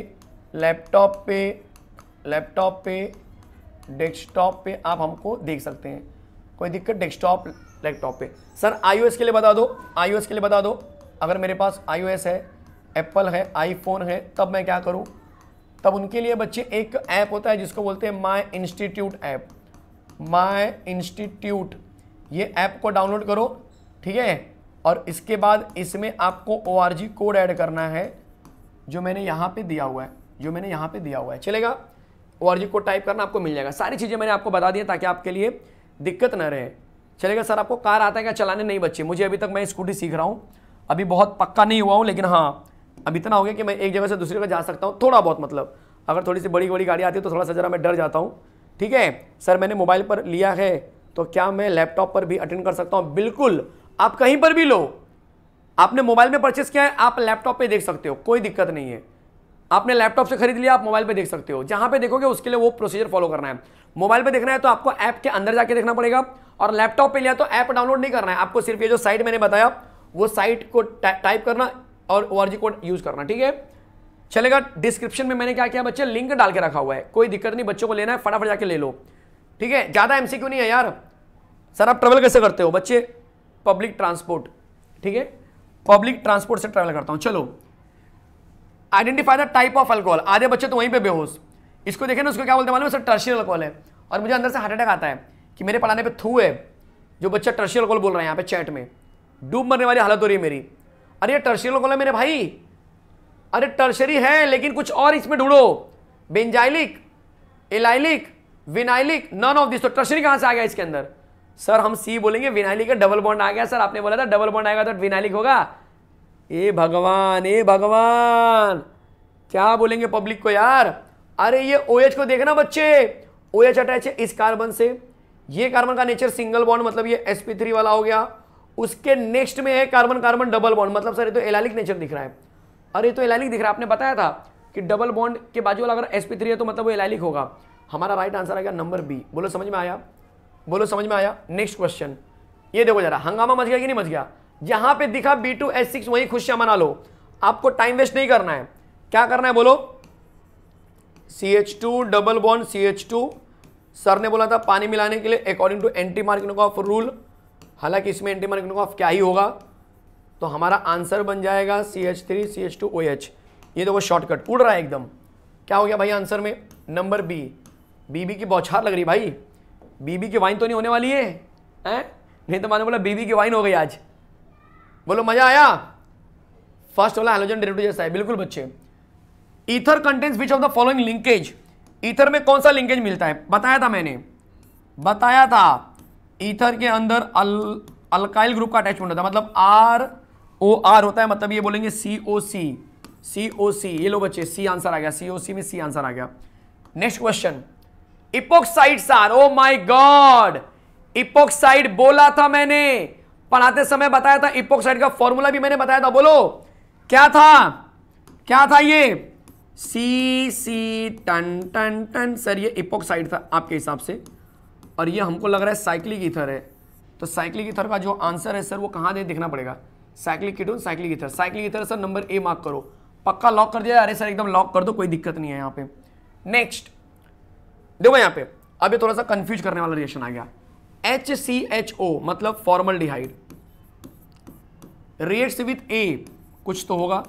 लैपटॉप पे लैपटॉप पे डेस्कटॉप पे आप हमको देख सकते हैं कोई दिक्कत डेस्कटॉप लैपटॉप पे सर आईओएस के लिए बता दो आईओएस के लिए बता दो अगर मेरे पास आईओएस है एप्पल है आईफोन है तब मैं क्या करूँ तब उनके लिए बच्चे एक ऐप होता है जिसको बोलते हैं my institute app my institute ये ऐप को डाउनलोड करो ठीक है और इसके बाद इसमें आपको ओ कोड ऐड करना है जो मैंने यहाँ पे दिया हुआ है जो मैंने यहाँ पे दिया हुआ है चलेगा ओ कोड टाइप करना आपको मिल जाएगा सारी चीज़ें मैंने आपको बता दी ताकि आपके लिए दिक्कत ना रहे चलेगा सर आपको कार आता है क्या चलाने नहीं बच्चे मुझे अभी तक मैं स्कूटी सीख रहा हूँ अभी बहुत पक्का नहीं हुआ हूँ लेकिन हाँ अब इतना हो गया कि मैं एक जगह से दूसरी जगह जा सकता हूँ थोड़ा बहुत मतलब अगर थोड़ी सी बड़ी बड़ी गाड़ी आती है तो थोड़ा सा ज़रा मैं डर जाता हूँ ठीक है सर मैंने मोबाइल पर लिया है तो क्या मैं लैपटॉप पर भी अटेंड कर सकता हूँ बिल्कुल आप कहीं पर भी लो आपने मोबाइल में परचेस किया है आप लैपटॉप पर देख सकते हो कोई दिक्कत नहीं है आपने लैपटॉप से खरीद लिया आप मोबाइल पे देख सकते हो जहां पे देखोगे उसके लिए वो प्रोसीजर फॉलो करना है मोबाइल पे देखना है तो आपको ऐप के अंदर जाके देखना पड़ेगा और लैपटॉप पे लिया तो ऐप डाउनलोड नहीं करना है आपको सिर्फ ये जो साइट मैंने बताया वो साइट को टाइप करना और ओ कोड यूज करना ठीक है चलेगा डिस्क्रिप्शन में मैंने क्या किया बच्चे लिंक डाल के रखा हुआ है कोई दिक्कत नहीं बच्चों को लेना है फटाफट जाके ले लो ठीक है ज़्यादा क्यों नहीं है यार सर आप ट्रेवल कैसे करते हो बच्चे पब्लिक ट्रांसपोर्ट ठीक है पब्लिक ट्रांसपोर्ट से ट्रैवल करता हूँ चलो identify the type of alcohol आधे बच्चे तो वहीं पे बेहोश इसको देखें ना उसको क्या बोलते हैं मालूम है सर टर्शियल अल्कोहल है और मुझे अंदर से हार्ट अटैक आता है कि मेरे पढ़ाने पे थू है जो बच्चा टर्शियल अल्कोहल बोल रहा है यहाँ पे चैट में डूब मरने वाली हालत हो रही है मेरी अरे ये टर्शियल अल्कोहल है मेरे भाई अरे टर्शरी है लेकिन कुछ और इसमें ढूंढो benzylic allylic vinylic none of this तो टर्शरी कहाँ से आ गया इसके अंदर सर हम सी बोलेंगे विनाइलिक का डबल बॉन्ड आ गया सर आपने बोला था डबल बॉन्ड आएगा तो विनाइलिक होगा ए भगवान ए भगवान क्या बोलेंगे पब्लिक को यार अरे ये ओ OH को देखना बच्चे ओ OH अटैच है इस कार्बन से ये कार्बन का नेचर सिंगल बॉन्ड मतलब ये sp3 वाला हो गया उसके नेक्स्ट में है कार्बन कार्बन डबल बॉन्ड मतलब सर ये तो एलालिक नेचर दिख रहा है अरे तो एलालिक दिख रहा है आपने बताया था कि डबल बॉन्ड के बाजू वाला अगर sp3 है तो मतलब वो एलालिक होगा हमारा राइट आंसर आएगा नंबर बी बोलो समझ में आया बोलो समझ में आया नेक्स्ट क्वेश्चन ये देखो जरा हंगामा मच गया कि नहीं मच गया यहां पे दिखा बी टू एच सिक्स वहीं खुशियां मना लो आपको टाइम वेस्ट नहीं करना है क्या करना है बोलो C H two double bond C H two sir ने बोला था पानी मिलाने के लिए according to anti Markovnikov of rule हालांकि इसमें एंटी मार्किनोक ऑफ क्या ही होगा तो हमारा आंसर बन जाएगा C H three C H two O H ये देखो शॉर्टकट उड़ रहा है एकदम क्या हो गया भाई आंसर में नंबर बी बीबी की बौछार लग रही भाई बीबी की वाइन तो नहीं होने वाली है हैं नहीं तो मैंने बोला बीबी की वाइन हो गई आज बोलो मजा आया फर्स्ट वाला हेलोजन डेरेटिव जैसा है बिल्कुल बच्चे ether contents which of the following linkage ether में कौन सा लिंकेज मिलता है बताया था मैंने बताया था ईथर के अंदर अल अल्काइल ग्रुप का अटैचमेंट होता है मतलब आर ओ आर होता है मतलब ये बोलेंगे सी ओ सी सी ओ सी ये लो बच्चे सी आंसर आ गया सी ओ सी में सी आंसर आ गया next question epoxides are oh my god epoxide बोला था मैंने पढ़ाते समय बताया था इपोक्साइड का फॉर्मूला भी मैंने बताया था बोलो क्या था क्या था ये सी सी टन टन टन सर ये इपोक्साइड था आपके हिसाब से और ये हमको लग रहा है साइक्लिक ईथर है तो साइक्लिक ईथर का जो आंसर है सर वो कहाँ दे देखना पड़ेगा cyclic ketone cyclic ether cyclic ether sir number A mark करो पक्का लॉक कर दिया अरे सर एकदम लॉक कर दो कोई दिक्कत नहीं है यहाँ पे नेक्स्ट देखो यहाँ पे अभी थोड़ा सा कन्फ्यूज करने वाला रिएक्शन आ गया एच सी एच ओ मतलब formaldehyde reacts with a कुछ तो होगा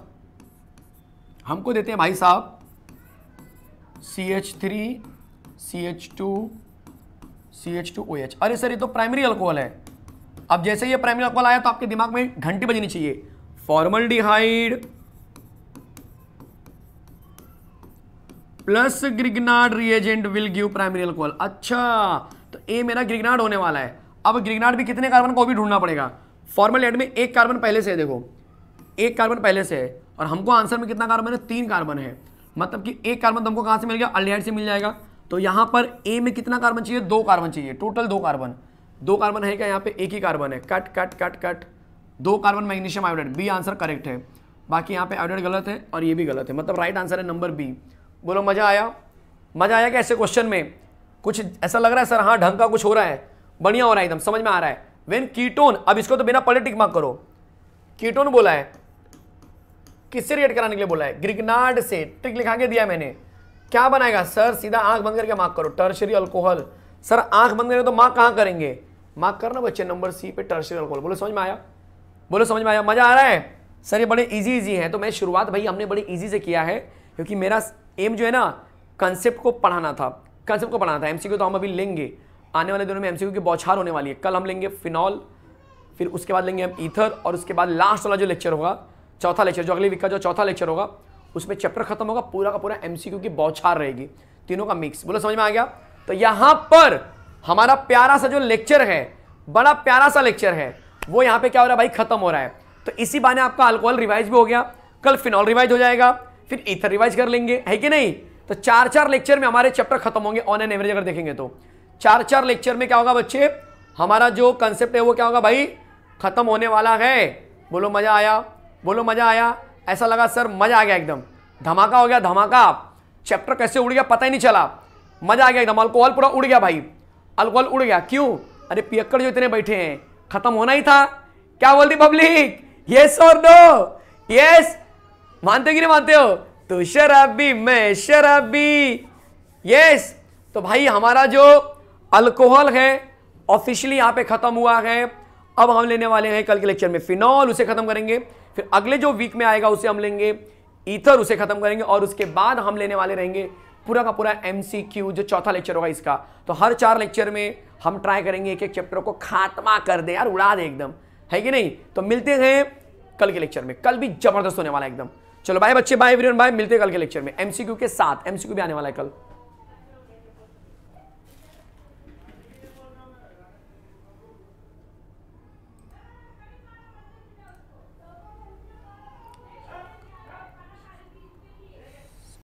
हमको देते हैं भाई साहब C H three C H two C H two O H अरे सर ये तो प्राइमरी अल्कोहल है अब जैसे ये प्राइमरी अल्कोहल आया तो आपके दिमाग में घंटी बजनी चाहिए formaldehyde plus Grignard reagent will give primary alcohol अच्छा तो ए मेरा ग्रिगनाड होने वाला है अब ग्रिगनाड भी कितने कार्बन को भी ढूंढना पड़ेगा फॉर्मल एड में एक कार्बन पहले से है देखो एक कार्बन पहले से है और हमको आंसर में कितना कार्बन है तीन कार्बन है मतलब कि एक कार्बन तो हमको कहाँ से मिल गया अल्डिहाइड से मिल जाएगा तो यहाँ पर ए में कितना कार्बन चाहिए दो कार्बन चाहिए टोटल दो कार्बन दो कार्बन है क्या यहाँ पे एक ही कार्बन है कट कट कट कट दो carbon magnesium iodide B answer correct है बाकी यहाँ पे आयोडाइड गलत है और ये भी गलत है मतलब राइट आंसर है नंबर बी बोलो मज़ा आया मज़ा आया कि ऐसे क्वेश्चन में कुछ ऐसा लग रहा है सर हाँ ढंग का कुछ हो रहा है बढ़िया हो रहा है एकदम समझ में आ रहा है वेन कीटोन अब इसको तो बिना पॉलिटिक मार्क करो कीटोन बोला है किससे रिएक्ट कराने के लिए बोला है ग्रिगनाड से ट्रिक लिखा के दिया मैंने क्या बनाएगा सर सीधा आंख बंद करके मार्क करो टर्शरी अल्कोहल सर आंख बंद करें तो मार्क कहाँ करेंगे मार्क करना बच्चे नंबर सी पे टर्शरी अल्कोहल बोलो समझ में आया बोलो समझ में आया मज़ा आ रहा है सर ये बड़े इजी इजी है तो मैं शुरुआत भाई हमने बड़े इजी से किया है क्योंकि मेरा एम जो है ना कंसेप्ट को पढ़ाना था कंसेप्ट को पढ़ाना था एमसीक्यू तो हम अभी लेंगे आने वाले दिनों में एमसीक्यू की बौछार होने वाली है कल हम लेंगे फिनॉल फिर उसके बाद लेंगे हम ईथर और उसके बाद लास्ट वाला जो लेक्चर होगा चौथा लेक्चर जो अगली वीक का जो चौथा लेक्चर होगा उसमें चैप्टर खत्म होगा पूरा का पूरा एमसीक्यू की बौछार रहेगी तीनों का मिक्स बोलो समझ में आ गया तो यहाँ पर हमारा प्यारा सा जो लेक्चर है बड़ा प्यारा सा लेक्चर है वो यहाँ पे क्या हो रहा है भाई खत्म हो रहा है तो इसी बहाने आपका अल्कोहल रिवाइज भी हो गया कल फिनॉल रिवाइज हो जाएगा फिर ईथर रिवाइज कर लेंगे है कि नहीं तो चार चार लेक्चर में हमारे चैप्टर खत्म होंगे ऑन एन एवरेज अगर देखेंगे तो चार चार लेक्चर में क्या होगा बच्चे हमारा जो कंसेप्ट है वो क्या होगा भाई ख़त्म होने वाला है बोलो मज़ा आया बोलो मज़ा आया ऐसा लगा सर मज़ा आ गया एकदम धमाका हो गया धमाका चैप्टर कैसे उड़ गया पता ही नहीं चला मज़ा आ गया एकदम अल्कोहल पूरा उड़ गया भाई अल्कोहल उड़ गया क्यों अरे पियक्कड़ जो इतने बैठे हैं ख़त्म होना ही था क्या बोलती पब्लिक ये और दो यस मानते कि नहीं मानते हो तो शराबी मैं शराबी यस तो भाई हमारा जो अल्कोहल है ऑफिशियली यहाँ पे खत्म हुआ है अब हम लेने वाले हैं कल के लेक्चर में फिनॉल उसे खत्म करेंगे फिर अगले जो वीक में आएगा उसे हम लेंगे ईथर उसे खत्म करेंगे और उसके बाद हम लेने वाले रहेंगे पूरा का पूरा एम जो चौथा लेक्चर होगा इसका तो हर चार लेक्चर में हम ट्राई करेंगे एक एक चैप्टर को खात्मा कर दे यार उड़ा दे एकदम है कि नहीं तो मिलते हैं कल के लेक्चर में कल भी जबरदस्त होने वाला एकदम चलो बाय बच्चे बाय बाय मिलते हैं कल के लेक्चर में एमसीक्यू के साथ एमसीक्यू भी आने वाला है कल